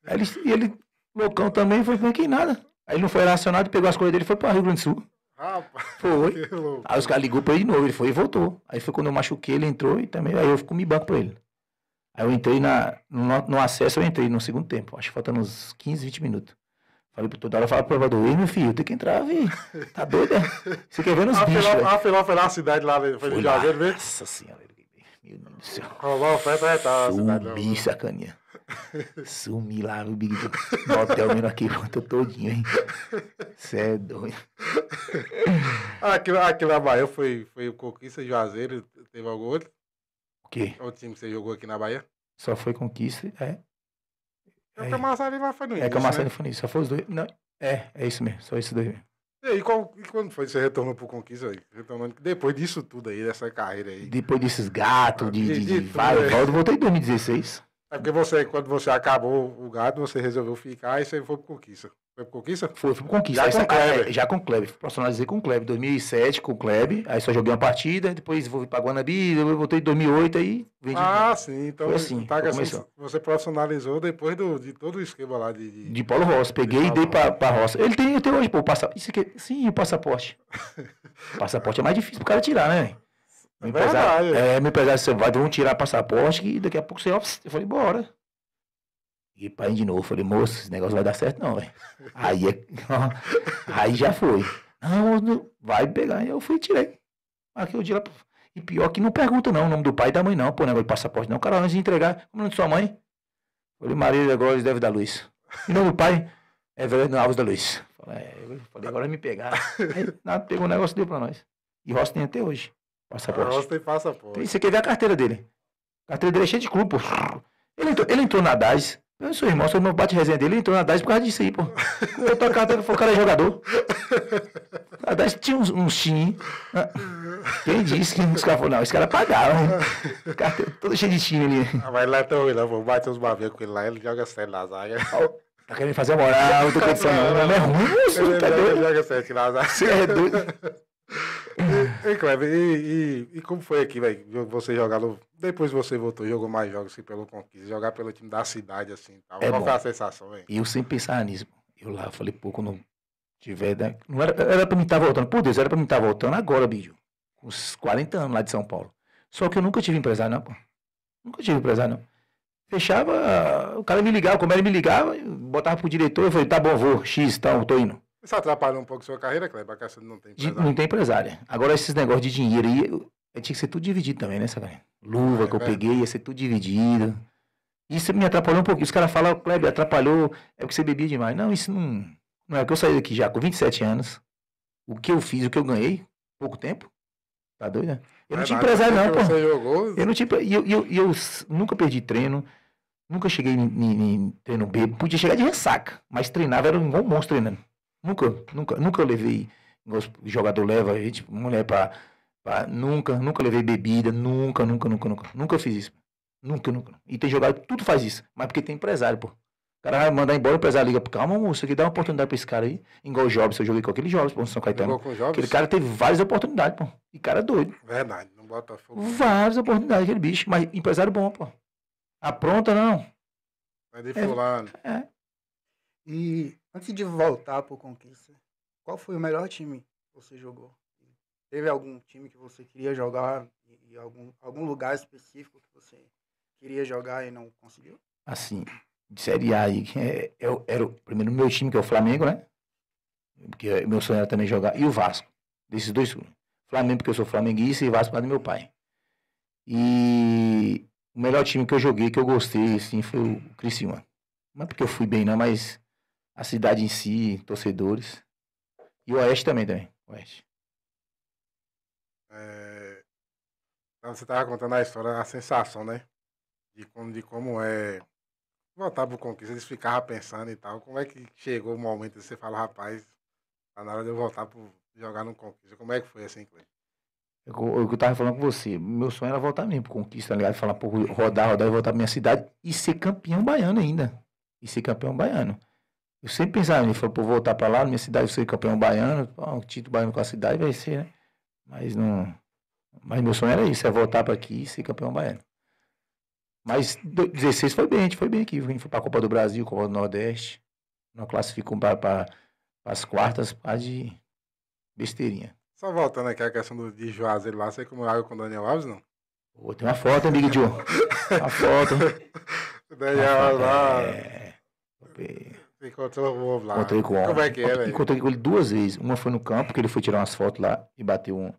Aí ele, loucão também, foi bem que nada. Aí ele não foi relacionado, pegou as coisas dele e foi para Rio Grande do Sul. Rapaz, foi. Aí os caras ligou pra ele de novo, ele foi e voltou. Aí foi quando eu machuquei, ele entrou e também. Aí eu fico me banco pra ele. Aí eu entrei na, no, no, acesso, eu entrei no segundo tempo. Acho que faltando uns 15, 20 minutos. Falei pra toda hora, falei pro provador, ei meu filho, tem que entrar, vi. Tá doido, é? [LAUGHS] Você quer ver nos bichos, Ah, foi foi lá na cidade lá, foi, né? foi no Juazeiro mesmo? Nossa senhora, meu Deus do céu. Rolou oferta, é tá, Subi, né? sacaninha. Sumi lá no Big Joe. No hotel mesmo aqui, volta todinho, hein? Cê é doido. aqui, aqui na Bahia foi, foi o Conquista, Juazeiro, teve algum outro? O quê? Outro time que você jogou aqui na Bahia? Só foi Conquista, é. É o Camassari lá foi no é, início, É, Camassari né? foi no início, só foi os dois. Não, é, é isso mesmo, só esses dois mesmo. E aí, qual, e quando foi que você retornou pro Conquista? Retornando, depois disso tudo aí, dessa carreira aí. Depois desses gatos, ah, de, de, de, de, de é. voltei em 2016. É porque você, quando você acabou o gado, você resolveu ficar e você foi para conquista. Foi para conquista? Foi, foi conquista. Já aí, com Kleber. É, já com Kleber. Profissionalizei com Kleber. 2007 com Kleber. Aí só joguei uma partida, depois vou para Guanabi, eu voltei em 2008 aí. Vendi. Ah, sim. Então, foi assim, tá, assim, você profissionalizou depois do, de todo o esquema lá de... De, de Paulo Rossi. Peguei de e dei para a roça. Ele tem até hoje, pô, passa... Isso aqui, sim, o passaporte. [LAUGHS] passaporte é mais difícil pro cara tirar, né? É é, me empresário, é, meu empresário, você vai, vão tirar passaporte e daqui a pouco você office. Eu falei, bora. E pai ir de novo, falei, moço, esse negócio vai dar certo não, velho. Aí, é, [LAUGHS] aí já foi. Não, não, vai pegar. Eu fui e tirei. Aqui eu tiro. E pior que não pergunta não o nome do pai e da mãe não, pô, negócio de passaporte não. O cara, antes de entregar, o nome de sua mãe? Eu falei, Maria Glória deve da Luz. E o nome do pai? É velho Alves da Luz. falei, eu falei agora me pegar. [LAUGHS] Aí, nada, pegou o negócio e deu pra nós. E rosto tem até hoje passaporte. Nossa, tem passaporte. Você quer ver a carteira dele? A carteira dele é cheia de clube, pô. Ele entrou, ele entrou na DAS. Eu sou irmão, seu irmão bate resenha dele, ele entrou na DAS por causa disso aí, pô. Eu tô a carteira, o cara é jogador. A DAS tinha uns, uns chin. Ah, quem disse que os caras falaram, não, os caras pagavam. Né? Carteira toda cheia de chin ali. Ah, mas lá é tão ruim, não, pô. Bate uns bavinhos com ele lá, ele joga sério na zaga. Tá querendo fazer a moral, não tô pensando, não, não, não é ruim, isso, tá doido? Ele joga sério na zaga. Você é doido e, e, Cleber, e, e, como foi aqui, velho? Você jogar Depois você voltou jogou mais jogos assim, pelo Conquista, jogar pelo time da cidade, assim, tal. É Qual foi a sensação, velho? Eu sem pensar nisso. Eu lá falei, pô, quando tiver. Né? Não era, era pra mim estar tá voltando. Por Deus, era pra mim estar tá voltando agora, bicho. Com uns 40 anos lá de São Paulo. Só que eu nunca tive empresário, não, pô. Nunca tive empresário, não. Fechava, o cara me ligava, como ele me ligava, botava pro diretor, eu falei, tá bom, vou, X, tal, tô indo. Isso atrapalhou um pouco a sua carreira, Kleber? A você não tem empresária. Não tem empresária. Agora, esses negócios de dinheiro aí, é, tinha que ser tudo dividido também, né, Sacarina? Luva é que eu peguei, ia ser tudo dividido. Isso me atrapalhou um pouco. Os caras falam, Kleber, atrapalhou, é porque você bebia demais. Não, isso não. Não é que eu saí daqui já com 27 anos. O que eu fiz, o que eu ganhei, pouco tempo. Tá doido, né? Eu não, é tinha empresário, não, pô. Você jogou. Eu não tinha. E eu, eu, eu, nunca perdi treino. Nunca cheguei em, treino b, Podia chegar de ressaca, mas treinava, era um bom monstro treinando. Nunca, nunca, nunca levei. Jogador leva a gente, mulher pra. pra nunca, nunca levei bebida, nunca, nunca, nunca, nunca. Nunca fiz isso. Nunca, nunca. E tem jogador, tudo faz isso. Mas porque tem empresário, pô. O cara vai mandar embora, o empresário liga, calma, moço, aqui dá uma oportunidade pra esse cara aí. Igual o Jobs, eu joguei com aquele Jobs, pô, no São Caetano. Com aquele cara teve várias oportunidades, pô. E cara doido. Verdade, não bota fogo. Várias oportunidades, aquele bicho. Mas empresário bom, pô. Apronta, não. Vai de é, É. E Antes de voltar pro Conquista, qual foi o melhor time que você jogou? Teve algum time que você queria jogar e, algum, algum lugar específico que você queria jogar e não conseguiu? Assim, de Série A aí, é, eu, era o primeiro meu time, que é o Flamengo, né? Porque meu sonho era também jogar. E o Vasco, desses dois. Flamengo, porque eu sou flamenguista, e Vasco, por causa do meu pai. E o melhor time que eu joguei, que eu gostei, assim, foi o Criciúma. Não é porque eu fui bem, não, mas a cidade em si, torcedores. E o Oeste também, também. Oeste. É... Então, você estava contando a história, a sensação, né? De como, de como é voltar pro Conquista, eles ficavam pensando e tal. Como é que chegou o momento de você falar, rapaz, tá na hora de eu voltar pro jogar no Conquista? Como é que foi assim, Cleiton? que eu tava falando com você, meu sonho era voltar mesmo pro Conquista, tá ligado? Falar, pô, rodar, rodar e voltar pra minha cidade e ser campeão baiano ainda. E ser campeão baiano. Eu sempre pensava nisso, né, falei, pô, voltar pra lá, na minha cidade eu ser é campeão baiano, pô, título baiano com a cidade vai ser, né? Mas não. Mas meu sonho era isso, é voltar pra aqui e ser campeão baiano. Mas 16 foi bem, a gente foi bem aqui. A gente foi pra Copa do Brasil, Copa do Nordeste. Não classificou pra, pra, as quartas pra de besteirinha. Só voltando aqui a questão do, de Juazeiro lá, você como água com o Daniel Alves, não? Pô, tem uma foto, hein, Big Joe? [LAUGHS] uma foto. Daniel Alves lá. É. é. Encontrou o ovo lá. Encontrei com o Como é que é, velho? Encontrei com ele duas vezes. Uma foi no campo, que ele foi tirar umas fotos lá e bateu um.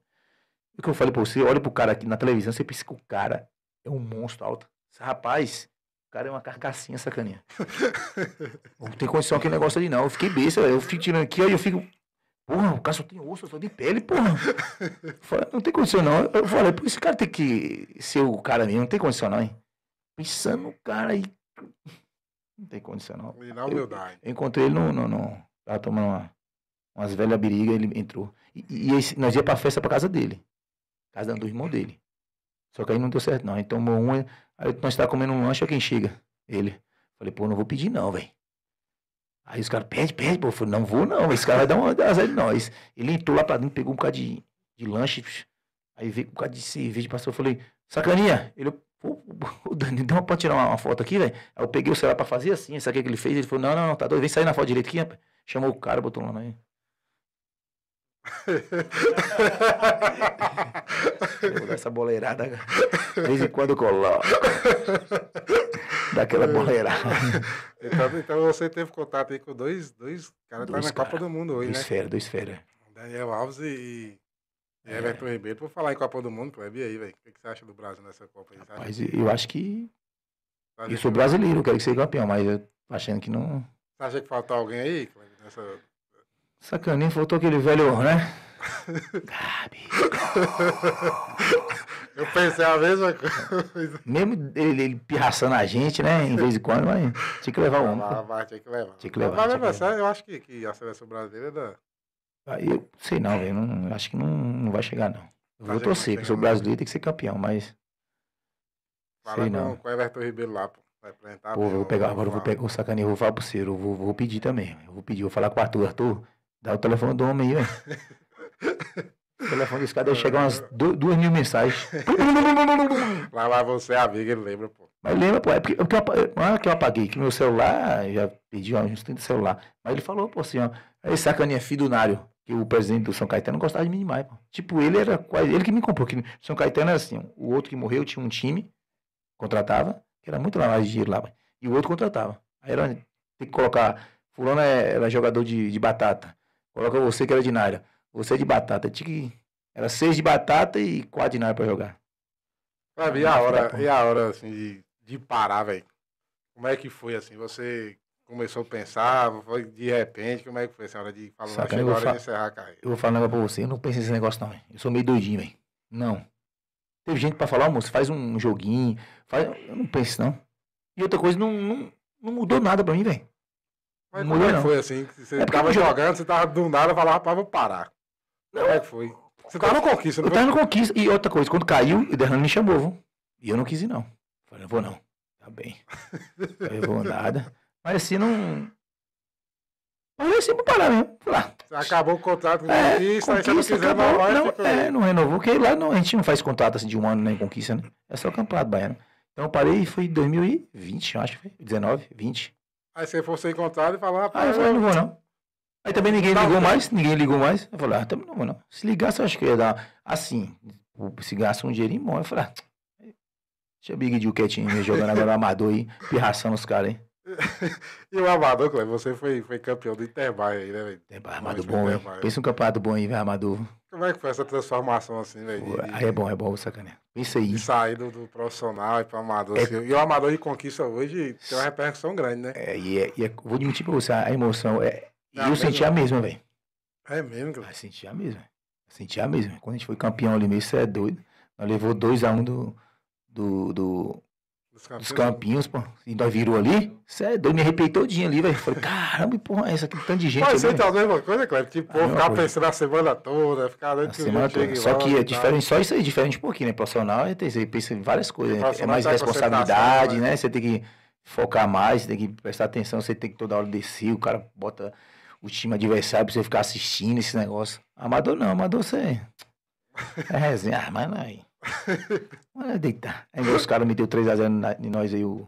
O que eu falei pra você, olha pro cara aqui na televisão, você pensa que o cara é um monstro alto. Esse rapaz, o cara é uma carcassinha sacaninha. [LAUGHS] não tem condição aquele negócio ali, não. Eu fiquei besta, eu fico tirando aqui, aí eu fico. Porra, o cara só tem osso, só de pele, porra. Falei, não tem condição, não. Eu falei, por esse cara tem que ser o cara mesmo, não tem condição, não, hein? Pensando no cara aí. Não tem condição, não. E na humildade. Eu, eu encontrei ele no. no, no tava tomando uma, umas velhas birigas, ele entrou. E, e, nós ia pra festa pra casa dele. Casa do irmão dele. Só que aí não deu certo, não. Aí tomou um, aí nós tá comendo um lanche, é quem chega. Ele. Falei, pô, não vou pedir, não, velho. Aí os caras, pede, pede, pô. Eu falei, não vou, não. Esse cara vai dar uma azar de nós. Ele entrou lá pra dentro, pegou um bocado de, de lanche. Aí veio um bocado de cerveja, passou. Eu falei, sacaninha. Ele, [LAUGHS] O Dani, dá uma pra tirar uma, uma foto aqui, velho. Aí eu peguei o celular pra fazer assim, sabe o que ele fez? Ele falou, não, não, não, tá doido, vem sair na foto direito aqui, rapaz. Chamou o cara, botou lá, né? [LAUGHS] essa boleirada. De vez em quando coloca. Daquela é. boleirada. Então, então você teve contato aí com dois, dois caras que tá na cara. Copa do Mundo hoje, dois né? Dois fera, dois Daniel Alves e é, é. Everton Ribeiro, por falar em Copa do Mundo, Kleber, e aí, velho? O que, você acha do Brasil nessa Copa? Aí, eu acho que. eu sou é brasileiro, eu quero que seja campeão, mas eu tô achando que não. Você acha que faltou alguém aí, Kleber, nessa. Sacaninha, faltou aquele velho, né? [LAUGHS] eu pensei a mesma coisa. Mesmo ele, ele pirraçando a gente, né? Em vez de quando, mas tinha que levar o homem. tinha que levar. Tinha que levar. Mas, tinha que levar. Assim, eu acho que, que a seleção brasileira é da eu sei não, eu não, acho que não, não vai chegar, não. Eu vou torcer, porque sou brasileiro, tem que ser campeão, mas. Fala sei não. com o Everton Ribeiro lá, pô. Vai apresentar. Pô, eu vou pegar, agora eu vou pegar o sacaneio, vou falar pro Ciro, vou, vou pedir também. Eu vou pedir, vou falar com o Arthur, Arthur, dá o telefone do homem aí, velho. [LAUGHS] O telefone desse cara deve chegar umas duas, duas mil mensagens. [LAUGHS] lá, lá você é amigo, ele lembra, pô. Mas lembra, pô, é porque, é eu, que eu apaguei, que meu celular, já pedi a uns 30 celular. Mas ele falou, pô, assim, ó, aí sacaninha, é filho do Nário que o presidente do São Caetano gostava de mim demais. Pô. Tipo, ele era quase. Ele que me comprou. Que São Caetano era assim: o outro que morreu tinha um time, contratava, que era muito mais de dinheiro lá, e o outro contratava. Aí era tem que colocar. Fulano é, era jogador de, de batata. Coloca você que era de Naira. Você é de batata. Tinha que. Era seis de batata e quatro de Naira pra jogar. Sabe, e a hora, e a hora assim, de, de parar, velho? Como é que foi assim? Você começou a pensar? Foi de repente? Como é que foi essa hora de falar? Saca, chegou a hora de encerrar a carreira. Eu vou falar um negócio pra você. Eu não pensei nesse negócio, não. Eu sou meio doidinho, velho. Não. Teve gente pra falar, moço, faz um joguinho. Faz... Eu não penso, não. E outra coisa, não, não, não mudou nada pra mim, velho. Mas não como mudou, é que foi assim? Você é tava jogando, você tava do nada, falava, rapaz, vou parar. Não. Como é que foi? Você tava no conquista, não Eu foi? tava no conquista. E outra coisa, quando caiu, o Derrano me chamou, viu? E eu não quis ir, não. Falei, não vou não. Tá bem. [LAUGHS] eu vou nada. Mas assim, não. Mas assim, vou parar mesmo. Lá. Acabou o contrato com é, conquista, conquista, aí você não quiser acabou, mais. Não, é, não renovou, porque lá não, a gente não faz contrato assim de um ano nem né, conquista, né? É só o campeonato baiano. Então eu parei e foi em 2020, acho que foi. 19, 20. Aí você foi sem contrato e falou, rapaz. Ah, eu falei, não vou não. Aí também ninguém ligou mais, ninguém ligou mais. Eu falei, ah, também não vou não. Se ligasse, eu acho que ia dar assim. Se gasta um dinheirinho bom, eu falei, ah, deixa o Big Deal quietinho jogando agora amador aí, pirraçando os caras aí. [LAUGHS] e o Amador, Cleber, você foi, foi campeão do Interbar aí, né, velho? Interbar, Amador bom, hein? Pensa um campeonato bom aí, velho, Amador. Como é que foi essa transformação assim, velho? Aí é bom, é bom, sacanagem. Isso aí. De sair do, do profissional e pro Amador. É... Assim, e o Amador de conquista hoje tem uma repercussão grande, né? É, e, é, e é, vou admitir pra você, a emoção. É, eu senti a mesma, velho. É mesmo, Cleber? Ah, senti a mesma. Senti a mesma. Quando a gente foi campeão ali mesmo, isso é doido. Nós levou 2x1 um do, do, do os campinhos, os campinhos pô. E virou ali. é doido, me arrepiei todinho ali, velho. Falei, caramba, porra, é essa aqui, um tanto de gente. Mas você né? então, tá a mesma coisa, Cleber? Tipo, ah, ficar pensando a semana toda, ficar a a semana toda. Só que é diferente, só isso aí, é diferente um pouquinho, né? Profissional, é você pensa em várias coisas. Né? É mais tá responsabilidade, né? né? Você tem que focar mais, você tem que prestar atenção, você tem que toda hora descer, o cara bota o time adversário pra você ficar assistindo esse negócio. Amador não, amador você. É resenha, ah, mas não aí. Olha, deitar. Aí os caras meteu 3x0 em nós aí, o,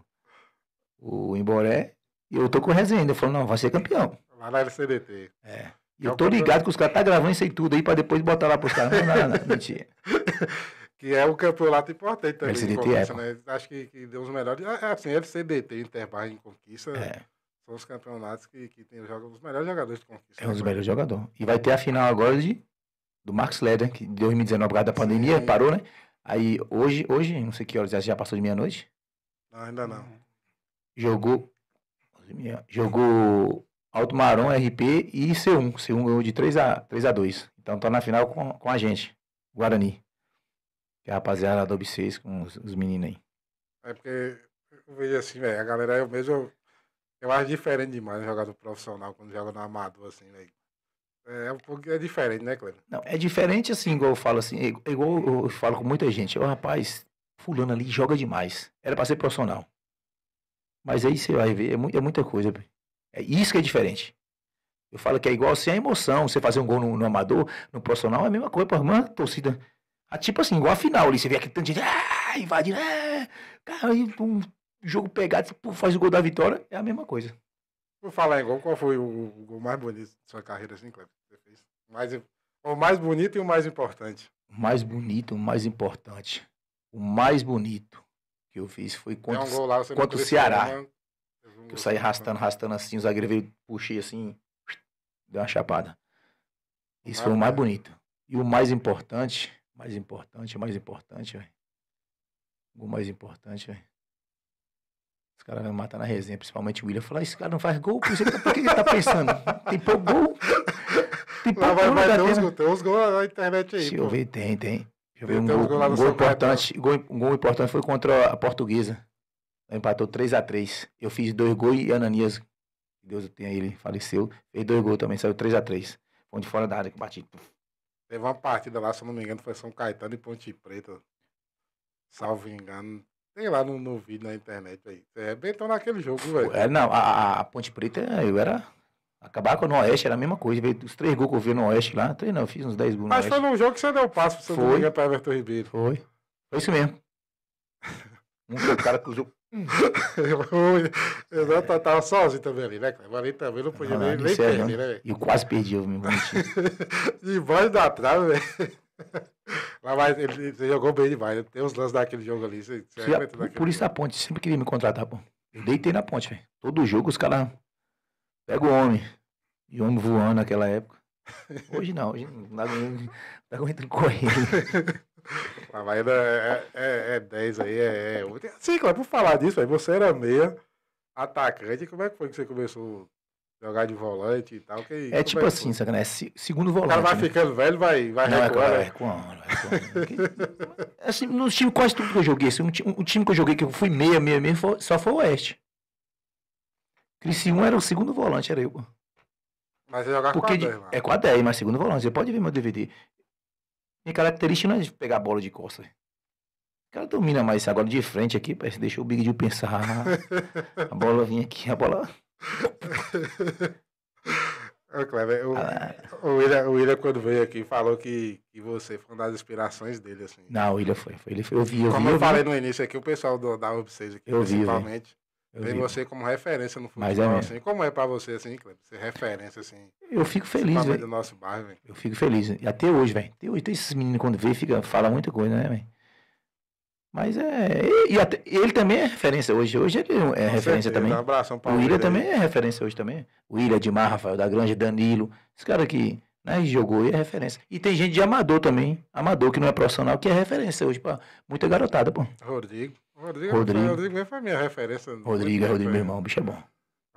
o Emboré. E eu tô com resenha ainda. Eu falo, não, vai ser campeão. Lá na CDT. É. E é eu tô ligado que os caras tá gravando isso aí tudo aí pra depois botar lá pros caras. Não, não, não, mentira. [LAUGHS] que é um campeonato importante também. LCDT é. Né? Acho que, que deu os melhores. É, é assim, LCDT, Interbar em Conquista. É. São os campeonatos que, que tem os melhores jogadores de conquista. É um dos né? melhores jogadores. E vai ter a final agora de do Marcos Leder, que de 2019, por causa da pandemia, Sim. parou, né? Aí hoje, hoje, não sei que horas, já passou de meia-noite? Não, ainda não. Jogou. Jogou Alto Marão, RP e C1. C1 ganhou de 3 a, 3 a 2 Então tá na final com, com a gente, Guarani. Que é a rapaziada do 6 com os, os meninos aí. É porque eu vejo assim, velho, a galera o mesmo. Eu acho diferente demais jogador profissional quando joga no amador, assim, velho. É é, é diferente, né, Cleber? Não, é diferente assim, igual eu falo assim, igual eu falo com muita gente, oh, rapaz, fulano ali joga demais. Era pra ser profissional. Mas aí você vai ver, é, é muita coisa. É isso que é diferente. Eu falo que é igual assim a emoção, você fazer um gol no, no amador, no profissional, é a mesma coisa, para uma torcida. Ah, tipo assim, igual a final ali, você vê aquele tanto de ah, invadindo, ah, cara, aí um jogo pegado, faz o gol da vitória, é a mesma coisa. Por falar em gol, qual foi o, gol mais bonito da sua carreira, assim, Cleber? Você fez? Mais, o mais bonito e o mais importante? O mais bonito, o mais importante. O mais bonito que eu fiz foi contra, um lá, contra o Ceará. Né? Uma... eu saí arrastando, arrastando assim, o zagueiro veio, puxei assim, deu uma chapada. Esse ah, foi o mais bonito. E o mais importante, mais importante, mais importante, velho. O mais importante, velho. Os caras vão matar na resenha, principalmente o William. Falar, esse cara não faz gol, por, tá, que ele tá pensando? [LAUGHS] Tipo, tipo, tem pouco gol. Tem pouco gol. Vai, vai uns, tem uns gols na internet aí. Se eu ver, tem, tem. Eu vi um, gol, gol, um gol importante, gol, um gol importante foi contra a Portuguesa. Empatou 3x3. Eu fiz dois gols e Ananias, que Deus tenha, ele faleceu, fez dois gols também, saiu 3x3. Foi de fora da área que bati. Teve uma partida lá, se eu não me engano, foi São Caetano e Ponte Preta. Salvo engano, tem lá no, no vídeo na internet aí. Você é arrebentou naquele jogo, velho. É, não, a, a Ponte Preta, eu era. Acabar com o Oeste era a mesma coisa. Veio Os três gols que eu vi no Oeste lá, três não, eu fiz uns dez gols. Mas foi num jogo que você deu passo pro Santo Liga pra Everton Ribeiro. Foi. Foi isso mesmo. [LAUGHS] um o cara cruzou. eu não, é. tava sozinho também ali, né, Cleber? Ali também não podia não, nem, nem perder, né? E eu quase perdi, o meu. menti. [LAUGHS] Debaixo da trave, velho. Né? Lá vai, ele, você jogou bem demais. Né? Tem uns lances daquele jogo ali. Você, você já, por jogo. isso a ponte sempre queria me contratar, pô. Eu deitei na ponte, velho. Todo jogo os caras pegam o homem. E o homem voando naquela época. Hoje não, hoje não dá aguentando correr. Lá [LAUGHS] vai, é, é, é 10 aí, é, é. é Sim, claro, por falar disso, aí você era meia atacante. Como é que foi que você começou jogar de volante e tal. Que é tipo é assim, sacanagem, é segundo volante. O cara vai né? ficando velho, vai, vai não, é né? é recuando. É, recuando, [LAUGHS] assim, time quase tudo que eu joguei, assim, um, um, time que eu joguei que eu fui meia, meia, meia, só foi o Oeste. Cris 1 era o segundo volante, era eu. Mas você jogava Porque com a 10, mano. É com a 10, mas segundo volante. Você pode ver meu DVD. Minha característica não é de pegar a bola de costas. O cara domina mais agora de frente aqui, parece deixou o Big Deal pensar. Ah, a bola vinha aqui, a bola [LAUGHS] Ô, Kleber, o, ah, o, William, o William, quando veio aqui, falou que, que você foi uma das inspirações dele, assim. Não, o William foi. foi ele foi, eu vi, eu como vi, eu, eu falei no início aqui, o pessoal do, da Obseis aqui, eu principalmente, vi, tem você como referência no futebol, Mas é assim. Como é pra você, assim, Kleber, ser referência, assim? Eu fico feliz, velho. do nosso bairro, velho. Eu fico feliz. E até hoje, velho. Até hoje, então esses meninos, quando vê, fica, fala muita coisa, né, velho? Mas é. E, até, ele também é referência hoje. Hoje ele é referência certeza. também. Um abraço, um o William também é referência hoje também. O William, Edmar, Rafael da Grande, Danilo. Esse cara que né, jogou e é referência. E tem gente de amador também. Amador que não é profissional, que é referência hoje pra muita garotada, pô. Rodrigo. Rodrigo, Rodrigo. Rodrigo foi minha referência. Rodrigo, é Rodrigo, meu irmão. bicho é bom.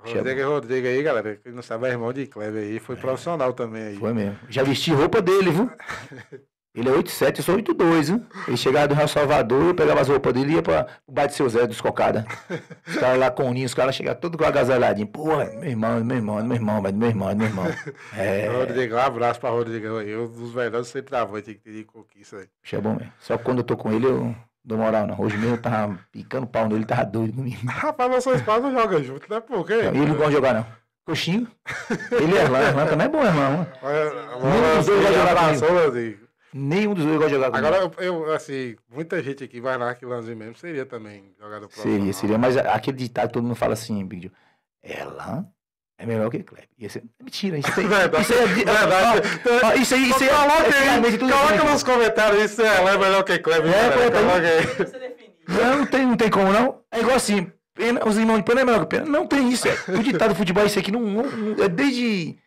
É Rodrigo, é Rodrigo aí, galera. Quem não sabe é irmão de Kleber aí. Foi é. profissional também aí. Foi mesmo. Já vesti roupa dele, viu? [LAUGHS] Ele é 8'7, eu sou 8'2, hein? Ele chegava do Real Salvador, eu pegava as roupas dele e ia pra o bairro de seu Zé dos Cocada. [LAUGHS] Os caras lá com o ninho, os caras chegavam todo com agasalhadinho. Porra, meu irmão, meu irmão, meu irmão, meu irmão, meu irmão. [LAUGHS] É... Rodrigo, um abraço pra Rodrigo aí. Um dos melhores centroavantes que tem conquista aí. Isso é bom mesmo. Só que quando eu tô com ele, eu dou moral, não. Hoje mesmo eu tava picando pau nele, tava doido comigo. Rapaz, nossa quase não jogam junto, né? Por quê? Ele não gosta jogar, não. Coxinho. [LAUGHS] Ele é Irlan, irmão, também é bom, irmão. Olha, olha, olha, olha, olha, olha, olha, olha, Nenhum dos dois gosta de jogar com Agora, eu, eu, assim, muita gente aqui vai lá que Lanzinho mesmo seria também jogador profissional. Seria, seria, mas aquele ditado todo mundo fala assim, vídeo. Ela é, é melhor que Kleber. Esse... É mentira, isso aí. [LAUGHS] Verdade, isso aí é. Verdade. isso aí. Isso aí é coloca Coloca nos comentários isso. Ela é melhor que Kleber. É, coloca aí. Não, tem, não tem como, não. É igual assim. Pena, os irmãos de pena é melhor que pena. Não tem isso. É. O ditado do futebol é isso aqui. Não, não, é desde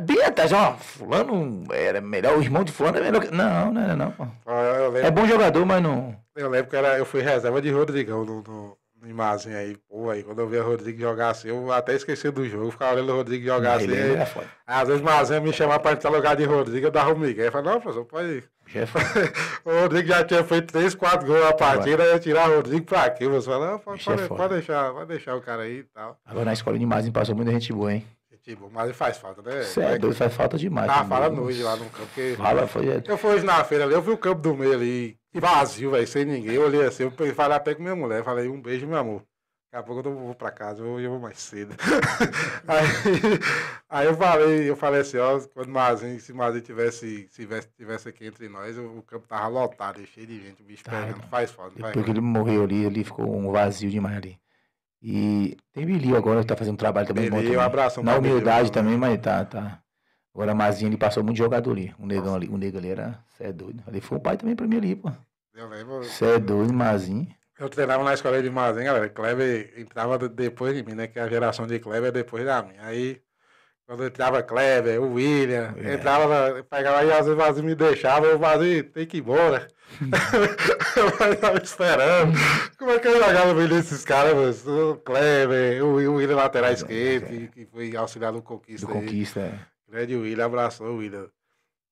bem atrás, ó, fulano era melhor, o irmão de fulano é melhor que... Não, não era não, pô. Ah, é bom jogador, mas não... Eu lembro que era, eu fui reserva de Rodrigão no, no, no imagem aí, pô, aí quando eu via o Rodrigo jogar assim, eu até esqueci do jogo, eu ficava olhando o Rodrigo jogar assim. Aí, às vezes o Mazinha me chamava pra entrar no lugar de Rodrigo, eu dava um migué, eu falava, não, professor, pode ir. É [LAUGHS] o Rodrigo já tinha feito 3, 4 gols na partida, aí eu tirar o Rodrigo pra quê? Você falou, pode, é pode, pode, deixar, pode deixar o cara aí e tal. Agora na escola de imagem passou muita gente boa, hein? Tipo, mas ele faz falta, né? Certo, é ele faz falta demais. Ah, fala noite lá no campo. Porque fala, foi... É. Eu fui hoje na feira ali, eu vi o campo do meio ali, vazio, velho, sem ninguém. Eu olhei assim, eu falei até com minha mulher, falei, um beijo, meu amor. Daqui a pouco eu vou pra casa, eu, vou mais cedo. [LAUGHS] aí, aí eu falei, eu falei assim, ó, quando Mazinho, se Mazinho tivesse, se tivesse, tivesse aqui entre nós, o campo tava lotado, cheio de gente, o bicho tá, pegando, faz falta. Depois faz que ele morreu ali, ele ficou um vazio demais ali. E tem Bilio agora que tá fazendo um trabalho também Bilio, Um abraço, Na humildade também, mas tá, tá. Agora a Mazinha ele passou muito jogador ali. O negão ali, o negão ali era. Você é doido. Ali foi o pai também pra mim ali, pô. Você é doido, Mazinho. Eu treinava na escola de Mazinho, galera. Kleber entrava depois de mim, né? Que é a geração de Kleber é depois da minha. Aí, quando entrava Kleber, o William, é. entrava, pegava aí, às vezes o Mazinho me deixava, eu Mazinho, tem que ir embora eu tava esperando. Como é que eu jogava bem meio desses caras, mano? O Kleber, o, o William lateral é, esquerdo, que, é. que, foi auxiliar do Conquista. Do aí. Conquista, é. Grande William, abraçou o William.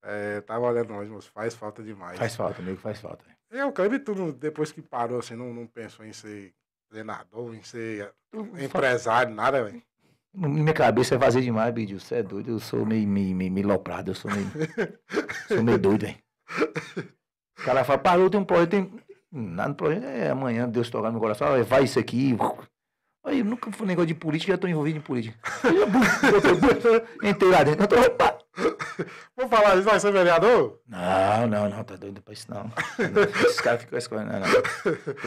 É, tava olhando longe, mas faz falta demais. Faz falta, amigo, faz falta. É, o Kleber, tudo, depois que parou, assim, não, não pensou em ser treinador, em ser empresário, nada, velho. minha cabeça é vazia demais, Bidio. Você é doido, eu sou meio, meio, meio, meio loprado, eu sou meio. [LAUGHS] sou meio doido, hein o cara fala, parou, tem um projeto, tem. Nada no projeto, é amanhã Deus tocar no meu coração, vai isso aqui. Aí eu nunca fui negócio de política, já estou envolvido em política. Entrei lá dentro, eu tô. Opa. Vou falar, vai ser vereador? Não, não, não, tá doido pra isso não. Esses caras ficam escolhendo, não,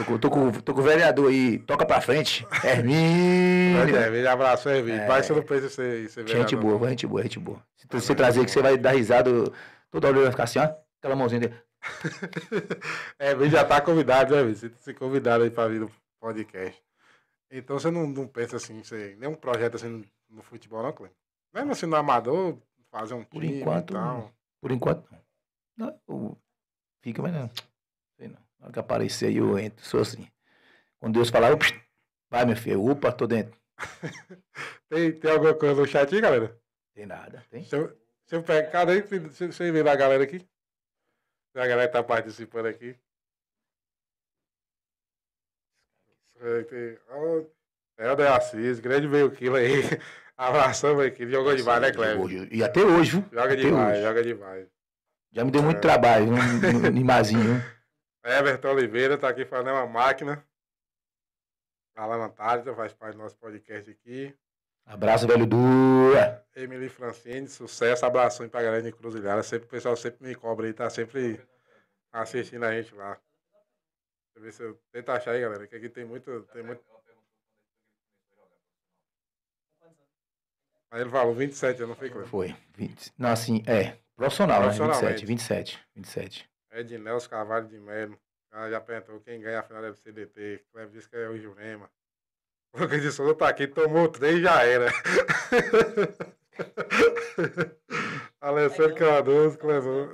não. Tô, com, tô com o vereador aí, toca pra frente. Hermínio. É, abraço, Hermínio. Vai, ser no precisa ser, ser vereador. Gente boa, gente boa, gente boa. Se você trazer que você vai dar risada, toda hora ele vai ficar assim, ó, aquela mãozinha dele. [LAUGHS] é, bem, já tá convidado, né, sinta ser convidado aí para vir no podcast. Então você não, não pensa assim, você, nenhum projeto assim no, no futebol, não, Clem? Mesmo assim no amador, fazer um por time enquanto, e tal. Por enquanto, não. não fica, mas não. Sei não. Na hora que aparecer aí, eu entro, sou assim. Quando Deus falar, vai, meu filho, upa, tô dentro. [LAUGHS] tem, tem alguma coisa no chat aí, galera? Tem nada, tem. Seu, seu pecado aí, você vê a galera aqui? A galera tá participando aqui. é, é o Assis, grande meio quilo aí. [LAUGHS] Abração, aqui. Jogou demais, né, Cleber? E até hoje, viu? Joga até demais, hoje. joga demais. Já me deu é. muito trabalho, um nimazinho. [LAUGHS] Everton Oliveira tá aqui fazendo é uma máquina. Alan Antártida então faz parte do nosso podcast aqui. Abraço, velho Dura. Emily Francine, sucesso, abração aí pra galera de Cruzilhada. Sempre, o pessoal sempre me cobra aí, tá sempre assistindo a gente lá. Deixa eu ver se eu tento achar aí, galera, que aqui tem muito. Tem muito... Aí ele falou 27, eu não fui claro. Foi, 20. Não, assim, é. Profissional, né? 27, 27, 27. Ed Nelson Carvalho de Melo. Ah, já perguntou quem ganha a final da FCDT. Cleber disse que é o Jurema. A organização tá aqui, tomou três já era. [LAUGHS] Alessandro é Cardoso,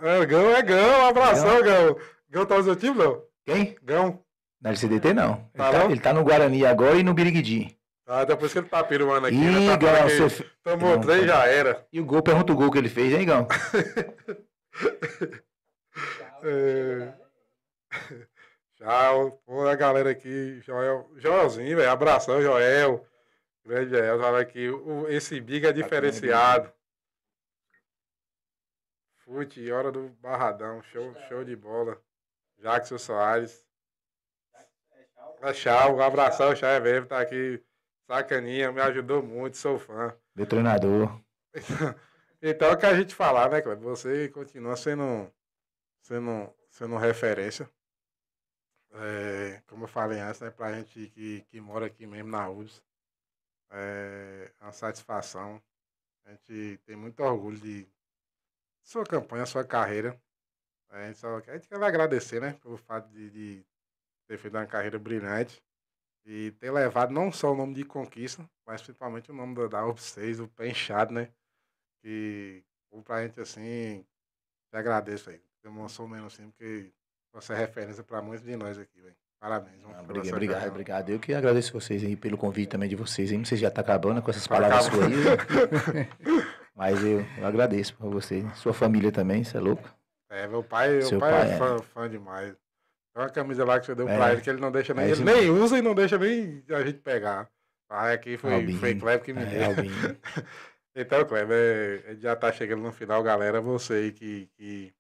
É, Gão é Gão, abração, Gão. Gão tá no seu time, não? Quem? Gão. Na LCDT, não. É tá ele, não? Tá, ele tá no Guarani agora e no Birigidi. Ah, depois tá, que ele tá piruando aqui, Ih, né? Tá Gão, você... Tomou não, três, não. já tá. era. E o gol, pergunta o gol que ele fez, hein, Gão? [LAUGHS] é... Tchau. Toda a galera aqui, Joel. Joelzinho, velho. Abração, Joel. Grande Joel. Fala aqui. Esse Big é tá diferenciado. Fute, hora do Barradão. Show, tá. show de bola. Jackson Soares. Tá, é um abração, o é mesmo, tá aqui. Sacaninha, me ajudou muito, sou fã. Do treinador. [LAUGHS] então é o que a gente falar, né, Cleber? Você continua sendo, sendo, sendo referência. É, como eu falei antes, né, para a gente que, que mora aqui mesmo na URSS. é uma satisfação. A gente tem muito orgulho de sua campanha, sua carreira. A gente, só, a gente quer agradecer, né, pelo fato de, de ter feito uma carreira brilhante e ter levado não só o nome de conquista, mas principalmente o nome da, da UBS 6, o pé inchado, né? Que para a gente, assim, te agradeço aí. demonstrou mesmo, assim, porque você é referência para muitos de nós aqui, velho. Parabéns. Ah, obrigado, obrigado, obrigado. Eu que agradeço vocês aí pelo convite também de vocês. sei se já tá acabando com essas tá palavras suas aí. Né? [LAUGHS] Mas eu, eu agradeço por vocês. Sua família também, você é louco? É, meu pai, meu pai, é pai é, fã, é, fã, demais. Tem uma camisa lá que você deu é, pra ele que ele não deixa nem. É ele nem usa e não deixa nem a gente pegar. Ah, é aqui foi, Albin, foi Kleber que me é, deu. [LAUGHS] então, Kleber, é, já tá chegando no final, galera. Você que, que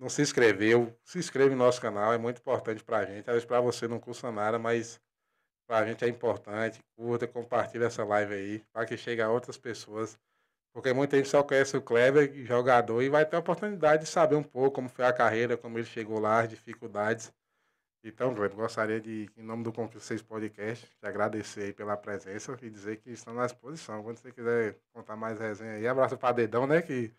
não se inscreveu, se inscreve no nosso canal, é muito importante para a gente. Às vezes para você não custa nada, mas para a gente é importante. Curta, compartilha essa live aí, para que chegue a outras pessoas. Porque muita gente só conhece o Kleber, jogador, e vai ter a oportunidade de saber um pouco como foi a carreira, como ele chegou lá, as dificuldades. Então, Kleber, gostaria de, em nome do Conquista 6 Podcast, te agradecer pela presença e dizer que estamos na disposição. Quando você quiser contar mais resenha aí, abraço para Dedão, né? Que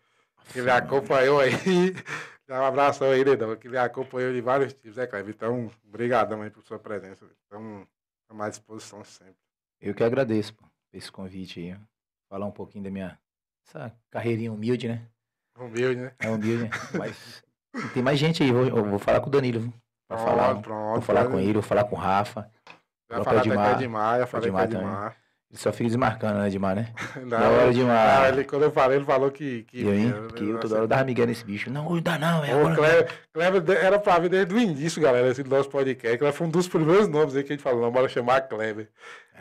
que me acompanhou aí. [LAUGHS] Dá um abraço aí, Lidão, que me acompanhou de vários tipos, né, Cleber? Então, brigadão aí por sua presença. Estamos à mais disposição sempre. Eu que agradeço pô, esse convite aí. Falar um pouquinho da minha essa carreirinha humilde, né? Humilde, né? É humilde, né? Mas tem mais gente aí. Vou, vou falar com o Danilo. Pra falar, pronto, vou falar pronto. com ele, vou falar com o Rafa. Vai falar com o Edmar. Edmar, já falei com o Edmar. Ele só fica desmarcando, né, Edmar, né? [LAUGHS] Não, da hora demais. Ah, ele, quando eu falei, ele falou que. que eu, hein? Que eu toda hora dava migué nesse bicho. Não, não dá não, é. O Cleber, Cleber era pra ver desde o início, galera, esse nosso podcast. ele foi um dos primeiros nomes aí que a gente falou, não, bora chamar Cleber.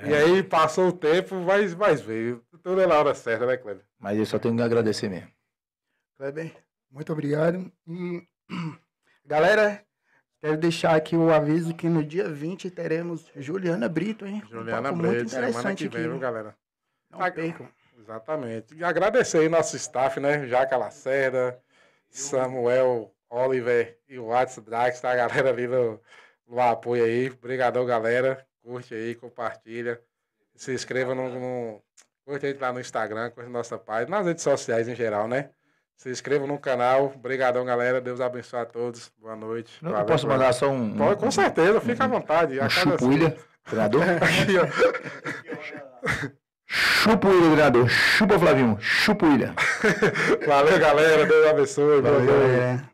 É. E aí passou o tempo, mas, mas veio. Tudo é na hora certa, né, Cleber? Mas eu só tenho que agradecer mesmo. Cleber, muito obrigado. E. [CLEARS THROAT] Galera, Quero deixar aqui o aviso que no dia 20 teremos Juliana Brito, hein? Juliana um Brito, semana que vem, aqui, viu, galera? Não bem, percam. Exatamente. E agradecer aí nosso staff, né? Jaca Lacerda, Samuel, Oliver e o Watts Drax, tá? A galera ali no, no apoio aí. Obrigadão, galera. Curte aí, compartilha. Se inscreva no, no... Curte a gente lá no Instagram, curte nossa página, nas redes sociais em geral, né? Se inscrevam no canal. Obrigadão, galera. Deus abençoe a todos. Boa noite. Não, Valeu, posso mandar só um. Pode, com certeza, fica à vontade. A um cada chupulha, treinador. Aqui, [LAUGHS] ó. vereador. Chupa, Flavinho. ilha. [LAUGHS] Valeu, galera. Deus abençoe. Valeu, galera.